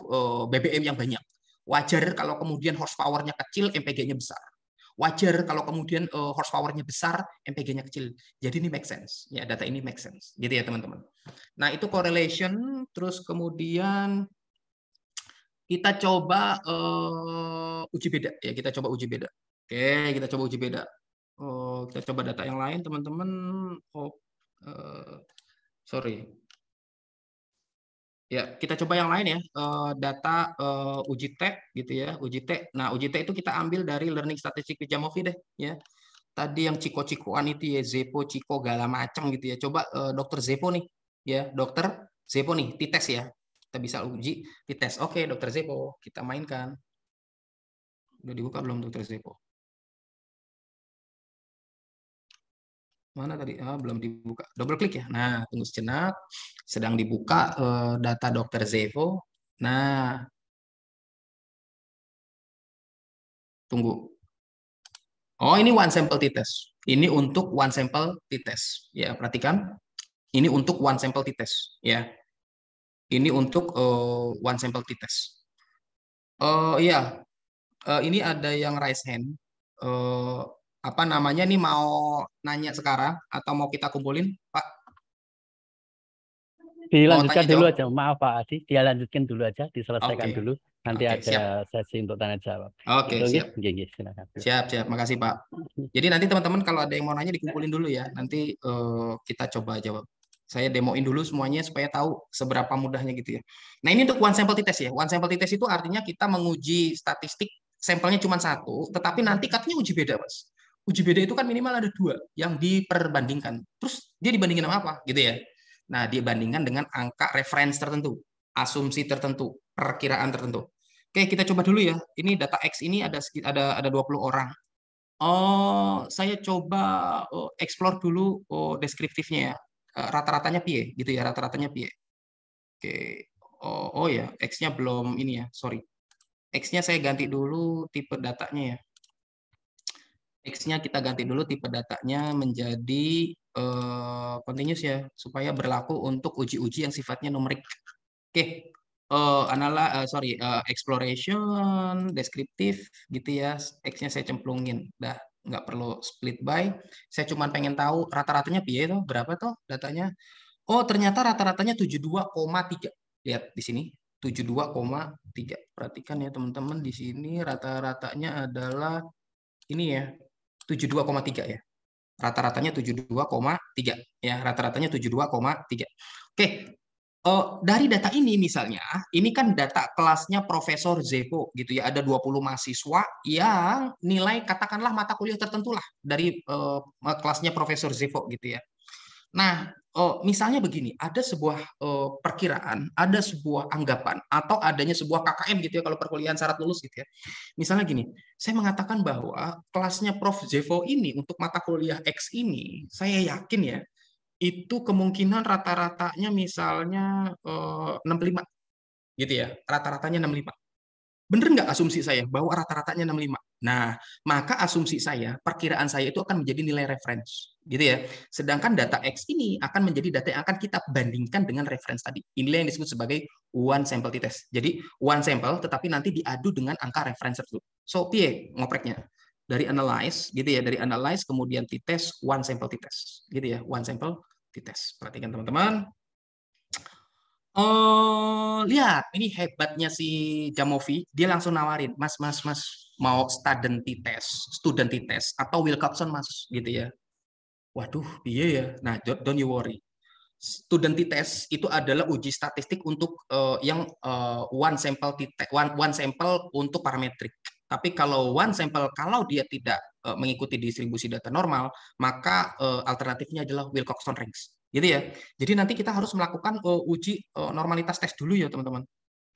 BBM yang banyak. Wajar kalau kemudian horsepower-nya kecil, MPG-nya besar. Wajar kalau kemudian horsepower-nya besar, MPG-nya kecil. Jadi ini make sense. Ya, data ini make sense. Gitu ya, teman-teman. Nah, itu correlation terus kemudian kita coba uh, uji beda ya kita coba uji beda oke kita coba uji beda oh kita coba data yang lain teman-teman oh uh, sorry ya kita coba yang lain ya uh, data uh, uji t gitu ya uji t nah uji t itu kita ambil dari learning statistik jamovi deh ya tadi yang ciko-cikoan itu ya Zepo Ciko gala macam gitu ya coba uh, dokter Zepo nih ya dokter Zepo nih tites ya kita bisa uji tes. oke okay, dokter Zepo kita mainkan udah dibuka belum dokter Zepo mana tadi ah, belum dibuka double klik ya nah tunggu sejenak sedang dibuka uh, data dokter Zepo. nah tunggu oh ini one sample t-test ini untuk one sample t-test ya perhatikan ini untuk one sample t-test ya ini untuk uh, one sample t-test. Uh, eh, iya, uh, ini ada yang raise hand. Uh, apa namanya nih mau nanya sekarang atau mau kita kumpulin, Pak? Dilanjutkan dulu aja, maaf Pak Adi, dia lanjutkan dulu aja, diselesaikan okay. dulu. Nanti okay, ada siap. sesi untuk tanya jawab. Oke, okay, gitu, siap. Gigi, gitu? silakan. Siap, siap. Makasih Pak. Jadi nanti teman-teman kalau ada yang mau nanya dikumpulin dulu ya. Nanti uh, kita coba jawab saya demoin dulu semuanya supaya tahu seberapa mudahnya gitu ya. Nah ini untuk one sample t test ya. One sample t test itu artinya kita menguji statistik sampelnya cuma satu, tetapi nanti katanya uji beda mas. Uji beda itu kan minimal ada dua yang diperbandingkan. Terus dia dibandingin sama apa gitu ya? Nah dibandingkan dengan angka reference tertentu, asumsi tertentu, perkiraan tertentu. Oke kita coba dulu ya. Ini data X ini ada ada ada 20 orang. Oh, saya coba oh, explore dulu oh, deskriptifnya ya. Eh, rata-ratanya pie, gitu ya rata-ratanya pie. oke oh, oh ya x-nya belum ini ya sorry x-nya saya ganti dulu tipe datanya ya x-nya kita ganti dulu tipe datanya menjadi uh, continuous ya supaya berlaku untuk uji-uji yang sifatnya numerik oke okay. uh, eh, anala uh, sorry uh, exploration deskriptif, gitu ya x-nya saya cemplungin dah nggak perlu split by. Saya cuma pengen tahu rata-ratanya piye itu berapa toh datanya. Oh, ternyata rata-ratanya 72,3. Lihat di sini 72,3. Perhatikan ya teman-teman di sini rata-ratanya adalah ini ya 72,3 ya. Rata-ratanya 72,3 ya, rata-ratanya 72,3. Oke, Uh, dari data ini misalnya, ini kan data kelasnya Profesor Zeko gitu ya, ada 20 mahasiswa yang nilai katakanlah mata kuliah tertentu lah dari uh, kelasnya Profesor Zeko gitu ya. Nah, uh, misalnya begini, ada sebuah uh, perkiraan, ada sebuah anggapan atau adanya sebuah KKM gitu ya kalau perkuliahan syarat lulus gitu ya. Misalnya gini, saya mengatakan bahwa kelasnya Prof Zeko ini untuk mata kuliah X ini, saya yakin ya itu kemungkinan rata-ratanya misalnya eh, 65 gitu ya rata-ratanya 65 bener nggak asumsi saya bahwa rata-ratanya 65 nah maka asumsi saya perkiraan saya itu akan menjadi nilai reference gitu ya sedangkan data X ini akan menjadi data yang akan kita bandingkan dengan reference tadi inilah yang disebut sebagai one sample t test jadi one sample tetapi nanti diadu dengan angka reference tersebut so pie ngopreknya dari analyze gitu ya dari analyze kemudian t-test one sample t-test gitu ya one sample dites. Perhatikan teman-teman. Oh, lihat ini hebatnya si Jamovi, dia langsung nawarin, "Mas, Mas, Mas, mau student test, student test atau Wilcoxon, Mas." gitu ya. Waduh, iya ya. Nah, don't you worry. Student test itu adalah uji statistik untuk uh, yang uh, one sample one one sample untuk parametrik. Tapi kalau one sample kalau dia tidak Eh, mengikuti distribusi data normal, maka uh, alternatifnya adalah Wilcoxon ranks. Gitu ya. Jadi nanti kita harus melakukan uh, uji uh, normalitas tes dulu ya, teman-teman.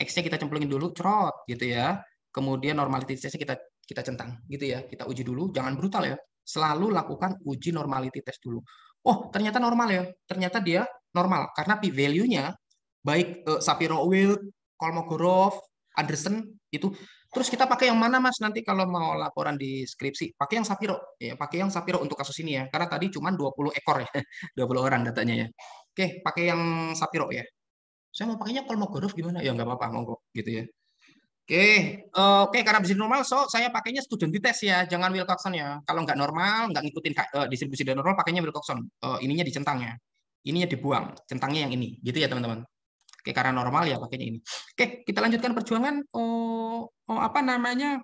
X-nya kita cemplungin dulu, cerot gitu ya. Kemudian normalitasnya kita kita centang gitu ya. Kita uji dulu, jangan brutal ya. Selalu lakukan uji normality test dulu. Oh, ternyata normal ya. Ternyata dia normal karena p value-nya baik uh, Sapiro Wilk, Kolmogorov, Anderson itu Terus kita pakai yang mana Mas nanti kalau mau laporan di skripsi? Pakai yang Sapiro. Ya, pakai yang Sapiro untuk kasus ini ya. Karena tadi cuma 20 ekor ya. 20 *laughs* orang datanya ya. Oke, pakai yang Sapiro ya. Saya mau pakainya Kolmogorov gimana? Ya nggak apa-apa, monggo gitu ya. Oke, okay. Eh, oke karena bisnis normal, so saya pakainya student di tes ya, jangan Wilcoxon ya. Kalau nggak normal, nggak ngikutin eh, distribusi distribusi normal, pakainya Wilcoxon. Uh, ininya dicentang ya, ininya dibuang, centangnya yang ini, gitu ya teman-teman. Oke, karena normal ya pakainya ini. Oke, kita lanjutkan perjuangan oh, oh apa namanya?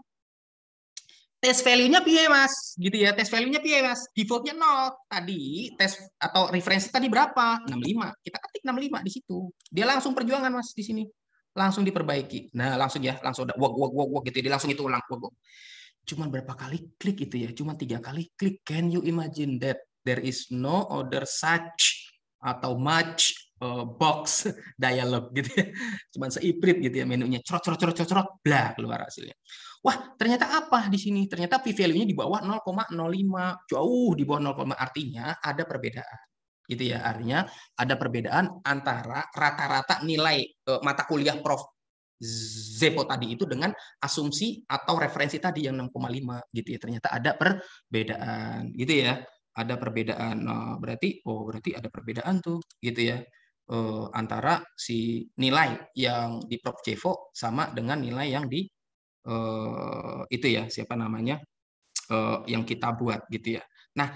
Test value-nya piye, Mas? Gitu ya. Test value-nya piye, Mas? Default-nya 0. Tadi tes atau referensi tadi berapa? 65. Kita ketik 65 di situ. Dia langsung perjuangan, Mas, di sini. Langsung diperbaiki. Nah, langsung ya, langsung Wog wog wog wog gitu. Ya. Dia langsung itu ulang wog. wog. Cuman berapa kali klik itu ya? Cuman tiga kali klik. Can you imagine that? There is no other such atau much Eh, box dialog gitu ya. *laughs* Cuman seiprit gitu ya menunya. Cerot cerot cerot cerot bla keluar hasilnya. Wah, ternyata apa di sini? Ternyata P value-nya di bawah 0,05, jauh di bawah 0, artinya ada perbedaan. Gitu ya, artinya ada perbedaan antara rata-rata nilai uh, mata kuliah Prof Zepo tadi itu dengan asumsi atau referensi tadi yang 6,5 gitu ya. Ternyata ada perbedaan gitu ya. Ada perbedaan. Nah, berarti oh berarti ada perbedaan tuh gitu ya eh, antara si nilai yang di prop Cevo sama dengan nilai yang di eh, itu ya siapa namanya eh, yang kita buat gitu ya. Nah,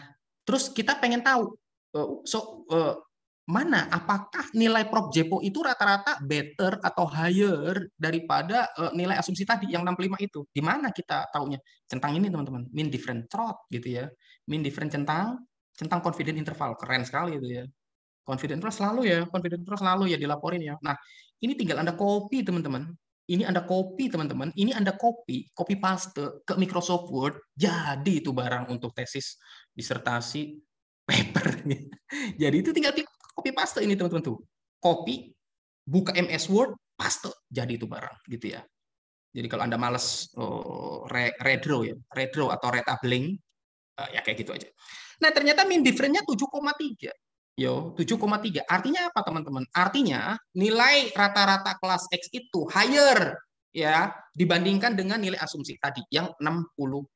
terus kita pengen tahu eh, so eh, mana apakah nilai prop Jepo itu rata-rata better atau higher daripada uh, nilai asumsi tadi yang 65 itu. Di mana kita tahunya Centang ini teman-teman, mean different trot gitu ya. Mean different centang, centang confident interval. Keren sekali itu ya. Confident trust selalu ya, Confident trust selalu ya dilaporin ya. Nah, ini tinggal Anda copy, teman-teman. Ini Anda copy, teman-teman. Ini Anda copy, copy paste ke Microsoft Word, jadi itu barang untuk tesis, disertasi, paper. *laughs* jadi itu tinggal copy paste ini, teman-teman tuh. Copy, buka MS Word, paste, jadi itu barang gitu ya. Jadi kalau Anda males oh, redraw ya, redraw atau retabling, eh, ya kayak gitu aja. Nah ternyata mean difference-nya 7,3. Yo, 7,3. Artinya apa, teman-teman? Artinya nilai rata-rata kelas X itu higher ya dibandingkan dengan nilai asumsi tadi yang 65.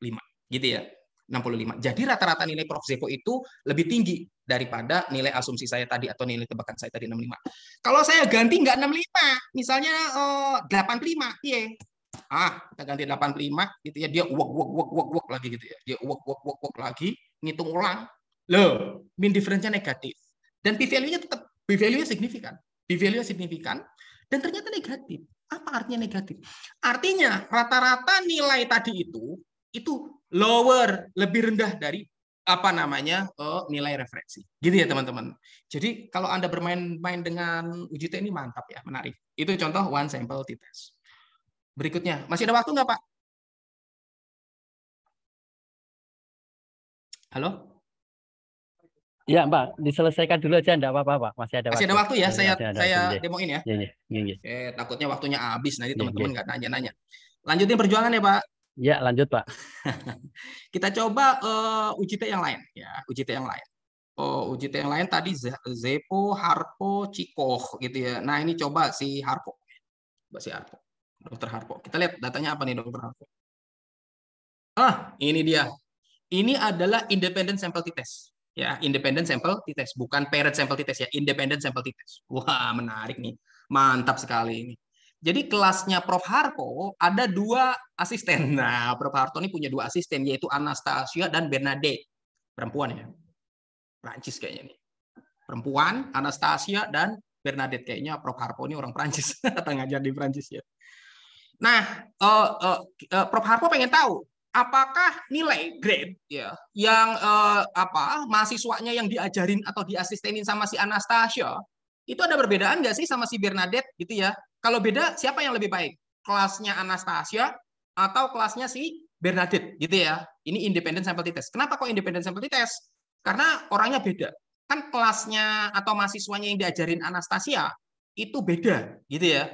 Gitu ya. 65. Jadi rata-rata nilai Prof Zeko itu lebih tinggi daripada nilai asumsi saya tadi atau nilai tebakan saya tadi 65. Kalau saya ganti nggak 65, misalnya eh, 85, iya. Ah, kita ganti 85 gitu ya, dia wok wok wok wok wok lagi gitu ya. Dia wok wok wok wok lagi, ngitung ulang. Loh, mean difference-nya negatif. Dan P value-nya tetap P value-nya signifikan. P value-nya signifikan dan ternyata negatif. Apa artinya negatif? Artinya rata-rata nilai tadi itu itu lower, lebih rendah dari apa namanya oh, nilai referensi gitu ya teman-teman jadi kalau anda bermain-main dengan uji ini mantap ya menarik itu contoh one sample t-test berikutnya masih ada waktu nggak pak halo Ya Mbak, diselesaikan dulu aja, enggak apa-apa Pak. Masih ada waktu. Masih ada waktu ya, saya ada, saya ada, iya, iya. demoin ya. Iya, iya, iya, iya. Eh, takutnya waktunya habis nanti iya, teman-teman nggak nanya-nanya. Lanjutin perjuangan ya Pak. Ya, lanjut Pak. *laughs* Kita coba uh, eh, UJT yang lain ya, UJT yang lain. Oh, UJT yang lain tadi Zepo, Harpo, Cikoh gitu ya. Nah, ini coba si Harpo. Mbak si Harpo. Dokter Harpo. Kita lihat datanya apa nih Dokter Harpo. Ah, ini dia. Ini adalah independent sample test ya independent sample t-test bukan paired sample t-test ya independent sample t-test wah menarik nih mantap sekali ini jadi kelasnya Prof Harto ada dua asisten. *laughs* Nah, Prof Harto ini punya dua asisten yaitu Anastasia dan Bernadette. Perempuan ya. Prancis kayaknya nih. Perempuan, Anastasia dan Bernadette kayaknya Prof Harpo ini orang Prancis atau *laughs* ngajar di Prancis ya. Nah, uh, uh, uh, Prof Harpo pengen tahu apakah nilai grade ya yang eh, apa mahasiswanya yang diajarin atau diasistenin sama si Anastasia itu ada perbedaan nggak sih sama si Bernadette gitu ya? Kalau beda siapa yang lebih baik? Kelasnya Anastasia atau kelasnya si Bernadette gitu ya? Ini independent sample test. Kenapa kok independent sample test? Karena orangnya beda. Kan kelasnya atau mahasiswanya yang diajarin Anastasia itu beda gitu ya.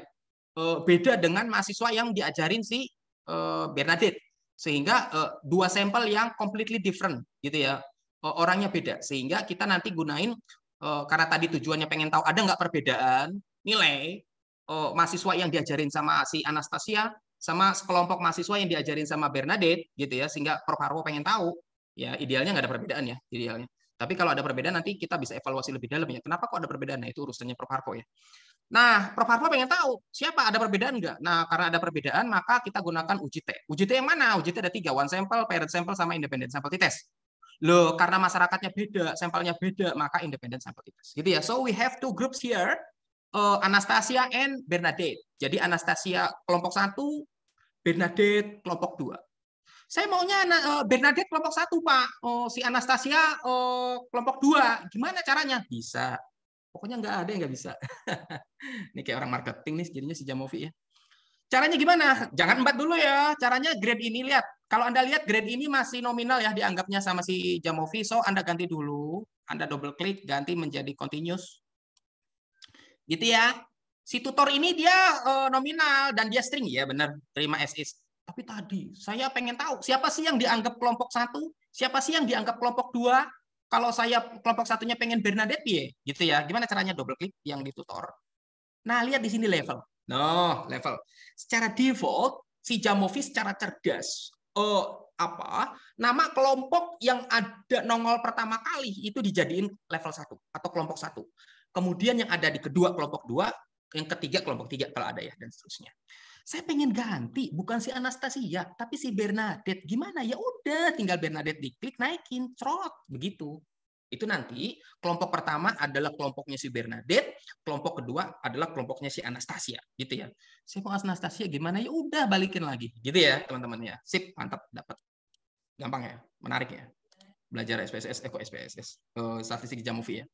Eh, beda dengan mahasiswa yang diajarin si eh, Bernadette sehingga uh, dua sampel yang completely different gitu ya uh, orangnya beda sehingga kita nanti gunain uh, karena tadi tujuannya pengen tahu ada nggak perbedaan nilai uh, mahasiswa yang diajarin sama si Anastasia sama sekelompok mahasiswa yang diajarin sama Bernadette gitu ya sehingga Prof Harwo pengen tahu ya idealnya nggak ada perbedaan ya idealnya tapi kalau ada perbedaan nanti kita bisa evaluasi lebih dalam ya kenapa kok ada perbedaan nah itu urusannya Prof Harwo ya Nah, Prof. Harpo pengen tahu siapa ada perbedaan nggak? Nah, karena ada perbedaan maka kita gunakan uji t. Uji t yang mana? Uji t ada tiga, one sample, paired sample, sama independent sample t test. Loh, karena masyarakatnya beda, sampelnya beda, maka independent sample t test. Gitu ya. So we have two groups here, uh, Anastasia and Bernadette. Jadi Anastasia kelompok satu, Bernadette kelompok dua. Saya maunya uh, Bernadette kelompok satu, Pak. Oh, si Anastasia uh, kelompok dua. Gimana caranya? Bisa Pokoknya nggak ada yang nggak bisa. *laughs* ini kayak orang marketing nih jadinya si Jamovi ya. Caranya gimana? Jangan empat dulu ya. Caranya grade ini lihat. Kalau Anda lihat grade ini masih nominal ya dianggapnya sama si Jamovi, so Anda ganti dulu. Anda double klik ganti menjadi continuous. Gitu ya. Si tutor ini dia eh, nominal dan dia string ya benar terima SS. Tapi tadi saya pengen tahu siapa sih yang dianggap kelompok satu, siapa sih yang dianggap kelompok dua, kalau saya kelompok satunya pengen Bernadette ya, gitu ya. Gimana caranya double klik yang di tutor? Nah, lihat di sini level. No, level. Secara default si Jamovi secara cerdas Oh apa nama kelompok yang ada nongol pertama kali itu dijadiin level satu atau kelompok satu. Kemudian yang ada di kedua kelompok dua, yang ketiga kelompok tiga kalau ada ya dan seterusnya saya pengen ganti bukan si Anastasia tapi si Bernadette gimana ya udah tinggal Bernadette diklik naikin trok, begitu itu nanti kelompok pertama adalah kelompoknya si Bernadette kelompok kedua adalah kelompoknya si Anastasia gitu ya saya mau Anastasia gimana ya udah balikin lagi gitu ya teman-temannya sip mantap dapat gampang ya menarik ya belajar SPSS, eh kok SPSS, uh, eh, statistik jam movie ya.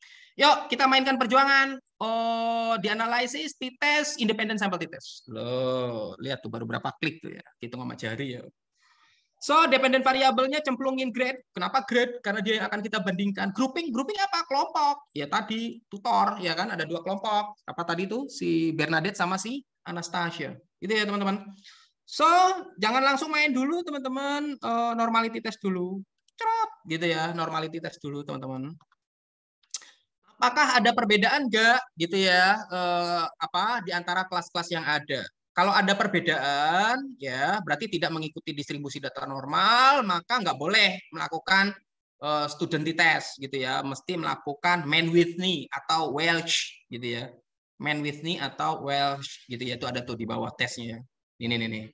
Yuk, kita mainkan perjuangan. Oh, dianalisis, dites, sample sampel dites. Loh, lihat tuh baru berapa klik tuh ya. Kita sama jari ya. So, dependent variabelnya cemplungin grade. Kenapa grade? Karena dia yang akan kita bandingkan. Grouping, grouping apa? Kelompok. Ya tadi tutor, ya kan ada dua kelompok. Apa tadi tuh Si Bernadette sama si Anastasia. Itu ya teman-teman. So, jangan langsung main dulu teman-teman uh, normality test dulu crop gitu ya normality test dulu teman-teman apakah ada perbedaan enggak gitu ya eh, apa di antara kelas-kelas yang ada kalau ada perbedaan ya berarti tidak mengikuti distribusi data normal maka nggak boleh melakukan eh, student test gitu ya mesti melakukan man me atau Welch gitu ya man me atau Welch gitu ya itu ada tuh di bawah tesnya ini nih nih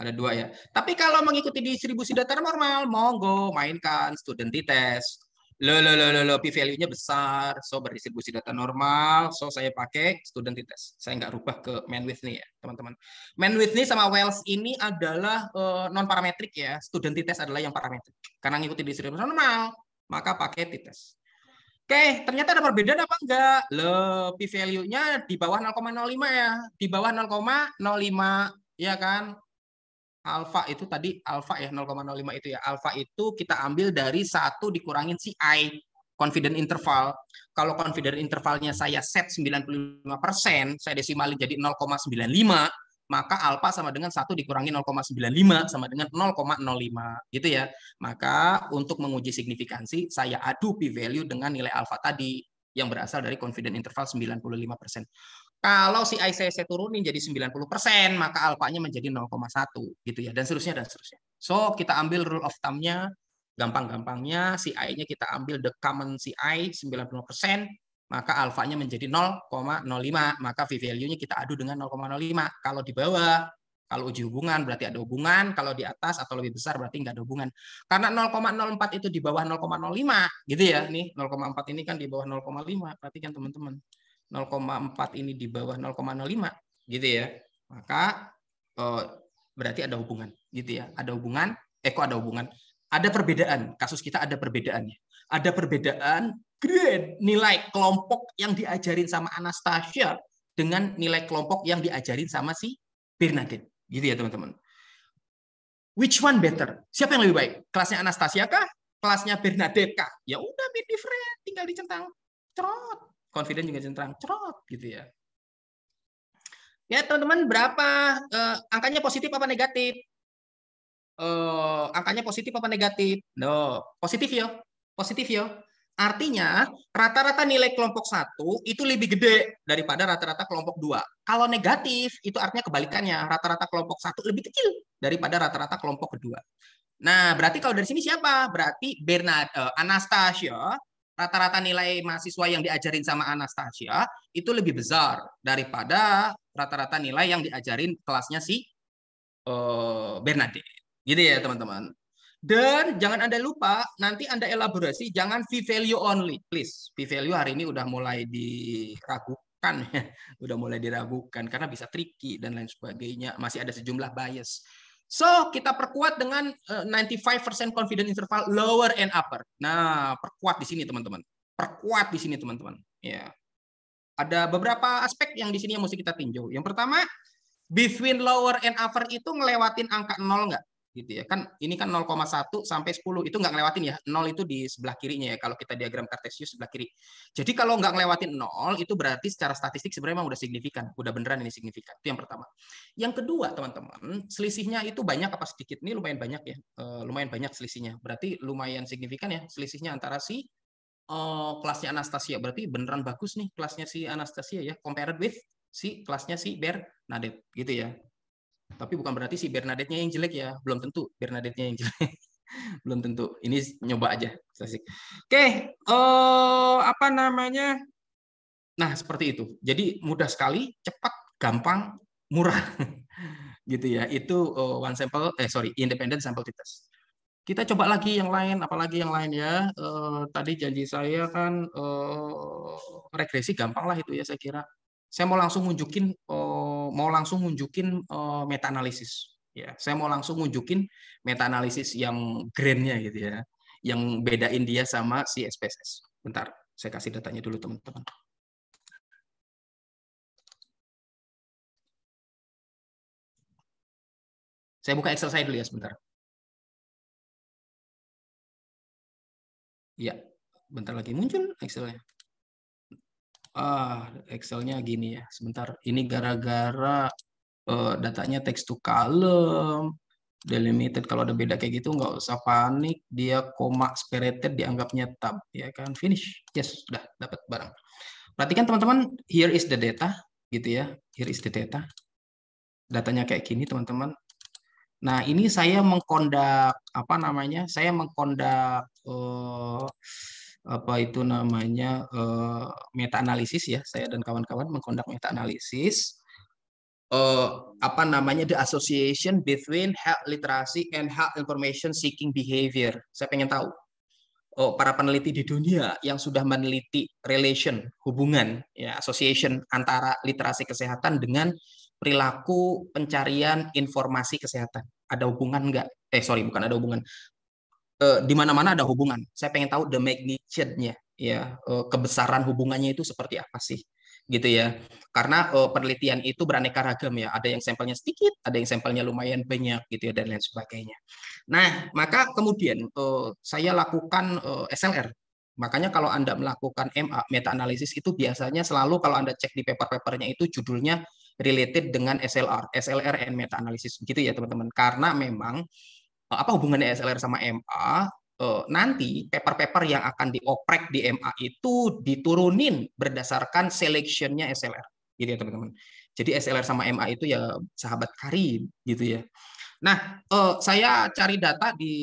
ada dua ya. Tapi kalau mengikuti distribusi data normal, monggo mainkan student t test. Lo, lo, lo, lo, lo, p-value-nya besar. So, berdistribusi data normal. So, saya pakai student t test. Saya nggak rubah ke man with nih ya, teman-teman. Man with nih sama Wells ini adalah uh, non-parametrik ya. Student t test adalah yang parametrik. Karena ngikuti distribusi normal, maka pakai t-test. Oke, ternyata ada perbedaan apa enggak? Le, p-value-nya di bawah 0,05 ya. Di bawah 0,05 ya kan? alfa itu tadi alfa ya 0,05 itu ya. Alfa itu kita ambil dari satu dikurangin si i confident interval. Kalau confident intervalnya saya set 95%, saya desimalin jadi 0,95, maka alfa sama dengan satu dikurangi 0,95 sama dengan 0,05 gitu ya. Maka untuk menguji signifikansi saya adu p value dengan nilai alfa tadi yang berasal dari confident interval 95%. Kalau si ICC turunin jadi 90%, maka alfanya menjadi 0,1 gitu ya dan seterusnya dan seterusnya. So, kita ambil rule of thumb-nya gampang-gampangnya si I-nya kita ambil the common si I 90%, maka alfanya menjadi 0,05, maka V value-nya kita adu dengan 0,05. Kalau di bawah kalau uji hubungan berarti ada hubungan, kalau di atas atau lebih besar berarti enggak ada hubungan. Karena 0,04 itu di bawah 0,05 gitu ya. Nih 0,4 ini kan di bawah 0,5 perhatikan teman-teman. 0,4 ini di bawah 0,05 gitu ya maka eh, berarti ada hubungan gitu ya ada hubungan Eko eh, ada hubungan ada perbedaan kasus kita ada perbedaannya ada perbedaan grade nilai kelompok yang diajarin sama Anastasia dengan nilai kelompok yang diajarin sama si Bernadette gitu ya teman-teman which one better siapa yang lebih baik kelasnya Anastasia kah kelasnya Bernadette kah ya udah be different tinggal dicentang trot confident juga centang cerot gitu ya ya teman-teman berapa uh, angkanya positif apa negatif eh, angkanya positif apa negatif no positif yo positif yo artinya rata-rata nilai kelompok satu itu lebih gede daripada rata-rata kelompok dua kalau negatif itu artinya kebalikannya rata-rata kelompok satu lebih kecil daripada rata-rata kelompok kedua Nah, berarti kalau dari sini siapa? Berarti Bernard uh, Anastasia rata-rata nilai mahasiswa yang diajarin sama Anastasia itu lebih besar daripada rata-rata nilai yang diajarin kelasnya si uh, Bernadette. Gitu ya, teman-teman. Dan jangan Anda lupa, nanti Anda elaborasi, jangan v value only, please. v value hari ini udah mulai diragukan, ya. *laughs* udah mulai diragukan, karena bisa tricky dan lain sebagainya. Masih ada sejumlah bias. So, kita perkuat dengan 95% eh, confidence interval lower and upper. Nah, perkuat di sini teman-teman. Perkuat di sini teman-teman. Ya. Ada beberapa aspek yang di sini yang mesti kita tinjau. Yang pertama, between lower and upper itu ngelewatin angka nol nggak? gitu ya kan ini kan 0,1 sampai 10 itu nggak ngelewatin ya 0 itu di sebelah kirinya ya kalau kita diagram kartesius sebelah kiri jadi kalau nggak ngelewatin 0 itu berarti secara statistik sebenarnya udah signifikan udah beneran ini signifikan itu yang pertama yang kedua teman-teman selisihnya itu banyak apa sedikit ini lumayan banyak ya e, lumayan banyak selisihnya berarti lumayan signifikan ya selisihnya antara si e, kelasnya Anastasia berarti beneran bagus nih kelasnya si Anastasia ya compared with si kelasnya si Bernadette gitu ya tapi bukan berarti si Bernadette-nya yang jelek ya, belum tentu Bernadette-nya yang jelek. *laughs* belum tentu. Ini nyoba aja, Oke, okay. uh, eh, apa namanya? Nah, seperti itu. Jadi mudah sekali, cepat, gampang, murah. *laughs* gitu ya. Itu uh, one sample eh sorry, independent sample test. Kita coba lagi yang lain, apalagi yang lain ya. Uh, tadi janji saya kan uh, regresi gampang lah itu ya saya kira. Saya mau langsung nunjukin uh, mau langsung nunjukin uh, eh, meta analisis ya saya mau langsung nunjukin meta analisis yang grandnya gitu ya yang bedain dia sama si SPSS bentar saya kasih datanya dulu teman-teman saya buka Excel saya dulu ya sebentar ya bentar lagi muncul Excelnya ah Excelnya gini ya sebentar ini gara-gara uh, datanya text to column delimited kalau ada beda kayak gitu nggak usah panik dia koma separated dianggapnya tab ya kan finish yes sudah dapat barang perhatikan teman-teman here is the data gitu ya here is the data datanya kayak gini teman-teman nah ini saya mengkondak apa namanya saya mengkondak uh, apa itu namanya eh, meta analisis ya saya dan kawan-kawan mengkondak meta analisis eh, apa namanya the association between health literacy and health information seeking behavior saya pengen tahu oh, para peneliti di dunia yang sudah meneliti relation hubungan ya association antara literasi kesehatan dengan perilaku pencarian informasi kesehatan ada hubungan enggak eh sorry bukan ada hubungan uh, di mana-mana ada hubungan. Saya pengen tahu the magnitude-nya, ya uh, kebesaran hubungannya itu seperti apa sih, gitu ya. Karena uh, penelitian itu beraneka ragam ya. Ada yang sampelnya sedikit, ada yang sampelnya lumayan banyak, gitu ya dan lain sebagainya. Nah, maka kemudian uh, saya lakukan uh, SLR. Makanya kalau Anda melakukan MA, meta-analisis itu biasanya selalu kalau Anda cek di paper-papernya itu judulnya related dengan SLR, SLR and meta-analisis. gitu ya teman-teman. Karena memang Eh, apa hubungannya SLR sama MA? Eh, nanti paper-paper yang akan dioprek di MA itu diturunin berdasarkan selectionnya SLR, gitu ya teman-teman. Jadi SLR sama MA itu ya sahabat karim gitu ya. Nah, eh, saya cari data di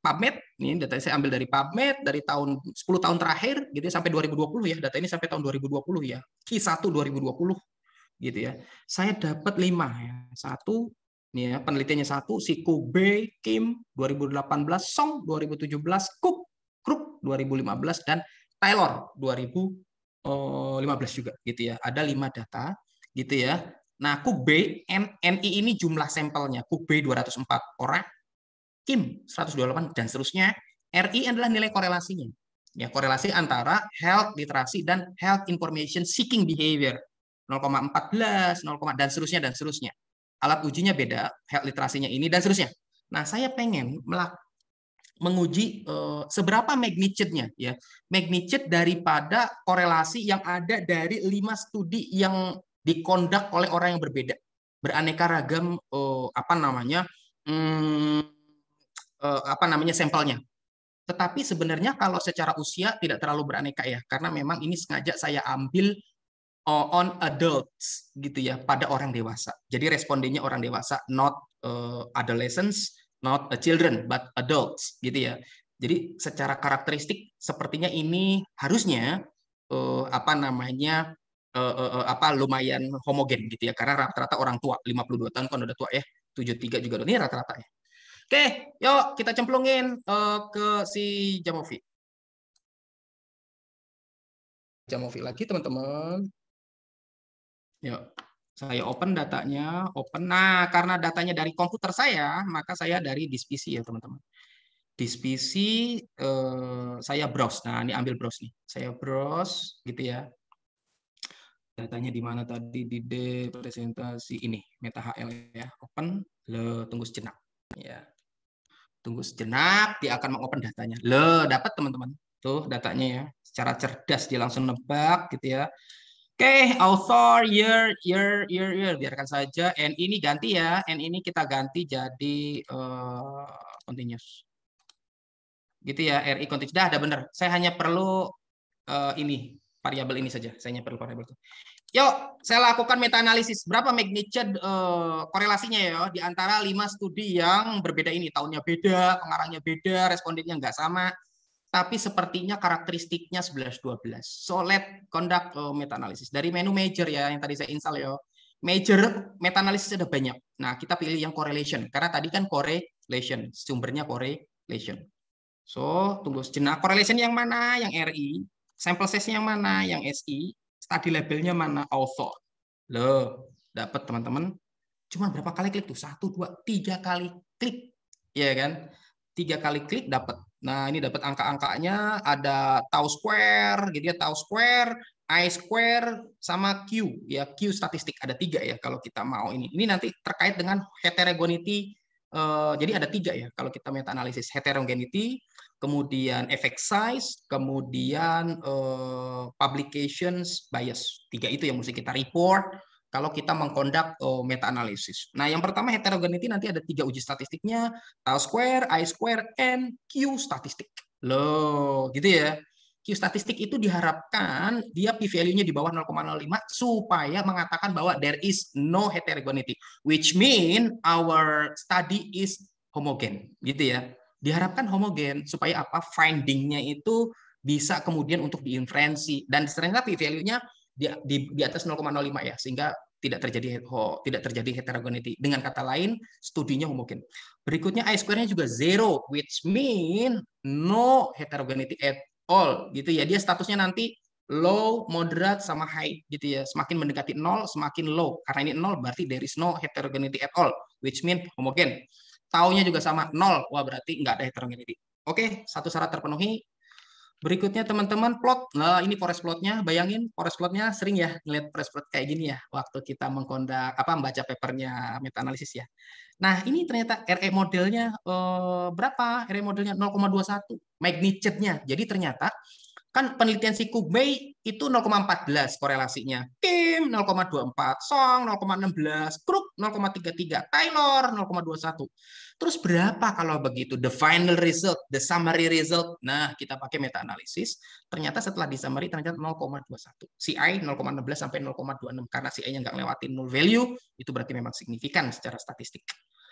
PubMed, nih data saya ambil dari PubMed dari tahun 10 tahun terakhir gitu ya, sampai 2020 ya. Data ini sampai tahun 2020 ya. Q1 2020 gitu ya. Saya dapat lima ya. satu Nih ya, penelitiannya satu, si B, Kim 2018, Song 2017, Cook Krup, 2015 dan Taylor 2015 eh, juga gitu ya. Ada lima data gitu ya. Nah, Kube NI ini jumlah sampelnya. Kube 204 orang, Kim 128 dan seterusnya. RI adalah nilai korelasinya. Ya, korelasi antara health literasi dan health information seeking behavior. 0,14, 0, dan seterusnya dan seterusnya alat ujinya beda, health literasinya ini dan seterusnya. Nah, saya pengen melak menguji uh, seberapa magnitude-nya ya. Magnitude daripada korelasi yang ada dari lima studi yang dikondak oleh orang yang berbeda. Beraneka ragam uh, apa namanya? Hmm, uh, apa namanya sampelnya. Tetapi sebenarnya kalau secara usia tidak terlalu beraneka ya, karena memang ini sengaja saya ambil on adults gitu ya pada orang dewasa. Jadi respondennya orang dewasa, not uh, adolescents, not a children, but adults gitu ya. Jadi secara karakteristik sepertinya ini harusnya uh, apa namanya uh, uh, apa lumayan homogen gitu ya karena rata-rata orang tua 52 tahun kan udah tua ya 73 juga udah ini rata-rata ya. Oke, yuk kita cemplungin uh, ke si Jamovi. Jamovi lagi teman-teman. Yuk, saya open datanya, open. Nah, karena datanya dari komputer saya, maka saya dari disk ya, teman-teman. Disk eh, saya browse. Nah, ini ambil browse nih. Saya browse gitu ya. Datanya di mana tadi di D presentasi ini, Meta HL ya. Open, le tunggu sejenak. Ya. Tunggu sejenak, dia akan mengopen datanya. Le, dapat teman-teman. Tuh datanya ya. Secara cerdas dia langsung nebak gitu ya okay, author, year, year, year, year. Biarkan saja. And ini ganti ya. And ini kita ganti jadi uh, continuous. Gitu ya, RI continuous. Dah, ada benar. Saya hanya perlu uh, ini, variabel ini saja. Saya hanya perlu variabel itu. Yuk, saya lakukan meta-analisis. Berapa magnitude uh, korelasinya ya di antara lima studi yang berbeda ini. Tahunnya beda, pengarangnya beda, respondennya nggak sama tapi sepertinya karakteristiknya 11-12. So let conduct uh, meta-analisis. Dari menu major ya, yang tadi saya install ya. Major meta-analisis ada banyak. Nah, kita pilih yang correlation. Karena tadi kan correlation, sumbernya correlation. So, tunggu sejenak. Correlation yang mana? Yang RI. Sample size yang mana? Yang SI. Study labelnya mana? Author. Loh, dapat teman-teman. Cuma berapa kali klik tuh? Satu, dua, tiga kali klik. Iya kan? Tiga kali klik dapat. Nah, ini dapat angka-angkanya ada tau square, jadi ya tau square, I square sama Q ya Q statistik ada tiga ya kalau kita mau ini ini nanti terkait dengan heterogeneity eh, jadi ada tiga ya kalau kita meta analisis heterogeneity kemudian effect size kemudian eh, publications bias tiga itu yang mesti kita report kalau kita mengkondak oh, meta analisis. Nah, yang pertama heterogeneity nanti ada tiga uji statistiknya, tau square, i square, and q statistik. Loh, gitu ya. Q statistik itu diharapkan dia p value-nya di bawah 0,05 supaya mengatakan bahwa there is no heterogeneity, which mean our study is homogen, gitu ya. Diharapkan homogen supaya apa findingnya itu bisa kemudian untuk diinferensi dan ternyata p value-nya di, di, di atas 0,05 ya sehingga tidak terjadi oh, tidak terjadi heterogeneity. Dengan kata lain, studinya homogen. Berikutnya I square-nya juga zero, which mean no heterogeneity at all gitu ya. Dia statusnya nanti low, moderate sama high gitu ya. Semakin mendekati nol, semakin low. Karena ini nol berarti there is no heterogeneity at all, which mean homogen. Taunya juga sama nol. Wah, berarti nggak ada heterogeneity. Oke, satu syarat terpenuhi, Berikutnya teman-teman plot, nah, ini forest plotnya, bayangin forest plotnya sering ya ngeliat forest plot kayak gini ya waktu kita mengkondak apa membaca papernya meta analisis ya. Nah ini ternyata RE modelnya eh, berapa? RE modelnya 0,21 magnitude-nya. Jadi ternyata Kan penelitian si Kubei itu 0,14 korelasinya. Kim 0,24, Song 0,16, Crook 0,33, Taylor 0,21. Terus berapa kalau begitu? The final result, the summary result. Nah, kita pakai meta-analisis. Ternyata setelah di summary ternyata 0,21. CI 0,16 sampai 0,26. Karena CI-nya nggak lewatin null value, itu berarti memang signifikan secara statistik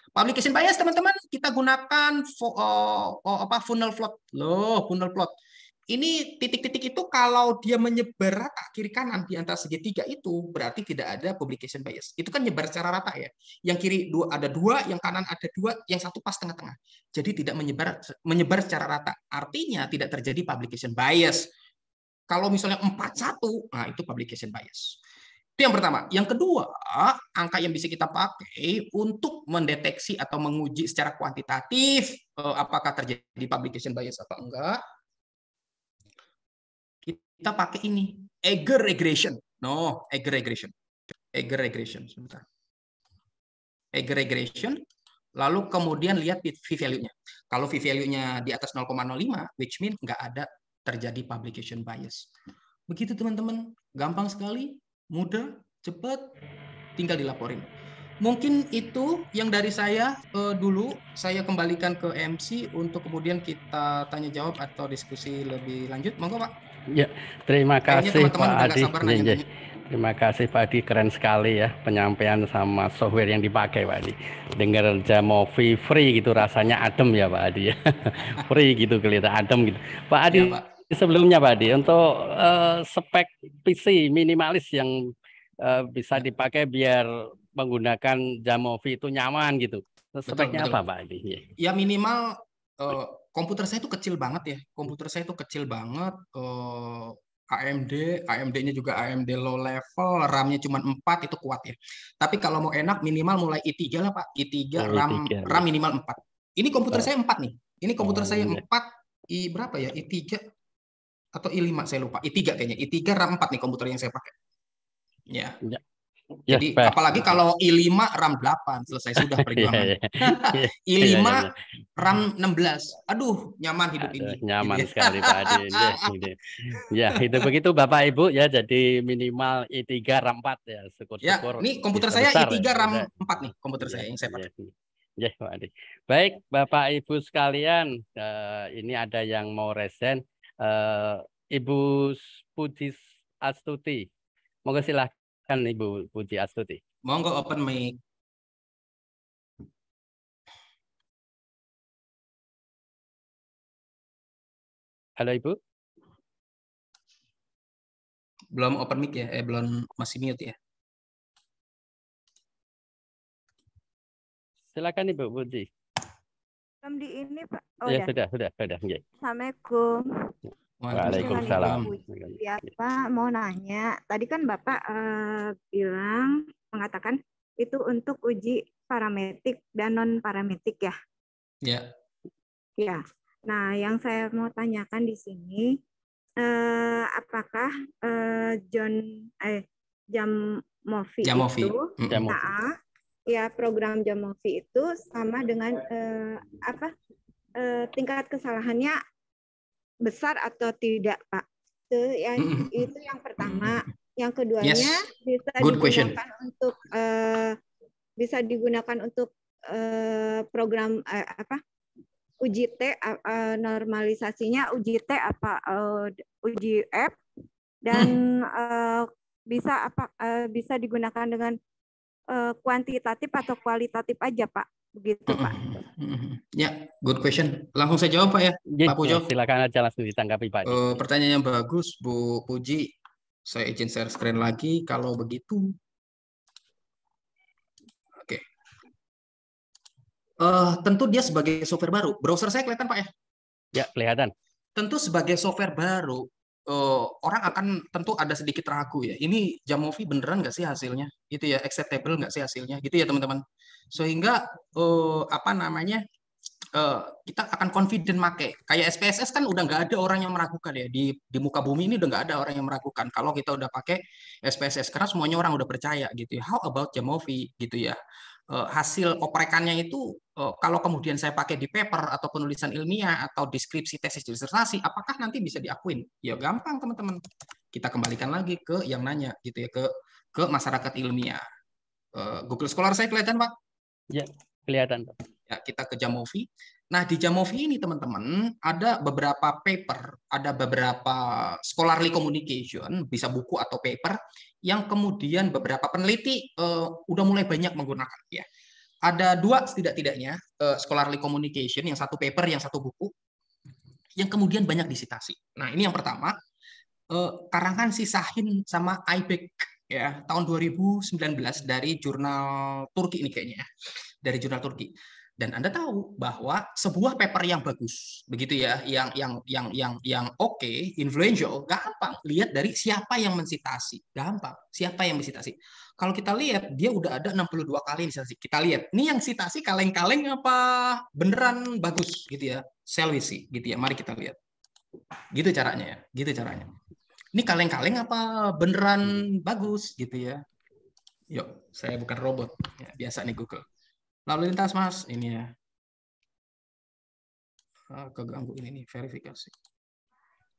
publication bias teman-teman kita gunakan oh, oh, apa funnel plot loh funnel plot ini titik-titik itu kalau dia menyebar rata kiri kanan di antara segitiga itu berarti tidak ada publication bias. Itu kan nyebar secara rata ya. Yang kiri dua ada dua, yang kanan ada dua, yang satu pas tengah-tengah. Jadi tidak menyebar menyebar secara rata. Artinya tidak terjadi publication bias. Kalau misalnya empat satu, nah itu publication bias. Itu yang pertama. Yang kedua, angka yang bisa kita pakai untuk mendeteksi atau menguji secara kuantitatif eh, apakah terjadi publication bias atau enggak kita iya. pakai ini, Egger regression. No, Egger regression. Egger regression, sebentar. Egger regression, lalu kemudian lihat p-value-nya. Kalau p-value-nya di atas 0,05, which mean nggak ada terjadi publication bias. Begitu teman-teman, gampang sekali, mudah, cepat, tinggal dilaporin. Mungkin itu yang dari saya eh, dulu. Saya kembalikan ke MC untuk kemudian kita tanya jawab atau diskusi lebih lanjut. Monggo Pak. Ya, terima kasih teman -teman Pak Adi. Iya, iya. Nih, ya. Terima kasih Pak Adi, keren sekali ya penyampaian sama software yang dipakai Pak Adi. Dengar Jamovi free gitu rasanya adem ya Pak Adi. Ya. *laughs* free gitu kelihatan adem gitu. Pak Adi, ya, Pak. sebelumnya Pak Adi untuk uh, spek PC minimalis yang uh, bisa dipakai biar menggunakan Jamovi itu nyaman gitu. Speknya betul, betul. apa Pak Adi? Iya. Ya minimal uh, komputer saya itu kecil banget ya. Komputer saya itu kecil banget. Uh, eh, AMD, AMD-nya juga AMD low level, RAM-nya cuma 4 itu kuat ya. Tapi kalau mau enak minimal mulai i3 lah Pak, i3 RAM i3. Ya. RAM minimal 4. Ini komputer oh. saya 4 nih. Ini komputer oh, saya iya. 4 i berapa ya? i3 atau i5 saya lupa. i3 kayaknya. i3 RAM 4 nih komputer yang saya pakai. Ya. Yes, ya, Jadi fair. apalagi kalau i5 RAM 8 selesai sudah perjuangan. yeah, yeah. i5 yeah, yeah. RAM 16. Aduh, nyaman hidup Aduh, ini. Nyaman gitu. Ya. sekali Pak Adi. ya, gitu. *laughs* ya, itu begitu Bapak Ibu ya. Jadi minimal i3 RAM 4 ya. ya, syukur-syukur. Ya, ini komputer saya besar, i3 ya. RAM ya. 4 nih, komputer ya, saya yang saya iya. pakai. Ya. Ya, Pak Adi. Baik, Bapak Ibu sekalian, uh, ini ada yang mau resen. Uh, Ibu Puji Astuti, monggo silahkan silakan Ibu Puji Astuti. Monggo open mic. Halo Ibu. Belum open mic ya? Eh belum masih mute ya? Silakan Ibu Puji. Belum di ini Pak. Oh, ya, ya. sudah, sudah, sudah. Ya. Assalamualaikum. Waalaikumsalam. Ya, Pak, mau nanya, tadi kan Bapak uh, bilang mengatakan itu untuk uji parametrik dan non parametrik ya. Ya. Ya. Nah, yang saya mau tanyakan di sini eh, apakah eh, John eh Jam Movi itu Jamovi. Nah, ya program Jamovi itu sama dengan eh, apa? Eh, tingkat kesalahannya besar atau tidak, Pak? Itu yang mm -hmm. itu yang pertama. Yang keduanya yes. bisa Good digunakan question. untuk uh, bisa digunakan untuk untuk eh, program uh, apa? UJT T uh, normalisasinya UJT apa uh, F dan hmm. uh, bisa apa uh, bisa digunakan dengan uh, kuantitatif atau kualitatif aja Pak begitu Pak. Mm-hmm. Mm-hmm. Ya, good question. Langsung saya jawab Pak ya, ya Pak Pujo. Ya, silakan aja langsung ditanggapi Pak. Uh, pertanyaan yang bagus Bu Puji. Saya izin share screen lagi. Kalau begitu, oke. Okay. Uh, eh, tentu dia sebagai software baru. Browser saya kelihatan Pak ya? Ya, kelihatan. Tentu sebagai software baru, uh, orang akan tentu ada sedikit ragu ya. Ini Jamovi beneran nggak sih hasilnya? Gitu ya, acceptable nggak sih hasilnya? Gitu ya teman-teman. Sehingga uh, apa namanya? Uh, kita akan confident make. Kayak SPSS kan udah nggak ada orang yang meragukan ya di di muka bumi ini udah nggak ada orang yang meragukan kalau kita udah pakai SPSS karena semuanya orang udah percaya gitu ya. How about Jamovi gitu ya. Eh, hasil oprekannya itu eh, kalau kemudian saya pakai di paper atau penulisan ilmiah atau deskripsi tesis disertasi apakah nanti bisa diakuin ya gampang teman-teman kita kembalikan lagi ke yang nanya gitu ya ke ke masyarakat ilmiah eh, Google Scholar saya kelihatan pak ya kelihatan ya kita ke Jamovi nah di Jamovi ini teman-teman ada beberapa paper ada beberapa scholarly communication bisa buku atau paper yang kemudian beberapa peneliti uh, udah mulai banyak menggunakan ya. Ada dua setidak-tidaknya uh, scholarly communication yang satu paper yang satu buku yang kemudian banyak disitasi. Nah, ini yang pertama uh, karangan Sahin sama Aybek ya tahun 2019 dari jurnal Turki ini kayaknya ya, Dari jurnal Turki dan Anda tahu bahwa sebuah paper yang bagus, begitu ya, yang yang yang yang yang oke, okay, influential, gampang. Lihat dari siapa yang mensitasi, gampang. Siapa yang mensitasi? Kalau kita lihat, dia udah ada 62 kali mensitasi. Kita lihat, ini yang sitasi kaleng-kaleng apa beneran bagus, gitu ya? selisi gitu ya. Mari kita lihat. Gitu caranya ya, gitu caranya. Ini kaleng-kaleng apa beneran bagus, gitu ya? Yuk, saya bukan robot, ya, biasa nih Google lalu lintas mas ini ya ah, keganggu ini nih verifikasi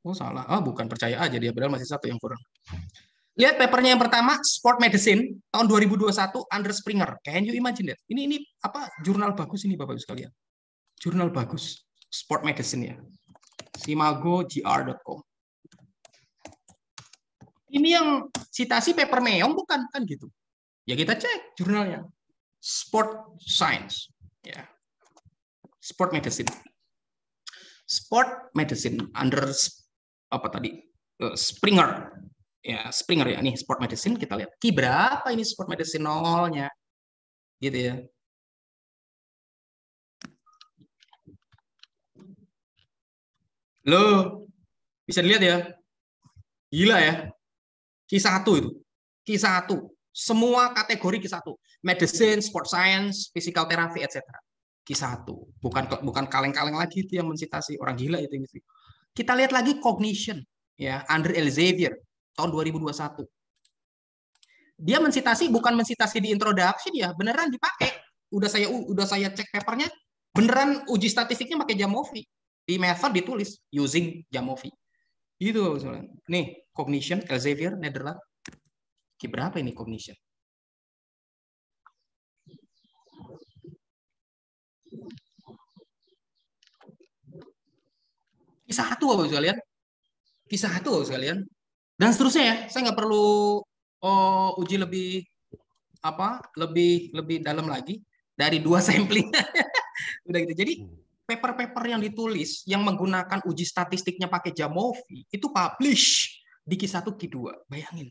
oh salah oh bukan percaya aja dia padahal masih satu yang kurang lihat papernya yang pertama sport medicine tahun 2021 Under Springer can you imagine that ini ini apa jurnal bagus ini bapak ibu sekalian jurnal bagus sport medicine ya simagogr.com ini yang citasi paper meong bukan kan gitu ya kita cek jurnalnya sport science ya sport medicine sport medicine under apa tadi eh, Springer ya Springer ya nih sport medicine kita lihat ki berapa ini sport medicine nolnya, gitu ya Lo bisa dilihat ya. Gila ya. Ki satu itu. Ki satu. Semua kategori ki satu medicine, sport science, physical therapy, etc. Q1. Bukan bukan kaleng-kaleng lagi itu yang mensitasi orang gila itu gitu. Kita lihat lagi cognition ya, Andre Elsevier tahun 2021. Dia mencitasi, bukan mencitasi di introduction ya, beneran dipakai. Udah saya udah saya cek papernya, beneran uji statistiknya pakai Jamovi. Di method ditulis using Jamovi. Gitu Nih, cognition Elsevier Netherlands. Berapa ini cognition? Kisah satu Bapak Ibu sekalian. Kisah satu Bapak Ibu sekalian. Dan seterusnya ya, saya nggak perlu oh, uji lebih apa lebih lebih dalam lagi dari dua *laughs* sampling. Udah gitu. Jadi hmm. paper-paper yang ditulis yang menggunakan uji statistiknya pakai Jamovi itu publish di kisah 1 Q2. Bayangin.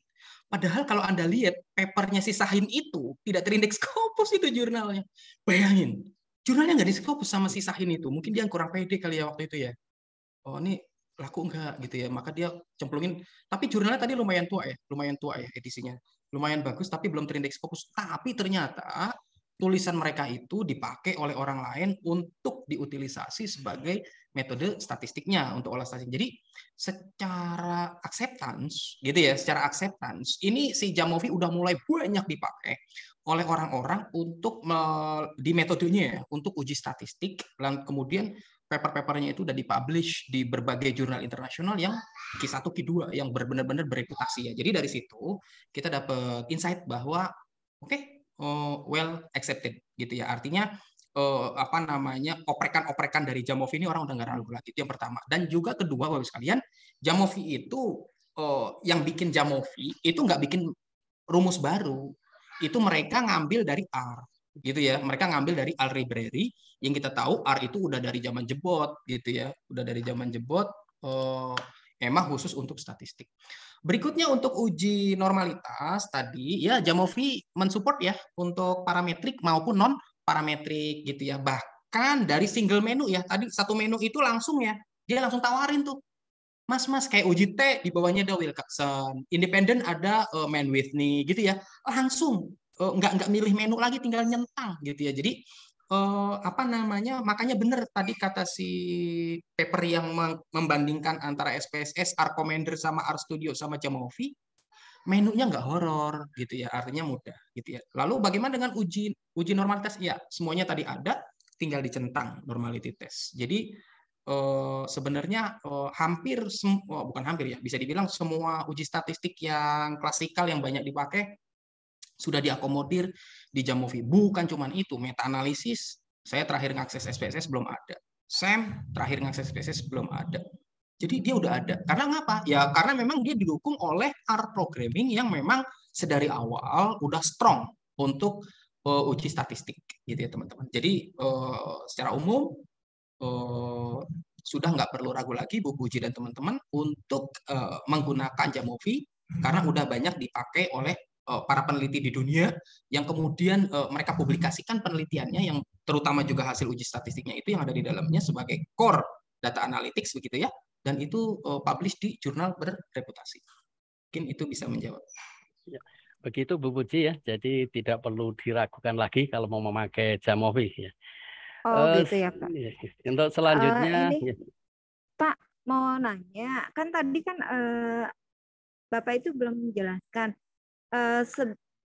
Padahal kalau Anda lihat papernya si Sahin itu tidak terindeks kompos itu jurnalnya. Bayangin jurnalnya nggak diskopus sama si Sahin itu. Mungkin dia kurang pede kali ya waktu itu ya. Oh ini laku enggak gitu ya. Maka dia cemplungin. Tapi jurnalnya tadi lumayan tua ya, lumayan tua ya edisinya. Lumayan bagus tapi belum terindeks fokus. Tapi ternyata tulisan mereka itu dipakai oleh orang lain untuk diutilisasi sebagai metode statistiknya untuk olah statistik. Jadi secara acceptance gitu ya, secara acceptance ini si Jamovi udah mulai banyak dipakai oleh orang-orang untuk di metodenya ya, untuk uji statistik dan kemudian paper-papernya itu sudah dipublish di berbagai jurnal internasional yang Q1 Q2 yang benar-benar bereputasi ya. Jadi dari situ kita dapat insight bahwa oke okay, eh, well accepted gitu ya. Artinya eh, apa namanya oprekan-oprekan dari Jamovi ini orang udah nggak ragu lagi itu yang pertama. Dan juga kedua Bapak sekalian, Jamovi itu eh, yang bikin Jamovi itu nggak bikin rumus baru itu mereka ngambil dari R gitu ya mereka ngambil dari al library yang kita tahu R itu udah dari zaman jebot gitu ya udah dari zaman jebot eh, emang khusus untuk statistik berikutnya untuk uji normalitas tadi ya Jamovi mensupport ya untuk parametrik maupun non parametrik gitu ya bahkan dari single menu ya tadi satu menu itu langsung ya dia langsung tawarin tuh Mas Mas kayak UJT di bawahnya ada Wilkerson, independen ada uh, Man Whitney gitu ya. Langsung uh, nggak nggak milih menu lagi tinggal nyentang gitu ya. Jadi eh, apa namanya makanya benar tadi kata si paper yang membandingkan antara SPSS, R Commander sama R Studio sama Jamovi menunya nggak horor gitu ya artinya mudah gitu ya lalu bagaimana dengan uji uji normalitas ya semuanya tadi ada tinggal dicentang normality test jadi Eh, sebenarnya eh, hampir semua oh, bukan hampir ya bisa dibilang semua uji statistik yang klasikal yang banyak dipakai sudah diakomodir di Jamovi. Bukan cuma itu, meta analisis saya terakhir ngakses SPSS belum ada. Sam terakhir ngakses SPSS belum ada. Jadi dia udah ada. Karena ngapa? Ya karena memang dia didukung oleh R programming yang memang sedari awal udah strong untuk eh, uji statistik gitu ya teman-teman. Jadi secara umum eh, sudah nggak perlu ragu lagi Bu Puji dan teman-teman untuk eh, menggunakan Jamovi karena udah banyak dipakai oleh eh, para peneliti di dunia yang kemudian eh, mereka publikasikan penelitiannya yang terutama juga hasil uji statistiknya itu yang ada di dalamnya sebagai core data analytics begitu ya dan itu uh, publish di jurnal berreputasi. Mungkin itu bisa menjawab. Ya, begitu Bu Puji ya, jadi tidak perlu diragukan lagi kalau mau memakai Jamovi ya. Oh, uh, gitu ya, Pak. Iya, untuk selanjutnya uh, ini, ya. Pak mau nanya, kan tadi kan uh, Bapak itu belum menjelaskan. Uh,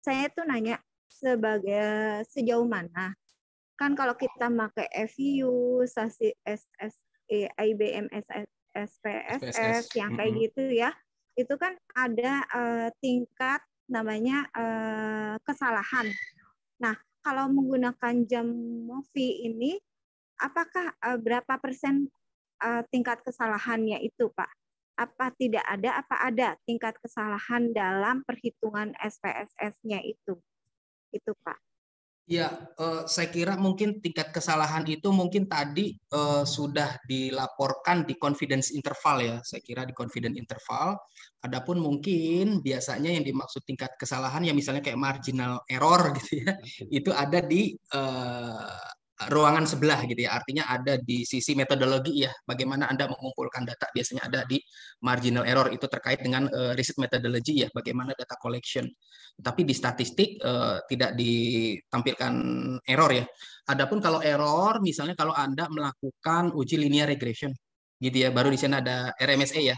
saya tuh nanya sebagai sejauh mana kan kalau kita pakai FIU, SASI, SS, e, IBM, SPSS, yang kayak gitu ya, itu kan ada uh, tingkat namanya uh, kesalahan. Nah, kalau menggunakan jam MOVI ini, apakah uh, berapa persen uh, tingkat kesalahannya itu, Pak? Apa tidak ada, apa ada tingkat kesalahan dalam perhitungan SPSS-nya itu? Itu, Pak. Ya, eh, saya kira mungkin tingkat kesalahan itu mungkin tadi eh, sudah dilaporkan di confidence interval ya. Saya kira di confidence interval. Adapun mungkin biasanya yang dimaksud tingkat kesalahan ya misalnya kayak marginal error gitu ya. Itu ada di eh, ruangan sebelah gitu ya. Artinya ada di sisi metodologi ya, bagaimana Anda mengumpulkan data biasanya ada di marginal error itu terkait dengan uh, riset metodologi ya, bagaimana data collection. Tapi di statistik uh, tidak ditampilkan error ya. Adapun kalau error misalnya kalau Anda melakukan uji linear regression gitu ya, baru di sana ada RMSE ya.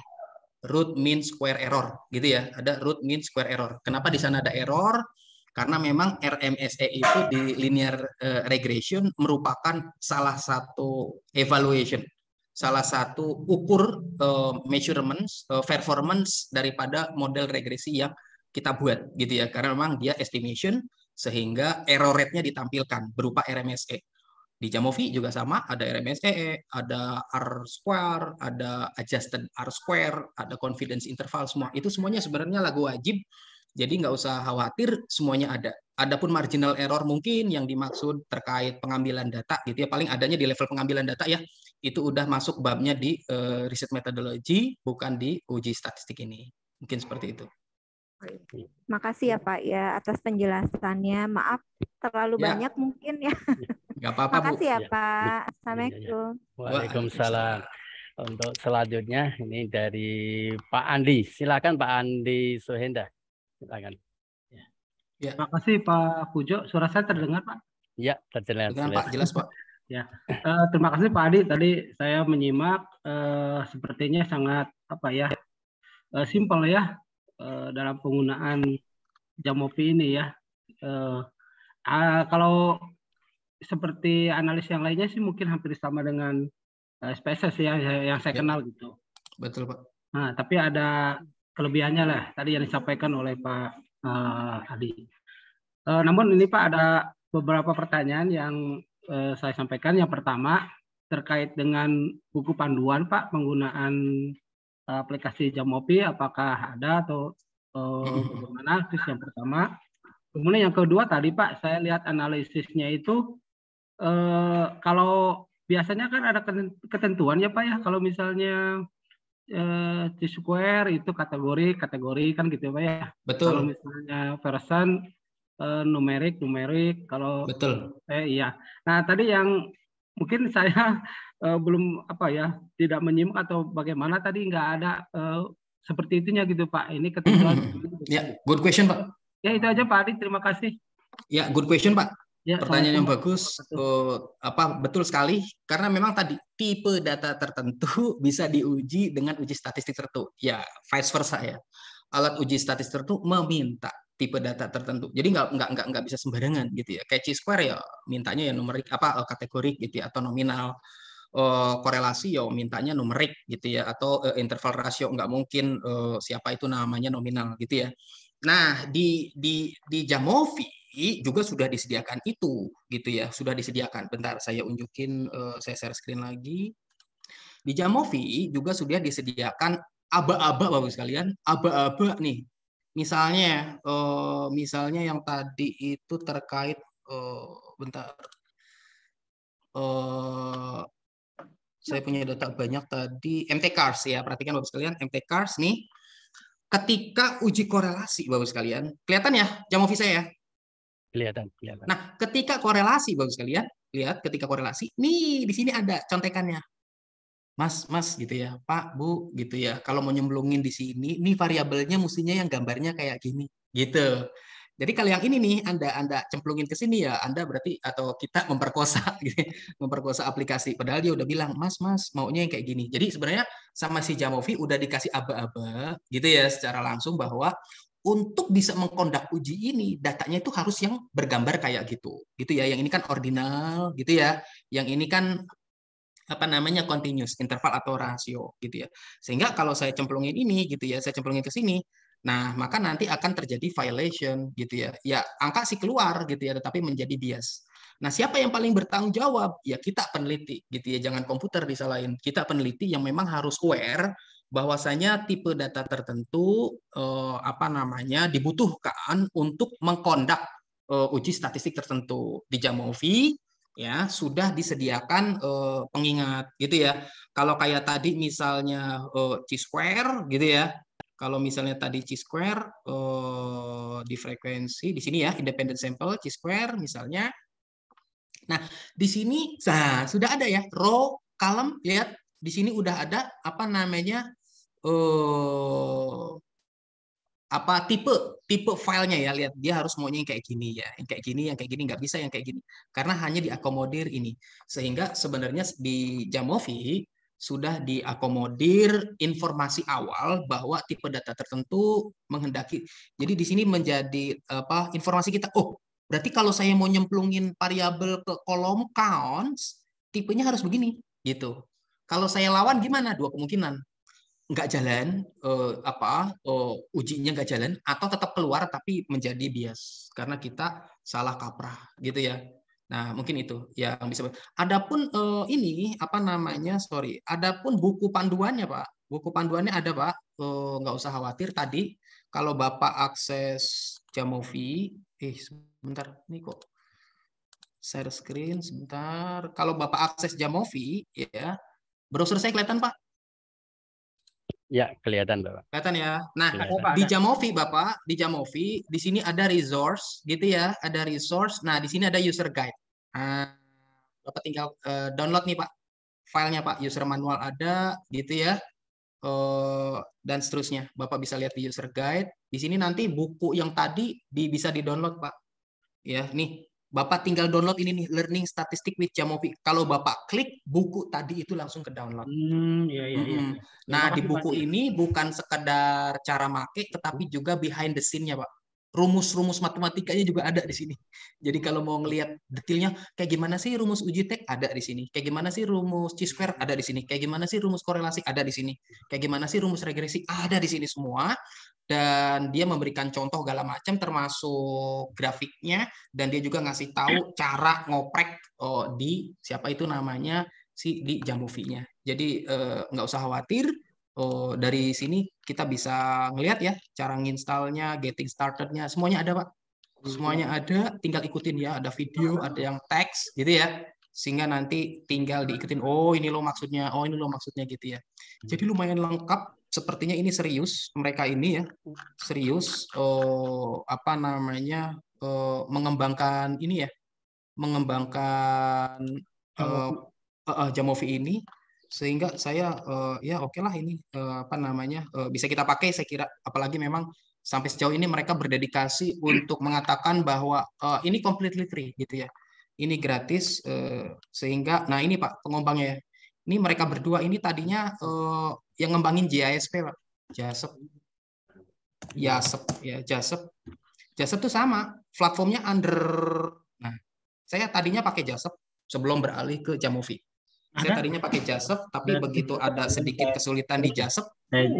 Root mean square error gitu ya, ada root mean square error. Kenapa di sana ada error? karena memang RMSE itu di linear eh, regression merupakan salah satu evaluation, salah satu ukur eh, measurements eh, performance daripada model regresi yang kita buat gitu ya. Karena memang dia estimation sehingga error rate-nya ditampilkan berupa RMSE. Di Jamovi juga sama, ada RMSE, ada R square, ada adjusted R square, ada confidence interval semua. Itu semuanya sebenarnya lagu wajib jadi nggak usah khawatir semuanya ada. Adapun marginal error mungkin yang dimaksud terkait pengambilan data gitu ya paling adanya di level pengambilan data ya itu udah masuk babnya di uh, riset metodologi bukan di uji statistik ini mungkin seperti itu. Makasih ya Pak ya atas penjelasannya. Maaf terlalu ya. banyak mungkin ya. Gak apa-apa Makasih kasih ya, ya Pak. Iya, iya, iya. Assalamualaikum. Waalaikumsalam. Untuk selanjutnya ini dari Pak Andi. Silakan Pak Andi Sohenda silakan. Ya. ya. Terima kasih Pak Pujo. Suara saya terdengar Pak? Ya, terdengar. Terdengar Pak, jelas Pak. Ya, uh, terima kasih Pak Adi. Tadi saya menyimak, uh, sepertinya sangat apa ya, uh, simpel ya uh, dalam penggunaan jamopi ini ya. Uh, uh, kalau seperti analis yang lainnya sih mungkin hampir sama dengan uh, spesies ya yang saya ya. kenal gitu. Betul Pak. Nah, tapi ada kelebihannya lah tadi yang disampaikan oleh Pak uh, Adi. Uh, namun ini Pak ada beberapa pertanyaan yang uh, saya sampaikan. Yang pertama terkait dengan buku panduan Pak penggunaan aplikasi Jamopi apakah ada atau uh, bagaimana? Terus yang pertama. Kemudian yang kedua tadi Pak saya lihat analisisnya itu uh, kalau biasanya kan ada ketentuan ya Pak ya kalau misalnya eh, T square itu kategori kategori kan gitu ya pak ya betul kalau misalnya person eh, numerik numerik kalau betul eh, iya nah tadi yang mungkin *laughs* saya eh, belum apa ya tidak menyimak atau bagaimana tadi nggak ada eh, seperti itunya gitu pak ini ketentuan *clears throat* ya yeah, good question pak ya itu aja pak Adi terima kasih ya yeah, good question pak Ya, Pertanyaan yang bagus. Betul. Oh, eh, apa betul sekali? Karena memang tadi tipe data tertentu *laughs* bisa diuji dengan uji statistik tertentu. Ya, vice versa ya. Alat uji statistik tertentu meminta tipe data tertentu. Jadi nggak nggak nggak nggak bisa sembarangan gitu ya. Kayak C-square ya mintanya ya numerik apa eh, kategori gitu ya atau nominal. Uh, korelasi ya mintanya numerik gitu ya atau uh, interval rasio nggak mungkin uh, siapa itu namanya nominal gitu ya. Nah, di di di Jamovi juga sudah disediakan itu gitu ya sudah disediakan bentar saya unjukin uh, saya share screen lagi di Jamovi juga sudah disediakan aba-aba bapak sekalian aba-aba nih misalnya uh, misalnya yang tadi itu terkait uh, bentar uh, saya punya data banyak tadi MTCars ya perhatikan bapak sekalian MTCars nih ketika uji korelasi Bapak sekalian. Kelihatan ya Jamovi saya? Kelihatan, kelihatan. Nah, ketika korelasi bagus sekalian, ya. lihat ketika korelasi, nih di sini ada contekannya. Mas, Mas gitu ya, Pak, Bu gitu ya. Kalau mau nyemplungin di sini, nih variabelnya mestinya yang gambarnya kayak gini, gitu. Jadi kalau yang ini nih Anda Anda cemplungin ke sini ya, Anda berarti atau kita memperkosa *laughs* gitu, ya. memperkosa aplikasi padahal dia udah bilang, "Mas, Mas, maunya yang kayak gini." Jadi sebenarnya sama si Jamovi udah dikasih aba-aba gitu ya secara langsung bahwa untuk bisa mengkondak uji ini datanya itu harus yang bergambar kayak gitu gitu ya yang ini kan ordinal gitu ya yang ini kan apa namanya continuous interval atau rasio gitu ya sehingga kalau saya cemplungin ini gitu ya saya cemplungin ke sini nah maka nanti akan terjadi violation gitu ya ya angka sih keluar gitu ya tetapi menjadi bias nah siapa yang paling bertanggung jawab ya kita peneliti gitu ya jangan komputer disalahin kita peneliti yang memang harus aware bahwasanya tipe data tertentu eh, apa namanya dibutuhkan untuk mengkondak eh, uji statistik tertentu di Jamovi ya sudah disediakan eh, pengingat gitu ya. Kalau kayak tadi misalnya eh, C square gitu ya. Kalau misalnya tadi C square eh, di frekuensi di sini ya independent sample C square misalnya. Nah, di sini nah, sudah ada ya row column lihat di sini udah ada apa namanya eh, apa tipe tipe filenya ya lihat dia harus maunya yang kayak gini ya yang kayak gini yang kayak gini nggak bisa yang kayak gini karena hanya diakomodir ini sehingga sebenarnya di Jamovi sudah diakomodir informasi awal bahwa tipe data tertentu menghendaki. Jadi di sini menjadi apa informasi kita. Oh, berarti kalau saya mau nyemplungin variabel ke kolom counts, tipenya harus begini, gitu. Kalau saya lawan gimana? Dua kemungkinan nggak jalan eh, apa uh, ujinya nggak jalan atau tetap keluar tapi menjadi bias karena kita salah kaprah gitu ya nah mungkin itu yang bisa adapun uh, ini apa namanya sorry adapun buku panduannya pak buku panduannya ada pak uh, nggak usah khawatir tadi kalau bapak akses Jamovi eh sebentar ini kok share screen sebentar kalau bapak akses Jamovi ya browser saya kelihatan pak Ya, kelihatan Bapak. Kelihatan ya. Nah, kelihatan. di Jamovi Bapak, di Jamovi di sini ada resource gitu ya, ada resource. Nah, di sini ada user guide. Nah, Bapak tinggal uh, download nih Pak. Filenya Pak, user manual ada gitu ya. Uh, dan seterusnya. Bapak bisa lihat di user guide. Di sini nanti buku yang tadi di, bisa di-download Pak. Ya, nih Bapak tinggal download ini nih Learning Statistic with Jamovi. Kalau Bapak klik buku tadi itu langsung ke download. Hmm, iya, ya. iya. iya. Nah, di buku ini bukan sekedar cara make tetapi juga behind the scene-nya, Pak rumus-rumus matematikanya juga ada di sini. Jadi kalau mau ngelihat detailnya, kayak gimana sih rumus uji tek ada di sini, kayak gimana sih rumus chi square ada di sini, kayak gimana sih rumus korelasi ada di sini, kayak gimana sih rumus regresi ada di sini semua. Dan dia memberikan contoh segala macam, termasuk grafiknya, dan dia juga ngasih tahu cara ngoprek oh, di siapa itu namanya si di jamuvi-nya. Jadi eh, usah khawatir, Oh, dari sini kita bisa ngelihat ya cara nginstalnya, getting startednya, semuanya ada pak. Semuanya iya. ada, tinggal ikutin ya. Ada video, ada yang teks, gitu ya. Sehingga nanti tinggal diikutin. Oh, ini lo maksudnya. Oh, ini lo maksudnya gitu ya. Hmm. Jadi lumayan lengkap. Sepertinya ini serius mereka ini ya, serius. Oh, apa namanya oh, mengembangkan ini ya, mengembangkan uh, uh, Jamovi ini sehingga saya uh, ya oke lah ini uh, apa namanya uh, bisa kita pakai saya kira apalagi memang sampai sejauh ini mereka berdedikasi untuk mengatakan bahwa uh, ini completely free gitu ya ini gratis uh, sehingga nah ini pak pengembangnya ya. ini mereka berdua ini tadinya uh, yang ngembangin JISP pak Jasep Jasep ya Jasep Jasep tuh sama platformnya under nah saya tadinya pakai Jasep sebelum beralih ke Jamovi saya tadinya pakai jasep, tapi begitu ada sedikit kesulitan di jasep,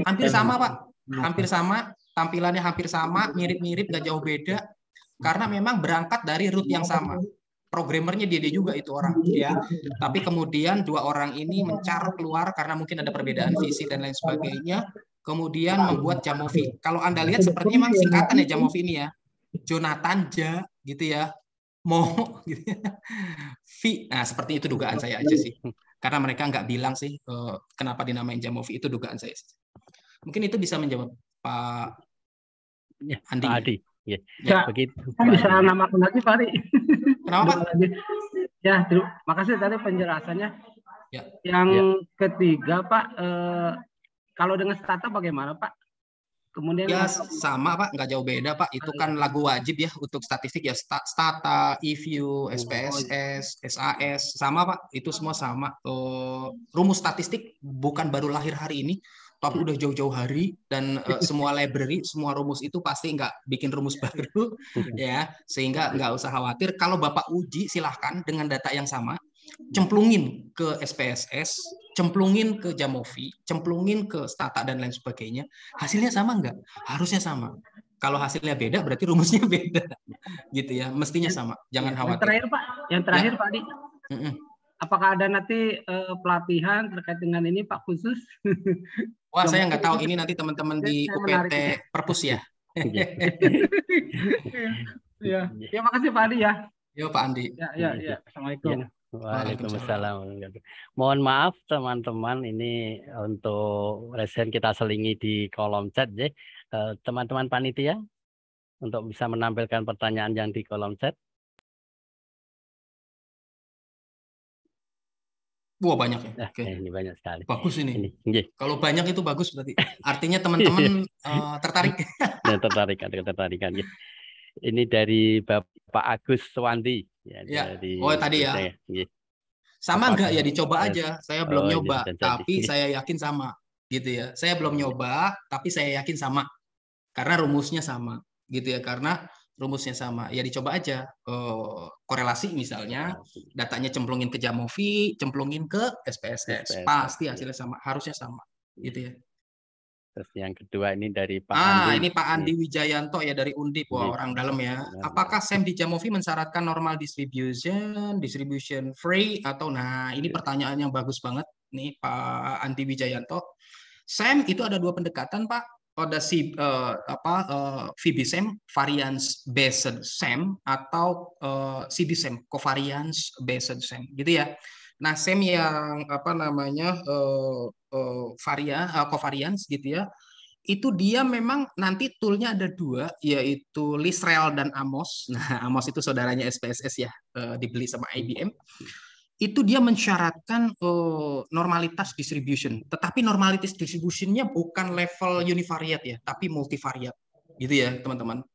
hampir sama pak, iya. hampir sama, tampilannya hampir sama, mirip-mirip, gak jauh beda, karena memang berangkat dari root yang sama. Programmernya dia, dia juga itu orang, ya. Tapi kemudian dua orang ini mencar keluar karena mungkin ada perbedaan visi dan lain sebagainya. Kemudian membuat Jamovi. Kalau anda lihat sepertinya memang singkatan ya Jamovi ini ya. Jonathan Ja gitu ya mau *laughs* gitu fee ya. nah seperti itu dugaan saya aja sih karena mereka nggak bilang sih eh, kenapa dinamain jamu movie itu dugaan saya sih. mungkin itu bisa menjawab Pak ya, Andi Pak Adi ya, ya, ya begitu kan bisa nama lagi Pak Adi kenapa Pak ya terima makasih tadi penjelasannya ya. yang ya. ketiga Pak eh, kalau dengan startup bagaimana Pak Kemudian ya sama Pak, nggak jauh beda Pak. Itu kan lagu wajib ya untuk statistik ya Stata, you, oh, SPSS, SAS iya. sama Pak. Itu semua sama. Uh, rumus statistik bukan baru lahir hari ini, tapi udah jauh-jauh hari dan uh, *laughs* semua library, semua rumus itu pasti nggak bikin rumus *laughs* baru *laughs* ya, sehingga nggak usah khawatir. Kalau Bapak uji silahkan dengan data yang sama, cemplungin ke SPSS cemplungin ke Jamovi, cemplungin ke Stata dan lain sebagainya, hasilnya sama enggak? Harusnya sama. Kalau hasilnya beda berarti rumusnya *laughs* beda. Gitu ya, mestinya sama. Jangan khawatir. Yang terakhir Pak, yang terakhir ya. Pak Andi, Mm Apakah ada nanti uh, pelatihan terkait dengan ini Pak khusus? Wah, saya nggak tahu ini nanti teman-teman di UPT Perpus ya. ya. *laughs* Ya, iya. makasih Pak Andi ya. Yo Pak Andi. Ya, ya, ya. Iya. Assalamualaikum. Ya. Waalaikumsalam. Mohon maaf teman-teman, ini untuk resen kita selingi di kolom chat ya. Eh, teman-teman panitia untuk bisa menampilkan pertanyaan yang di kolom chat. Wah banyak ya. Eh, ini banyak sekali. Bagus ini. ini. Yeah. Kalau banyak itu bagus berarti. Artinya teman-teman uh, *laughs* tertarik. Nah, ya, tertarik, tertarik, Ini dari Bapak Agus Swandi. Ya, ya. Dari oh tadi ya. ya. Sama nggak ya dicoba ya. aja. Saya belum oh, nyoba, tapi *laughs* saya yakin sama, gitu ya. Saya belum ya. nyoba, tapi saya yakin sama, karena rumusnya sama, gitu ya. Karena rumusnya sama. Ya dicoba aja oh, korelasi misalnya datanya cemplungin ke Jamovi, cemplungin ke SPSS, SPSS. pasti ya. hasilnya sama, harusnya sama, gitu ya. Terus yang kedua ini dari Pak ah, Andi. ini Pak Andi iya. Wijayanto ya dari Undip, wah iya. orang dalam ya. Apakah Sam Dijamovi mensyaratkan normal distribution, distribution free atau nah ini iya. pertanyaan yang bagus banget nih Pak Andi Wijayanto. Sam itu ada dua pendekatan Pak. Oh, ada si uh, apa uh, eh, VBSAM variance based SAM atau uh, eh, CBSAM covariance based SAM gitu ya nah Nasem yang apa namanya uh, uh, varia uh, covariance gitu ya itu dia memang nanti toolnya ada dua yaitu Lisrel dan Amos. *laughs* Nah Amos itu saudaranya SPSS ya uh, dibeli sama IBM. Itu dia mensyaratkan uh, normalitas distribution, tetapi normalitas distributionnya bukan level univariate ya, tapi multivariate gitu ya teman-teman.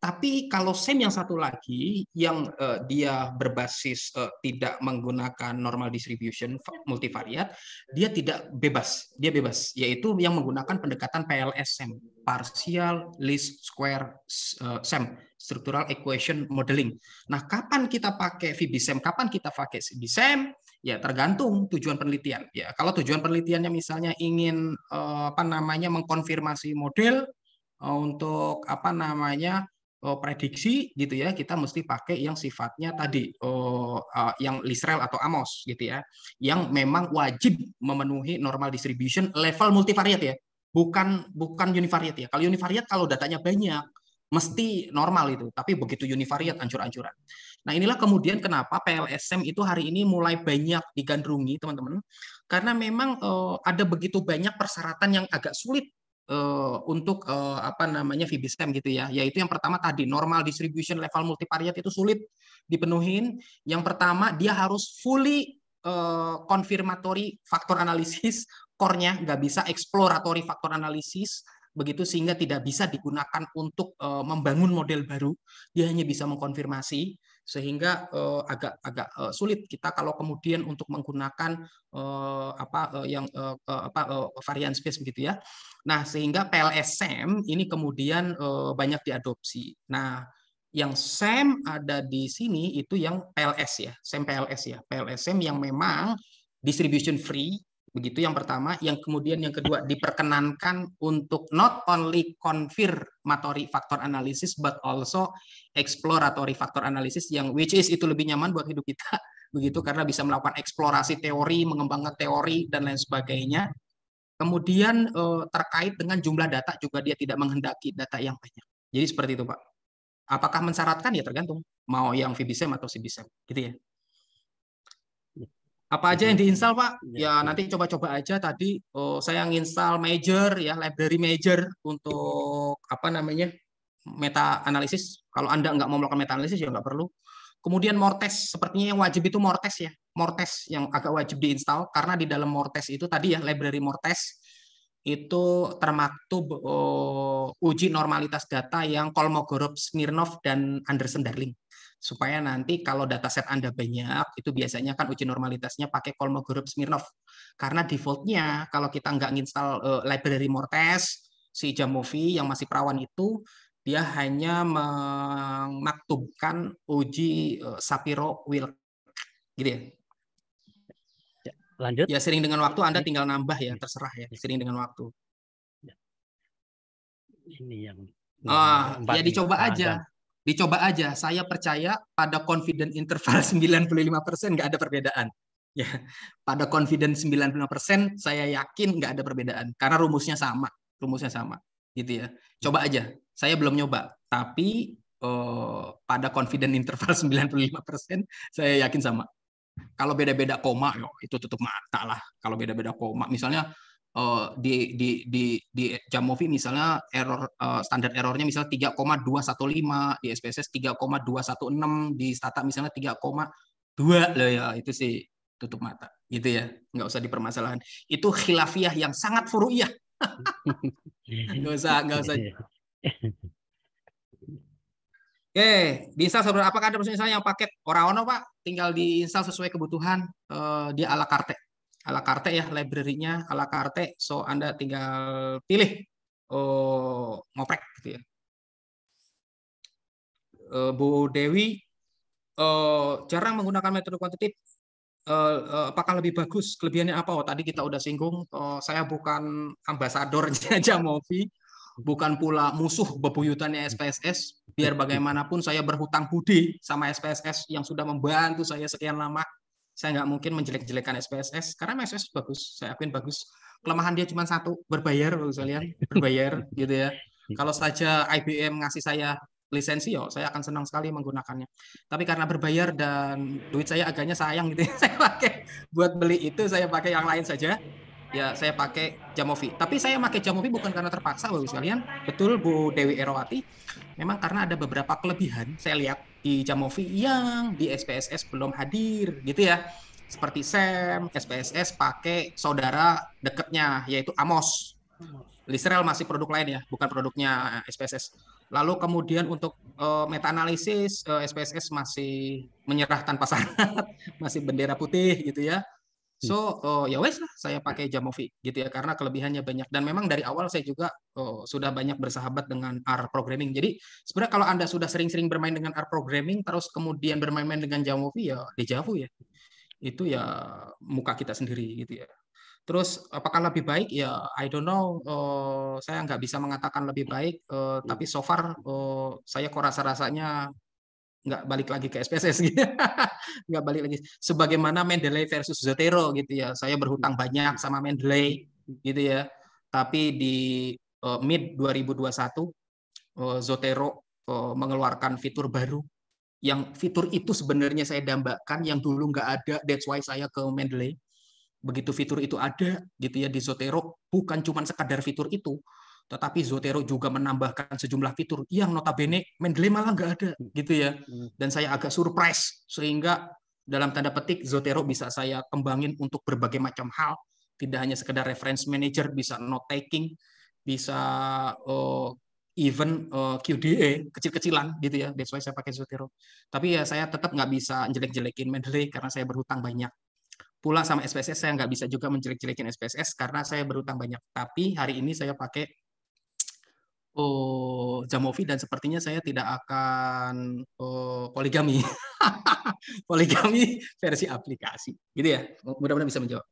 Tapi kalau SEM yang satu lagi yang uh, dia berbasis uh, tidak menggunakan normal distribution multivariat, dia tidak bebas. Dia bebas yaitu yang menggunakan pendekatan PLSM partial least square uh, eh, SEM, structural equation modeling. Nah, kapan kita pakai VBSEM? Kapan kita pakai VBSEM? Ya, tergantung tujuan penelitian. Ya, kalau tujuan penelitiannya misalnya ingin apa namanya mengkonfirmasi model untuk apa namanya Eh, prediksi gitu ya kita mesti pakai yang sifatnya tadi oh, uh, yang Lisrel atau Amos gitu ya yang iya. memang wajib memenuhi normal distribution level multivariate ya bukan bukan univariate ya kalau univariate kalau datanya banyak mesti normal itu tapi begitu univariate ancur-ancuran nah inilah kemudian kenapa PLSM itu hari ini mulai banyak digandrungi teman-teman karena memang uh, ada begitu banyak persyaratan yang agak sulit uh, untuk uh, apa namanya VBSCAM gitu ya, yaitu yang pertama tadi normal distribution level multivariate itu sulit dipenuhin. Yang pertama dia harus fully uh, confirmatory faktor analisis *laughs* core-nya, nggak bisa exploratory faktor analisis begitu sehingga tidak bisa digunakan untuk uh, membangun model baru. Dia hanya bisa mengkonfirmasi sehingga eh, agak agak eh, sulit kita kalau kemudian untuk menggunakan eh, apa eh, yang eh, apa eh, varian space begitu ya. Nah, sehingga PLSM ini kemudian eh, banyak diadopsi. Nah, yang SEM ada di sini itu yang PLS ya, SEM PLS ya, PLSM yang memang distribution free Begitu yang pertama, yang kemudian yang kedua diperkenankan untuk not only confirmatory factor analysis but also exploratory factor analysis yang which is itu lebih nyaman buat hidup kita *laughs* begitu karena bisa melakukan eksplorasi teori, mengembangkan teori dan lain sebagainya. Kemudian eh, terkait dengan jumlah data juga dia tidak menghendaki data yang banyak. Jadi seperti itu, Pak. Apakah mensyaratkan ya tergantung mau yang VBSEM atau CBSEM, gitu ya. Apa aja yang iya. diinstal, Pak? Iya, ya, iya. nanti coba-coba aja tadi oh, saya nginstal major ya, library major untuk apa namanya? meta analisis. Kalau Anda nggak mau melakukan meta analisis ya nggak perlu. Kemudian mortes, sepertinya yang wajib itu mortes ya. Mortes yang agak wajib diinstal karena di dalam mortes itu tadi ya library mortes itu termaktub oh, uji normalitas data yang Kolmogorov, Smirnov dan Anderson Darling supaya nanti kalau dataset Anda banyak, itu biasanya kan uji normalitasnya pakai Kolmogorov Smirnov. Karena defaultnya kalau kita nggak install uh, eh, library Mortes, si Jamovi yang masih perawan itu, dia hanya memaktubkan uji uh, Sapiro Wilk. Gitu ya? ya. Lanjut. Ya sering dengan waktu Anda tinggal nambah ya, terserah ya, sering dengan waktu. Ya. Ini yang, ah, yang ya Ah, ya dicoba aja dicoba aja. Saya percaya pada confident interval 95% *laughs* nggak ada perbedaan. Ya, pada confident 95% saya yakin nggak ada perbedaan karena rumusnya sama, rumusnya sama, gitu ya. Coba aja. Saya belum nyoba, tapi eh, pada confident interval 95% *laughs* saya yakin sama. Kalau beda-beda koma, yo, itu tutup mata lah. Kalau beda-beda koma, misalnya uh, di di di di Jamovi misalnya error uh, standar errornya misalnya 3,215 di SPSS 3,216 di Stata misalnya 3,2 loh ya itu sih tutup mata gitu ya nggak usah dipermasalahan itu khilafiyah yang sangat furu'iyah *laughs* nggak usah nggak usah Oke, okay. install Apakah ada misalnya yang paket? Orang ono pak, tinggal di install sesuai kebutuhan. Uh, eh, dia ala karte ala carte ya library-nya ala carte so Anda tinggal pilih oh, ngoprek gitu ya. Eh, Bu Dewi eh, jarang menggunakan metode kuantitatif eh, apakah lebih bagus kelebihannya apa oh tadi kita udah singgung saya bukan ambasadornya *laughs* Jamovi bukan pula musuh bebuyutannya SPSS biar bagaimanapun saya berhutang budi sama SPSS yang sudah membantu saya sekian lama saya nggak mungkin menjelek-jelekan SPSS karena SPSS bagus, saya akuin bagus. Kelemahan dia cuma satu, berbayar, kalian berbayar, *laughs* gitu ya. Kalau saja IBM ngasih saya lisensi yo, saya akan senang sekali menggunakannya. Tapi karena berbayar dan duit saya agaknya sayang gitu, ya. *laughs* saya pakai buat beli itu, saya pakai yang lain saja. Ya, saya pakai Jamovi. Tapi saya pakai Jamovi bukan karena terpaksa, bagus kalian Betul Bu Dewi Erawati. Memang karena ada beberapa kelebihan saya lihat di Jamovi yang di SPSS belum hadir gitu ya seperti Sam SPSS pakai saudara deketnya yaitu Amos Lisrel masih produk lain ya bukan produknya SPSS lalu kemudian untuk uh, eh, meta analisis uh, eh, SPSS masih menyerah tanpa syarat *laughs* masih bendera putih gitu ya So uh, ya wes lah saya pakai hmm. Jamovi gitu ya karena kelebihannya banyak dan memang dari awal saya juga uh, sudah banyak bersahabat dengan R programming. Jadi sebenarnya kalau Anda sudah sering-sering bermain dengan R programming terus kemudian bermain-main dengan Jamovi ya di Javu ya. Itu ya muka kita sendiri gitu ya. Terus apakah lebih baik ya I don't know uh, saya nggak bisa mengatakan lebih baik uh, tapi so far uh, saya kok rasa-rasanya nggak balik lagi ke SPSS *laughs* gitu. nggak balik lagi sebagaimana Mendeley versus Zotero gitu ya saya berhutang banyak sama Mendeley gitu ya tapi di uh, mid 2021 uh, eh, Zotero uh, mengeluarkan fitur baru yang fitur itu sebenarnya saya dambakan yang dulu nggak ada that's why saya ke Mendeley begitu fitur itu ada gitu ya di Zotero bukan cuma sekadar fitur itu tetapi Zotero juga menambahkan sejumlah fitur yang notabene Mendeley malah nggak ada hmm. gitu ya. Hmm. Dan saya agak surprise sehingga dalam tanda petik Zotero bisa saya kembangin untuk berbagai macam hal, tidak hanya sekedar reference manager, bisa note taking, bisa uh, even uh, eh, QDA kecil-kecilan gitu ya. That's why saya pakai Zotero. Tapi ya saya tetap nggak bisa jelek-jelekin Mendeley karena saya berhutang banyak pula sama SPSS saya nggak bisa juga menjelek-jelekin SPSS karena saya berutang banyak. Tapi hari ini saya pakai oh Jamovi dan sepertinya saya tidak akan oh, poligami. *laughs* poligami versi aplikasi. Gitu ya. Mudah-mudahan bisa menjawab.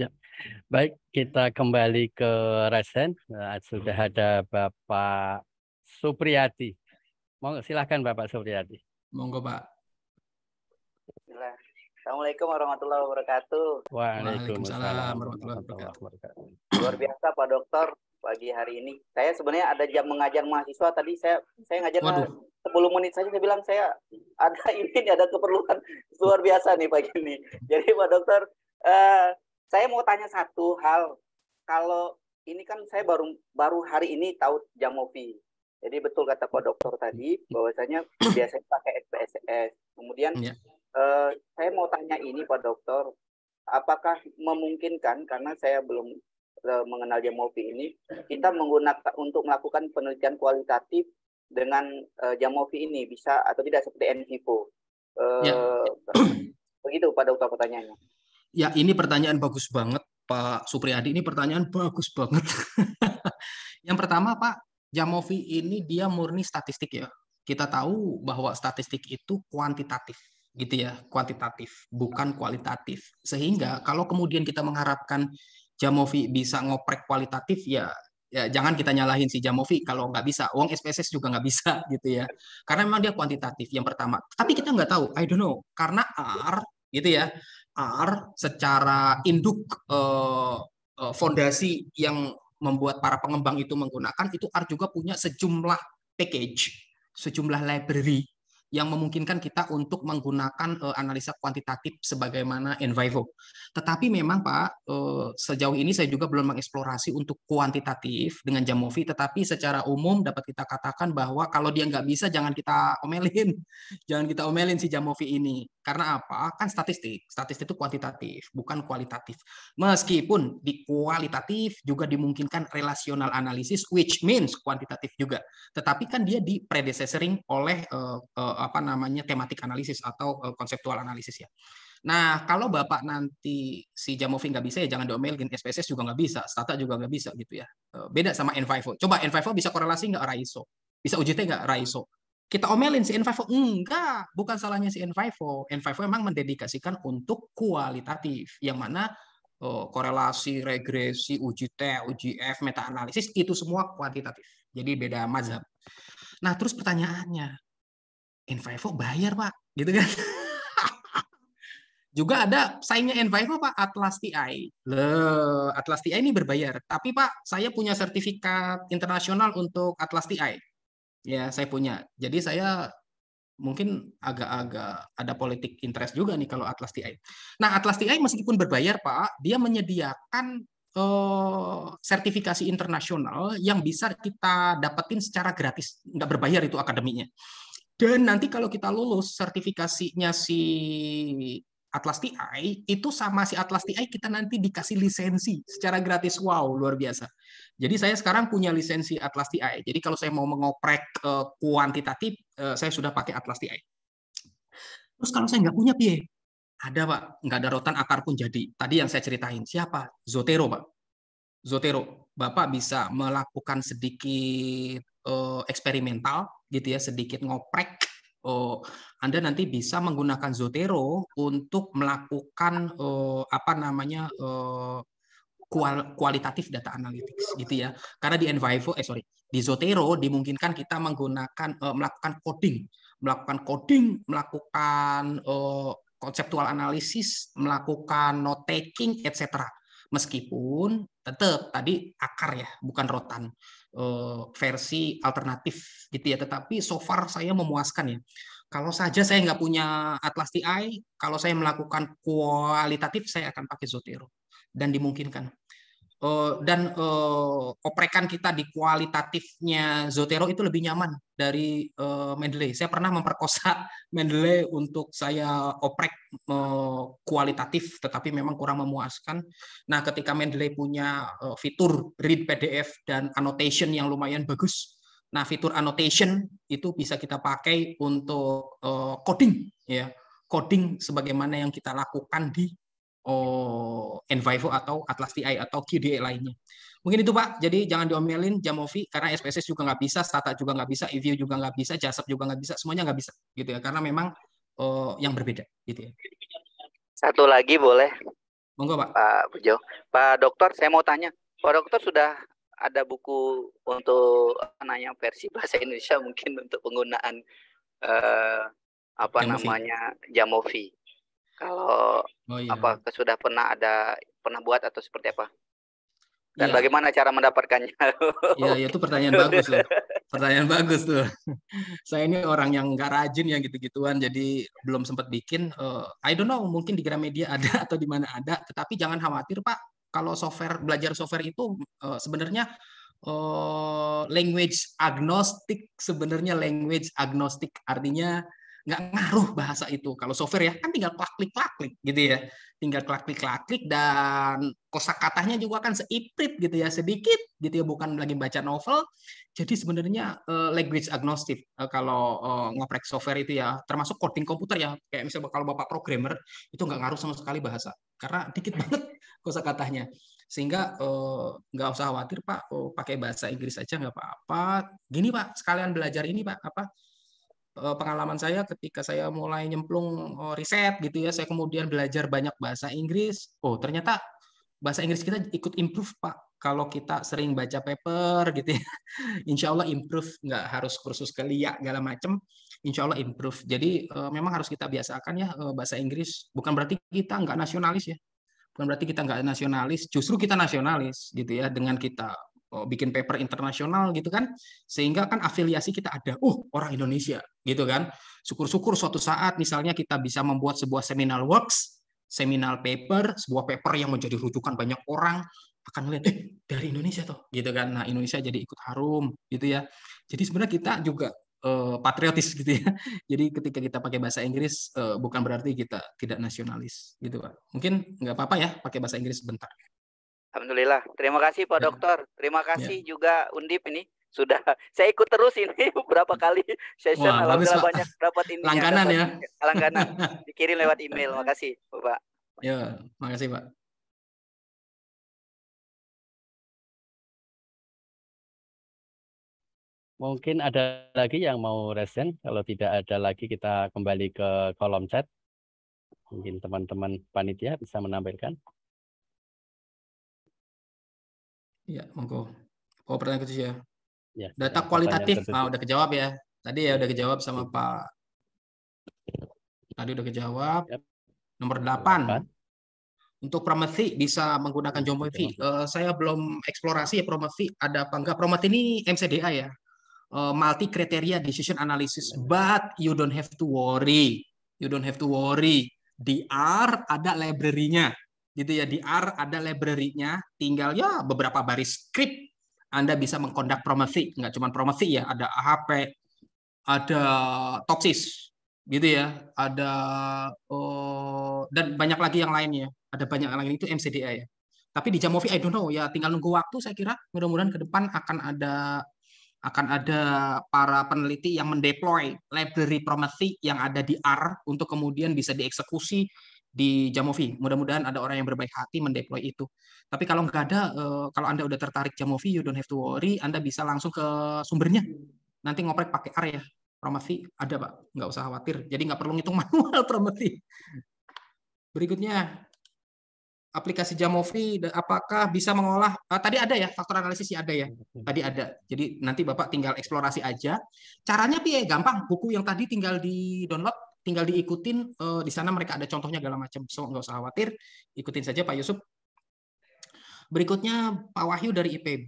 Ya. Baik, kita kembali ke resen. Eh, sudah ada Bapak Supriyati. Monggo silahkan Bapak Supriyati. Monggo Pak. Assalamualaikum warahmatullahi wabarakatuh. Waalaikumsalam warahmatullahi wabarakatuh. Luar biasa Pak Dokter pagi hari ini. Saya sebenarnya ada jam mengajar mahasiswa tadi saya saya ngajar Waduh. 10 menit saja saya bilang saya ada *laughs* ini ada keperluan *laughs* luar biasa nih pagi ini. Jadi Pak Dokter, uh, saya mau tanya satu hal. Kalau ini kan saya baru baru hari ini tahu Jamovi. Jadi betul kata Pak Dokter tadi bahwasanya *clears throat* biasanya pakai SPSS. Kemudian ya. uh, saya mau tanya ini Pak Dokter, apakah memungkinkan karena saya belum Eh, mengenal Jamovi ini, kita menggunakan untuk melakukan penelitian kualitatif dengan uh, eh, Jamovi ini bisa atau tidak seperti NVIVO. Uh, ya. Eh, *clears throat* begitu pada utama pertanyaannya. Ya, ini pertanyaan bagus banget Pak Supriyadi. Ini pertanyaan bagus banget. *laughs* Yang pertama Pak, Jamovi ini dia murni statistik ya. Kita tahu bahwa statistik itu kuantitatif gitu ya, kuantitatif, bukan kualitatif. Sehingga kalau kemudian kita mengharapkan Jamovi bisa ngoprek kualitatif ya ya jangan kita nyalahin si Jamovi kalau nggak bisa. uang SPSS juga nggak bisa *laughs* gitu ya. Karena memang dia kuantitatif yang pertama. Tapi kita nggak tahu, I don't know. Karena AR gitu ya, AR secara induk eh, eh, fondasi yang membuat para pengembang itu menggunakan itu AR juga punya sejumlah package, sejumlah library yang memungkinkan kita untuk menggunakan uh, analisa kuantitatif sebagaimana Envivo. Tetapi memang Pak, uh, sejauh ini saya juga belum mengeksplorasi untuk kuantitatif dengan Jamovi, tetapi secara umum dapat kita katakan bahwa kalau dia nggak bisa jangan kita omelin, *laughs* jangan kita omelin si Jamovi ini. Karena apa? Kan statistik. Statistik itu kuantitatif, bukan kualitatif. Meskipun di kualitatif juga dimungkinkan relasional analisis, which means kuantitatif juga. Tetapi kan dia di predecessoring oleh uh, uh, apa namanya tematik analisis atau uh, eh, konseptual analisis ya. Nah, kalau Bapak nanti si Jamovi nggak bisa, ya jangan diomelin. SPSS juga nggak bisa, Stata juga nggak bisa gitu ya. Beda sama N5O. Coba N5O bisa korelasi nggak Raiso? Bisa UJT nggak Raiso? kita omelin si Envivo. Enggak, bukan salahnya si Envivo. Envivo emang mendedikasikan untuk kualitatif, yang mana oh, korelasi, regresi, uji T, uji F, meta-analisis, itu semua kuantitatif. Jadi beda mazhab. Nah, terus pertanyaannya, Envivo bayar, Pak. Gitu kan? *laughs* Juga ada saingnya Envivo, Pak, Atlas TI. Le, Atlas TI ini berbayar. Tapi, Pak, saya punya sertifikat internasional untuk Atlas TI Ya, saya punya. Jadi saya mungkin agak-agak ada politik interest juga nih kalau Atlas TI. Nah, Atlas TI meskipun berbayar, Pak, dia menyediakan eh, sertifikasi internasional yang bisa kita dapetin secara gratis, nggak berbayar itu akademinya. Dan nanti kalau kita lulus sertifikasinya si Atlas TI itu sama si Atlas TI kita nanti dikasih lisensi secara gratis. Wow, luar biasa. Jadi saya sekarang punya lisensi Atlas TI. Jadi kalau saya mau mengoprek eh, kuantitatif, eh, saya sudah pakai Atlas TI. Terus kalau saya nggak punya piye? Ada pak, nggak ada rotan akar pun jadi. Tadi yang saya ceritain siapa? Zotero pak. Zotero, bapak bisa melakukan sedikit uh, eksperimental gitu ya, sedikit ngoprek. Uh, anda nanti bisa menggunakan Zotero untuk melakukan uh, apa namanya uh, kual kualitatif data analytics gitu ya. Karena di Envivo eh sorry, di Zotero dimungkinkan kita menggunakan uh, melakukan coding, melakukan coding, melakukan uh, eh, konseptual analisis, melakukan note taking etc. Meskipun tetap tadi akar ya, bukan rotan uh, versi alternatif gitu ya. Tetapi so far saya memuaskan ya kalau saja saya nggak punya Atlas TI, kalau saya melakukan kualitatif, saya akan pakai Zotero dan dimungkinkan. Oh, dan oh, oprekan kita di kualitatifnya Zotero itu lebih nyaman dari eh, Mendeley. Saya pernah memperkosa *laughs* Mendeley untuk saya oprek eh, kualitatif, tetapi memang kurang memuaskan. Nah, ketika Mendeley punya eh, fitur read PDF dan annotation yang lumayan bagus, nah fitur annotation itu bisa kita pakai untuk coding, ya coding sebagaimana yang kita lakukan di oh, Envivo oh atau Atlas TI atau QDA lainnya. Mungkin itu Pak, jadi jangan diomelin Jamovi karena SPSS juga nggak bisa, Stata juga nggak bisa, EVU juga nggak bisa, JASAP juga nggak bisa, semuanya nggak bisa gitu ya, karena memang oh, yang berbeda gitu ya. Satu lagi boleh? Monggo Pak. Pak Bujo. Pak Dokter, saya mau tanya. Pak Dokter sudah ada buku untuk nanya versi bahasa Indonesia mungkin *laughs* untuk penggunaan eh, apa Jamovi. namanya Jamovi. Kalau Oh, iya. Apa sudah pernah ada pernah buat atau seperti apa? Dan ya. bagaimana cara mendapatkannya? *laughs* Iya, ya, itu pertanyaan *laughs* bagus loh. Pertanyaan bagus tuh. *laughs* Saya ini orang yang nggak rajin yang gitu-gituan, jadi belum sempat bikin. Uh, I don't know, mungkin di Gramedia ada atau di mana ada. Tetapi jangan khawatir Pak, kalau software belajar software itu uh, sebenarnya uh, language agnostik sebenarnya language agnostik artinya nggak ngaruh bahasa itu. Kalau software ya kan tinggal klik klik klik gitu ya, tinggal klik klik klik dan kosakatanya juga kan seiprit gitu ya sedikit gitu ya bukan lagi baca novel. Jadi sebenarnya uh, language agnostic uh, eh, kalau uh, ngoprek software itu ya termasuk coding komputer ya kayak misalnya kalau bapak programmer itu nggak ngaruh sama sekali bahasa karena dikit *laughs* banget kosakatanya sehingga nggak uh, usah khawatir pak oh, pakai bahasa Inggris aja nggak apa-apa gini pak sekalian belajar ini pak apa Eh, pengalaman saya ketika saya mulai nyemplung eh, riset gitu ya, saya kemudian belajar banyak bahasa Inggris. Oh, ternyata bahasa Inggris kita ikut improve pak kalau kita sering baca paper gitu ya *laughs* insya Allah improve nggak harus kursus kelia segala macem insya Allah improve jadi eh, memang harus kita biasakan ya bahasa Inggris bukan berarti kita nggak nasionalis ya bukan berarti kita nggak nasionalis justru kita nasionalis gitu ya dengan kita Eh, bikin paper internasional gitu kan sehingga kan afiliasi kita ada uh orang Indonesia gitu kan syukur-syukur suatu saat misalnya kita bisa membuat sebuah seminal works seminal paper sebuah paper yang menjadi rujukan banyak orang akan melihat eh dari Indonesia tuh gitu kan nah Indonesia jadi ikut harum gitu ya jadi sebenarnya kita juga eh, patriotis gitu ya *laughs* jadi ketika kita pakai bahasa Inggris eh, bukan berarti kita tidak nasionalis gitu pak mungkin nggak apa-apa ya pakai bahasa Inggris sebentar Alhamdulillah. Terima kasih Pak ya. Dokter. Terima ya. kasih ya. juga Undip ini sudah *laughs* saya ikut terus ini *laughs* berapa kali session Wah, alhamdulillah habis, banyak dapat ya. ini langganan ya langganan dikirim lewat email makasih Pak. ya makasih Pak Mungkin ada lagi yang mau resen. Kalau tidak ada lagi, kita kembali ke kolom chat. Mungkin teman-teman panitia bisa menampilkan. Iya, monggo. Oh, pertanyaan ketujuh ya. ya Data kualitatif, ah, udah kejawab ya. Tadi ya udah kejawab sama iya. Pak. Tadi udah kejawab. Ya. Nomor delapan. Untuk Promethi bisa menggunakan iya, Jomovi. Uh, eh, saya belum eksplorasi ya Promethi ada apa enggak. Promethi ini MCDA ya. Uh, multi criteria decision analysis, iya. but you don't have to worry. You don't have to worry. DR ada library-nya gitu ya di R ada library-nya, tinggal ya beberapa baris script Anda bisa mengkondak promosi, nggak cuma promosi ya, ada AHP, ada toksis, gitu ya, ada oh, dan banyak lagi yang lainnya, ada banyak yang lain itu MCDA ya. Tapi di Jamovi I don't know ya, tinggal nunggu waktu saya kira mudah-mudahan ke depan akan ada akan ada para peneliti yang mendeploy library promosi yang ada di R untuk kemudian bisa dieksekusi di Jamovi. Mudah-mudahan ada orang yang berbaik hati mendeploy itu. Tapi kalau nggak ada, eh, kalau Anda udah tertarik Jamovi, you don't have to worry, Anda bisa langsung ke sumbernya. Nanti ngoprek pakai R ya. Promosi ada, Pak. Nggak usah khawatir. Jadi nggak perlu ngitung *laughs* manual promosi. Berikutnya, aplikasi Jamovi apakah bisa mengolah uh, tadi ada ya faktor analisis ya ada ya tadi ada jadi nanti bapak tinggal eksplorasi aja caranya piye gampang buku yang tadi tinggal di download tinggal diikutin uh, di sana mereka ada contohnya segala macam so nggak usah khawatir ikutin saja Pak Yusuf berikutnya Pak Wahyu dari IPB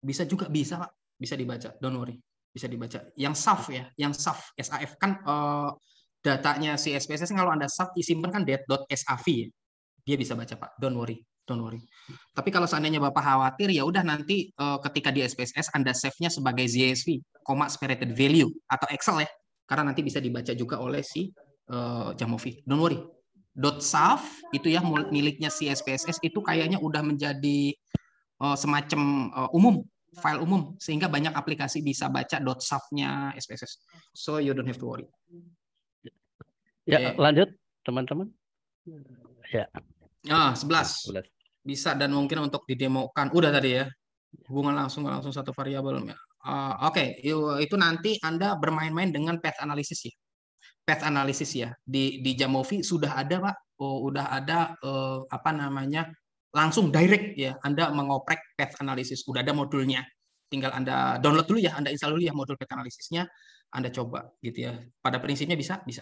bisa juga bisa Pak bisa dibaca don't worry bisa dibaca yang SAF ya yang SAF SAF kan uh, datanya si SPSS kalau anda SAF disimpan kan .sav ya. dia bisa baca Pak don't worry don't worry. Tapi kalau seandainya Bapak khawatir, ya udah nanti uh, ketika di SPSS Anda save-nya sebagai ZSV, comma spirited value atau Excel ya karena nanti bisa dibaca juga oleh si uh, eh, Jamovi. Don't worry. Dot .saf itu ya miliknya si SPSS itu kayaknya udah menjadi uh, semacam uh, umum, file umum sehingga banyak aplikasi bisa baca dot nya SPSS. So you don't have to worry. Ya, lanjut teman-teman. Ya. Ah, sebelas. 11. Bisa dan mungkin untuk didemokan. Udah tadi ya. Hubungan langsung langsung satu variabel ya. Eh, oke okay, itu nanti Anda bermain-main dengan path analysis ya. Path analysis ya. Di di Jamovi sudah ada Pak. Oh, udah ada uh, apa namanya? langsung direct ya Anda mengoprek path analysis. Udah ada modulnya. Tinggal Anda download dulu ya, Anda install dulu ya modul path analisisnya, Anda coba gitu ya. Pada prinsipnya bisa, bisa.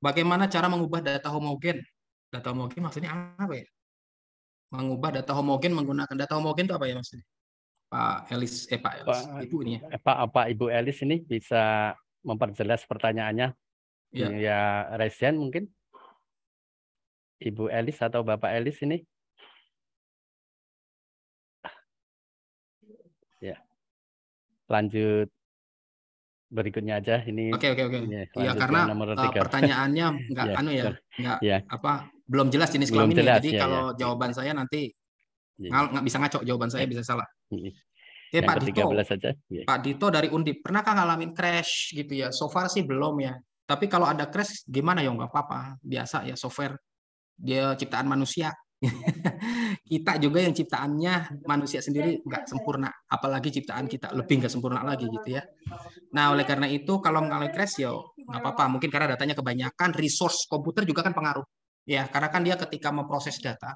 Bagaimana cara mengubah data homogen? Data homogen maksudnya apa ya? Mengubah data homogen menggunakan data homogen itu apa ya maksudnya? Pak Elis, eh Pak Elis, Pak, Ibu ini ya. Eh, Pak, apa Ibu Elis ini bisa memperjelas pertanyaannya. Ya, ya Resian mungkin. Ibu Elis atau Bapak Elis ini? Ya. Lanjut berikutnya aja ini. Oke oke oke. Ya, karena nomor eh, pertanyaannya nggak *laughs* ya, anu ya, nggak ya. apa belum jelas jenis kelaminnya. Jadi ya, kalau ya. jawaban saya nanti Iya, iya. Nggak, bisa ngaco jawaban saya eh. bisa salah. Oke, mm-hmm. ya, Pak Dito, saja. Ya. Pak Dito dari Undip, pernahkah ngalamin crash gitu ya? So far sih belum ya. Tapi kalau ada crash gimana ya? Nggak apa-apa, biasa ya software. Dia ciptaan manusia. *laughs* kita juga yang ciptaannya manusia sendiri nggak sempurna, apalagi ciptaan kita lebih nggak sempurna lagi gitu ya. Nah oleh karena itu kalau mengalami crash ya nggak apa-apa, mungkin karena datanya kebanyakan, resource komputer juga kan pengaruh. Ya, karena kan dia ketika memproses data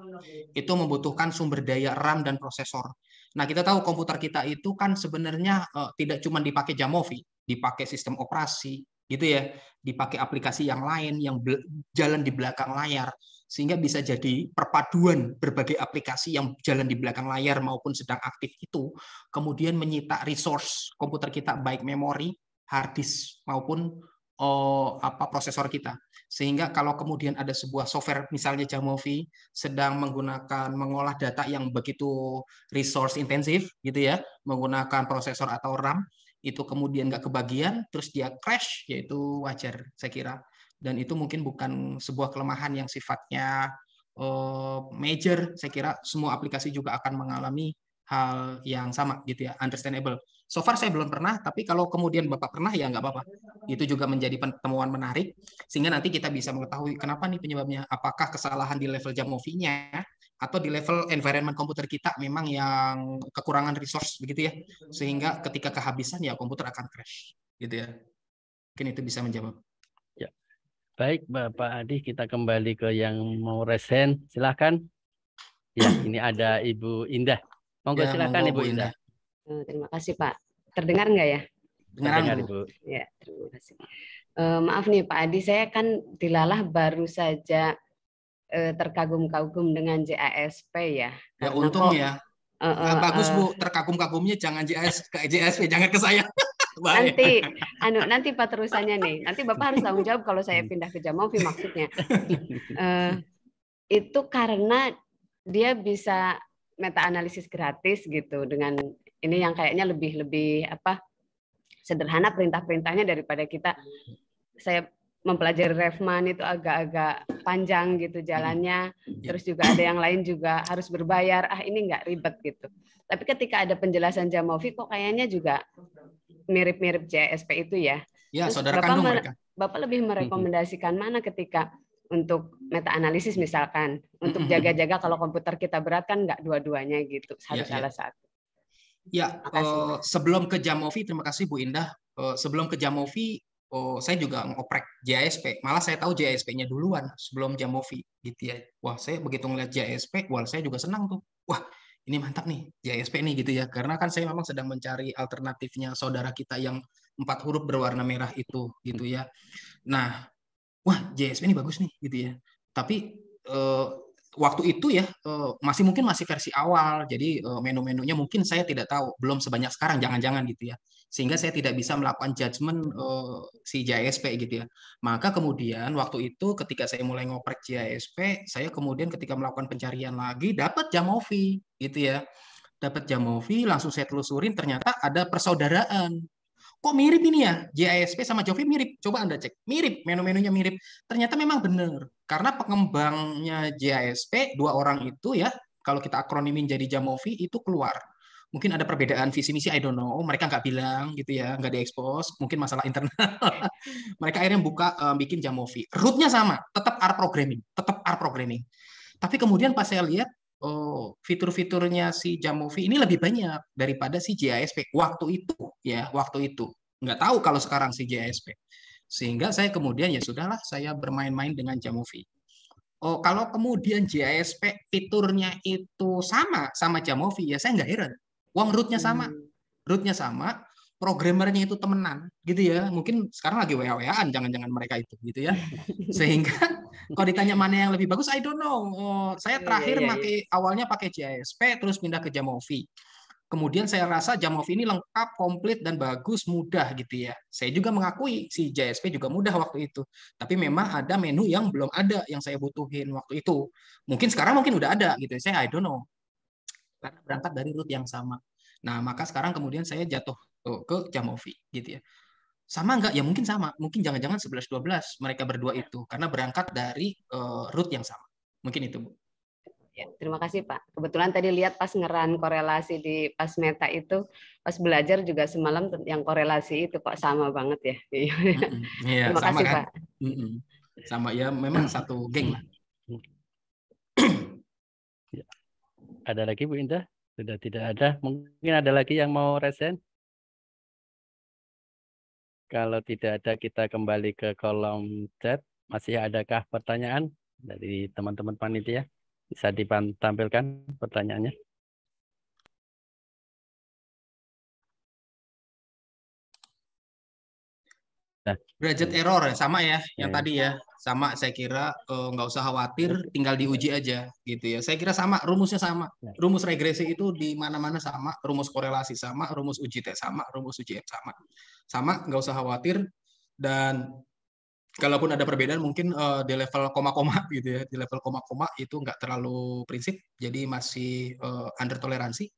itu membutuhkan sumber daya RAM dan prosesor. Nah, kita tahu komputer kita itu kan sebenarnya uh, tidak cuma dipakai Jamovi, dipakai sistem operasi, gitu ya, dipakai aplikasi yang lain yang jalan di belakang layar sehingga bisa jadi perpaduan berbagai aplikasi yang jalan di belakang layar maupun sedang aktif itu kemudian menyita resource komputer kita baik memori, hard disk maupun uh, apa prosesor kita. Sehingga kalau kemudian ada sebuah software, misalnya Jamovi, sedang menggunakan mengolah data yang begitu resource intensif, gitu ya, menggunakan prosesor atau RAM, itu kemudian nggak kebagian, terus dia crash, yaitu wajar, saya kira. Dan itu mungkin bukan sebuah kelemahan yang sifatnya eh, major, saya kira semua aplikasi juga akan mengalami hal yang sama gitu ya, understandable. So far saya belum pernah, tapi kalau kemudian Bapak pernah ya nggak apa-apa. Itu juga menjadi pertemuan menarik, sehingga nanti kita bisa mengetahui kenapa nih penyebabnya. Apakah kesalahan di level jam movie nya atau di level environment komputer kita memang yang kekurangan resource begitu ya. Sehingga ketika kehabisan ya komputer akan crash gitu ya. Mungkin itu bisa menjawab. Ya. Baik Bapak Adi, kita kembali ke yang mau resen. Silahkan. Ya, ini ada Ibu Indah. Monggo ya, silakan Ibu Indah. Indah. Gitu. Terima kasih Pak. Terdengar nggak ya? Terdengar Ibu. Ya, terima kasih. Uh, maaf nih Pak Adi, saya kan dilalah baru saja uh, terkagum-kagum dengan JASP ya. Ya Karena untung kok, ya. Uh, uh, bagus Bu, terkagum-kagumnya jangan JAS ke JASP, jangan ke saya. *laughs* nanti anu nanti Pak terusannya nih. Nanti Bapak harus tanggung jawab kalau saya hmm. pindah ke Jamovi maksudnya. Uh, *laughs* itu karena dia bisa meta analisis gratis gitu dengan ini yang kayaknya lebih lebih apa sederhana perintah-perintahnya daripada kita saya mempelajari Refman itu agak-agak panjang gitu jalannya terus juga ada yang lain juga harus berbayar ah ini nggak ribet gitu tapi ketika ada penjelasan jamovi kok kayaknya juga mirip-mirip JSP itu ya ya terus saudara bapak kandung mereka bapak lebih merekomendasikan mana ketika untuk meta analisis misalkan untuk jaga-jaga kalau komputer kita berat kan nggak dua-duanya gitu harus ya, iya. salah ya. satu Ya, uh, sebelum ke Jamovi, terima kasih Bu Indah. Uh, sebelum ke Jamovi, uh, saya juga ngoprek JSP. Malah saya tahu jsp nya duluan sebelum Jamovi. Gitu ya. Wah, saya begitu ngeliat JSP. wah saya juga senang tuh. Wah, ini mantap nih JSP nih gitu ya. Karena kan saya memang sedang mencari alternatifnya saudara kita yang empat huruf berwarna merah itu gitu ya. Nah, wah JSP ini bagus nih gitu ya. Tapi uh, waktu itu ya eh, masih mungkin masih versi awal jadi eh, menu-menunya mungkin saya tidak tahu belum sebanyak sekarang jangan-jangan gitu ya sehingga saya tidak bisa melakukan judgement eh, si JSP gitu ya maka kemudian waktu itu ketika saya mulai ngoprek JSP saya kemudian ketika melakukan pencarian lagi dapat Jamovi gitu ya dapat Jamovi langsung saya telusurin ternyata ada persaudaraan kok mirip ini ya JISP sama Jovi mirip coba anda cek mirip menu-menunya mirip ternyata memang benar karena pengembangnya JISP dua orang itu ya kalau kita akronimin jadi Jamovi itu keluar mungkin ada perbedaan visi misi I don't know mereka nggak bilang gitu ya nggak diekspos mungkin masalah internal *laughs* mereka akhirnya buka um, bikin jamovi rootnya sama tetap R programming tetap R programming tapi kemudian pas saya lihat oh, fitur-fiturnya si Jamovi ini lebih banyak daripada si JASP waktu itu ya waktu itu nggak tahu kalau sekarang si JASP sehingga saya kemudian ya sudahlah saya bermain-main dengan Jamovi oh kalau kemudian JASP fiturnya itu sama sama Jamovi ya saya nggak heran uang rootnya sama hmm. rootnya sama programmernya itu temenan gitu ya mungkin sekarang lagi wa waan jangan-jangan mereka itu gitu ya sehingga *laughs* kalau ditanya mana yang lebih bagus I don't know oh, saya iya, terakhir yeah, yeah, yeah. pakai awalnya pakai JSP terus pindah ke Jamovi kemudian saya rasa Jamovi ini lengkap komplit dan bagus mudah gitu ya saya juga mengakui si JSP juga mudah waktu itu tapi memang ada menu yang belum ada yang saya butuhin waktu itu mungkin sekarang mungkin udah ada gitu ya. saya I don't know karena berangkat dari root yang sama Nah, maka sekarang kemudian saya jatuh oh, ke Jamovi gitu ya sama enggak? ya mungkin sama mungkin jangan-jangan 11-12 mereka berdua iya. itu karena berangkat dari uh, eh, root yang sama mungkin itu bu ya terima kasih pak kebetulan tadi lihat pas ngeran korelasi di pas meta itu pas belajar juga semalam yang korelasi itu kok sama banget ya mm -hmm. ya terima sama kasih kan? pak mm -hmm. sama ya memang satu geng lah *clears throat* ya. ada lagi bu Indah sudah tidak ada mungkin ada lagi yang mau resen kalau tidak ada, kita kembali ke kolom chat. Masih adakah pertanyaan dari teman-teman panitia? Bisa ditampilkan pertanyaannya? Nah. Derajat iya. error ya, sama ya, yang yeah. tadi ya, sama. Saya kira eh, nggak uh, usah khawatir, tinggal diuji aja gitu ya. Saya kira sama, rumusnya sama. Iya. Rumus regresi itu di mana-mana sama, rumus korelasi sama, rumus uji T sama, rumus uji F sama, sama. Nggak usah khawatir dan kalaupun ada perbedaan mungkin uh, di level koma-koma *laughs* gitu ya di level koma-koma itu nggak terlalu prinsip jadi masih uh, under toleransi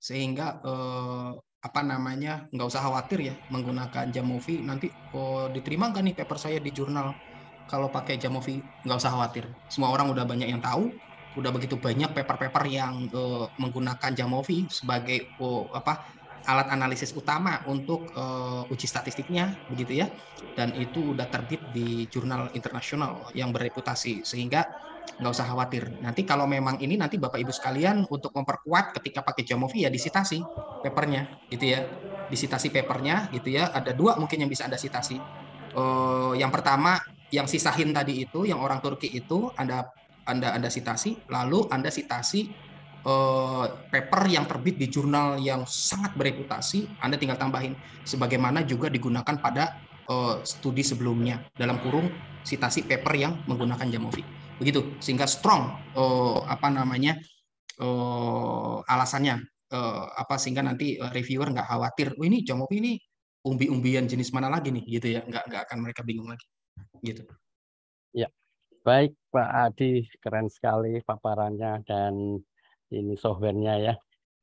sehingga uh, apa namanya nggak usah khawatir ya menggunakan Jamovi nanti oh, diterima nggak nih paper saya di jurnal kalau pakai Jamovi nggak usah khawatir semua orang udah banyak yang tahu udah begitu banyak paper-paper yang uh, menggunakan Jamovi sebagai oh, apa alat analisis utama untuk uh, uji statistiknya begitu ya dan itu udah terbit di jurnal internasional yang bereputasi sehingga nggak usah khawatir. Nanti kalau memang ini nanti Bapak Ibu sekalian untuk memperkuat ketika pakai jamovi ya disitasi papernya, gitu ya. Disitasi papernya, gitu ya. Ada dua mungkin yang bisa Anda sitasi. Uh, yang pertama yang sisahin tadi itu, yang orang Turki itu Anda Anda Anda sitasi, lalu Anda sitasi uh, paper yang terbit di jurnal yang sangat bereputasi, Anda tinggal tambahin sebagaimana juga digunakan pada uh, studi sebelumnya dalam kurung sitasi paper yang menggunakan Jamovi begitu sehingga strong uh, apa namanya uh, alasannya uh, apa sehingga nanti reviewer nggak khawatir oh ini jamu ini umbi-umbian jenis mana lagi nih gitu ya nggak nggak akan mereka bingung lagi gitu ya baik Pak Adi keren sekali paparannya dan ini softwarenya ya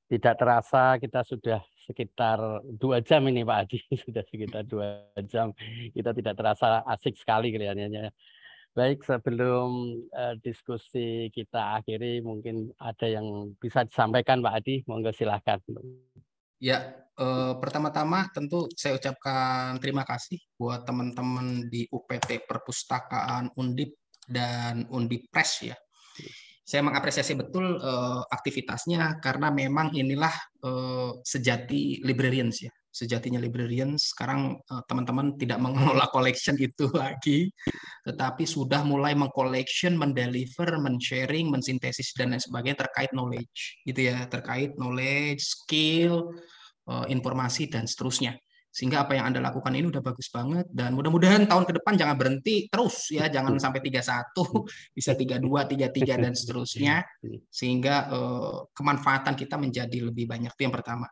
tidak terasa kita sudah sekitar dua jam ini Pak Adi *laughs* sudah sekitar dua jam kita tidak terasa asik sekali kelihatannya Baik, sebelum uh, diskusi kita akhiri, mungkin ada yang bisa disampaikan Pak Adi, monggo silahkan. Ya, uh, pertama-tama tentu saya ucapkan terima kasih buat teman-teman di UPT Perpustakaan Undip dan Undip Press ya. Saya mengapresiasi betul uh, aktivitasnya karena memang inilah uh, sejati librarians ya, sejatinya librarian sekarang eh, teman-teman tidak mengelola *laughs* collection itu lagi, tetapi sudah mulai mengcollection, mendeliver, men-sharing, mensintesis dan lain sebagainya terkait knowledge, gitu ya, terkait knowledge, skill, eh, informasi dan seterusnya. Sehingga apa yang Anda lakukan ini udah bagus banget dan mudah-mudahan tahun ke depan jangan berhenti terus ya, jangan sampai 31, *laughs* bisa 32, 33 dan seterusnya iya. sehingga eh, kemanfaatan kita menjadi lebih banyak itu yang pertama.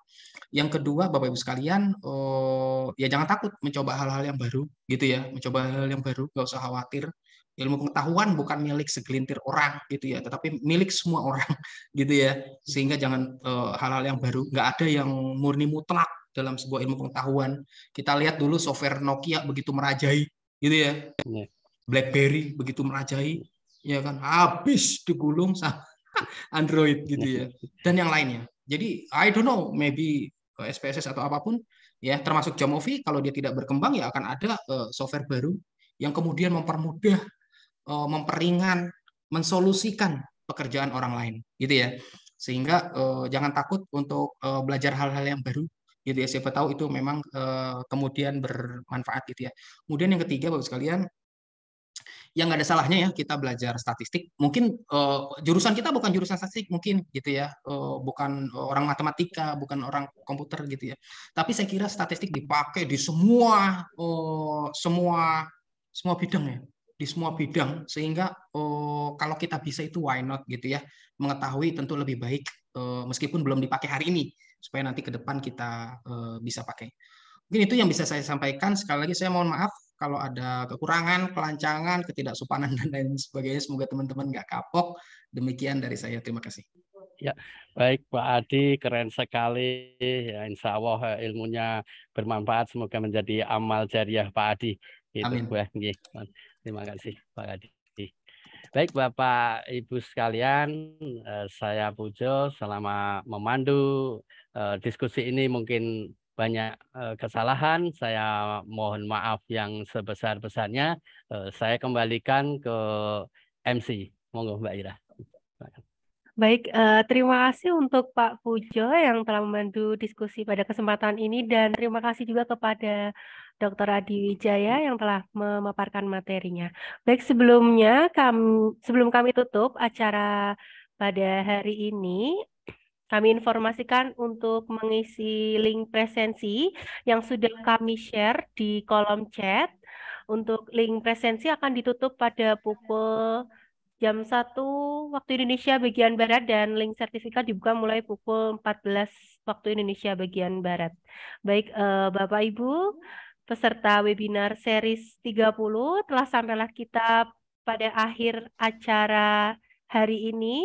Yang kedua, Bapak Ibu sekalian, oh, ya jangan takut mencoba hal-hal yang baru, gitu ya. Mencoba hal, -hal yang baru, nggak usah khawatir. Ilmu pengetahuan bukan milik segelintir orang, gitu ya, tetapi milik semua orang, *laughs* gitu ya. Sehingga jangan eh, hal-hal oh, yang baru, nggak ada yang murni mutlak dalam sebuah ilmu pengetahuan. Kita lihat dulu software Nokia begitu merajai, gitu ya. Iya. BlackBerry begitu merajai, ya kan, habis digulung sama *laughs* Android, gitu ya. Dan yang lainnya. Jadi I don't know, maybe SPSS atau apapun ya termasuk Jamovi kalau dia tidak berkembang ya akan ada eh, software baru yang kemudian mempermudah uh, memperingan mensolusikan pekerjaan orang lain gitu ya sehingga eh, jangan takut untuk belajar hal-hal yang baru gitu ya siapa tahu itu memang kemudian bermanfaat gitu ya kemudian yang ketiga bapak sekalian yang nggak ada salahnya ya kita belajar statistik. Mungkin uh, jurusan kita bukan jurusan statistik mungkin gitu ya, uh, bukan orang matematika, bukan orang komputer gitu ya. Tapi saya kira statistik dipakai di semua uh, semua semua bidang ya, di semua bidang sehingga uh, kalau kita bisa itu why not gitu ya, mengetahui tentu lebih baik uh, meskipun belum dipakai hari ini supaya nanti ke depan kita uh, bisa pakai. Mungkin itu yang bisa saya sampaikan. Sekali lagi saya mohon maaf kalau ada kekurangan, kelancangan, ketidaksopanan *laughs* dan lain sebagainya. Semoga teman-teman nggak kapok. Demikian dari saya. Terima kasih. Ya, baik Pak Adi, keren sekali. Ya, insya Allah eh, ilmunya bermanfaat. Semoga menjadi amal jariah Pak Adi. Gitu. Amin. Ya. Terima kasih Pak Adi. Baik Bapak Ibu sekalian, eh, saya Pujo selama memandu eh, diskusi ini mungkin banyak eh, kesalahan. Saya mohon maaf yang sebesar-besarnya. Eh, saya kembalikan ke MC. Monggo Mbak Ira. Baik, eh, terima kasih untuk Pak Pujo yang telah membantu diskusi pada kesempatan ini dan terima kasih juga kepada Dr. Adi Wijaya yang telah memaparkan materinya. Baik, sebelumnya kami sebelum kami tutup acara pada hari ini, kami informasikan untuk mengisi link presensi yang sudah kami share di kolom chat. Untuk link presensi akan ditutup pada pukul jam 1 waktu Indonesia bagian Barat dan link sertifikat dibuka mulai pukul 14 waktu Indonesia bagian Barat. Baik eh, Bapak Ibu, peserta webinar series 30 telah sampailah kita pada akhir acara hari ini.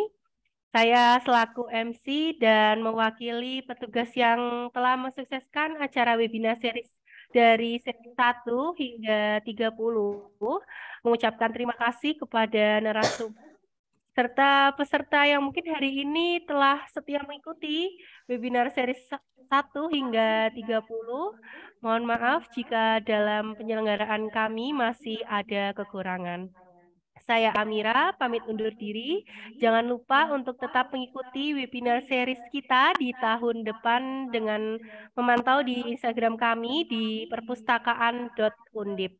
Saya selaku MC dan mewakili petugas yang telah mensukseskan acara webinar series dari seri 1 hingga 30 mengucapkan terima kasih kepada narasumber serta peserta yang mungkin hari ini telah setia mengikuti webinar seri 1 hingga 30. Mohon maaf jika dalam penyelenggaraan kami masih ada kekurangan. Saya Amira, pamit undur diri. Jangan lupa untuk tetap mengikuti webinar series kita di tahun depan dengan memantau di Instagram kami di perpustakaan.undip.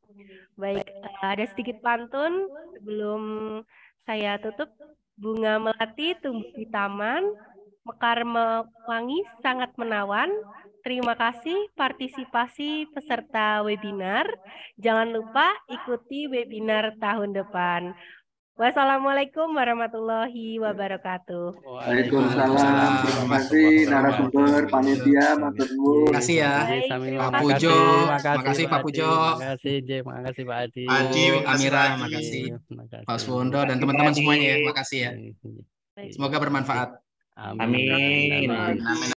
Baik, eh, ada sedikit pantun sebelum saya tutup. Bunga melati tumbuh di taman, mekar mewangi sangat menawan, Terima kasih partisipasi peserta webinar. Jangan lupa ikuti webinar tahun depan. Wassalamualaikum warahmatullahi wabarakatuh. Waalaikumsalam. Terima kasih narasumber panitia Mas Terima kasih ya. Pak Pujo. Terima kasih Pak Pujo. Terima kasih J. Terima kasih Pak Adi. Adi, Amira, terima kasih. Pak Suwondo dan teman-teman semuanya ya. Terima kasih ya. Semoga bermanfaat. Amin. Amin.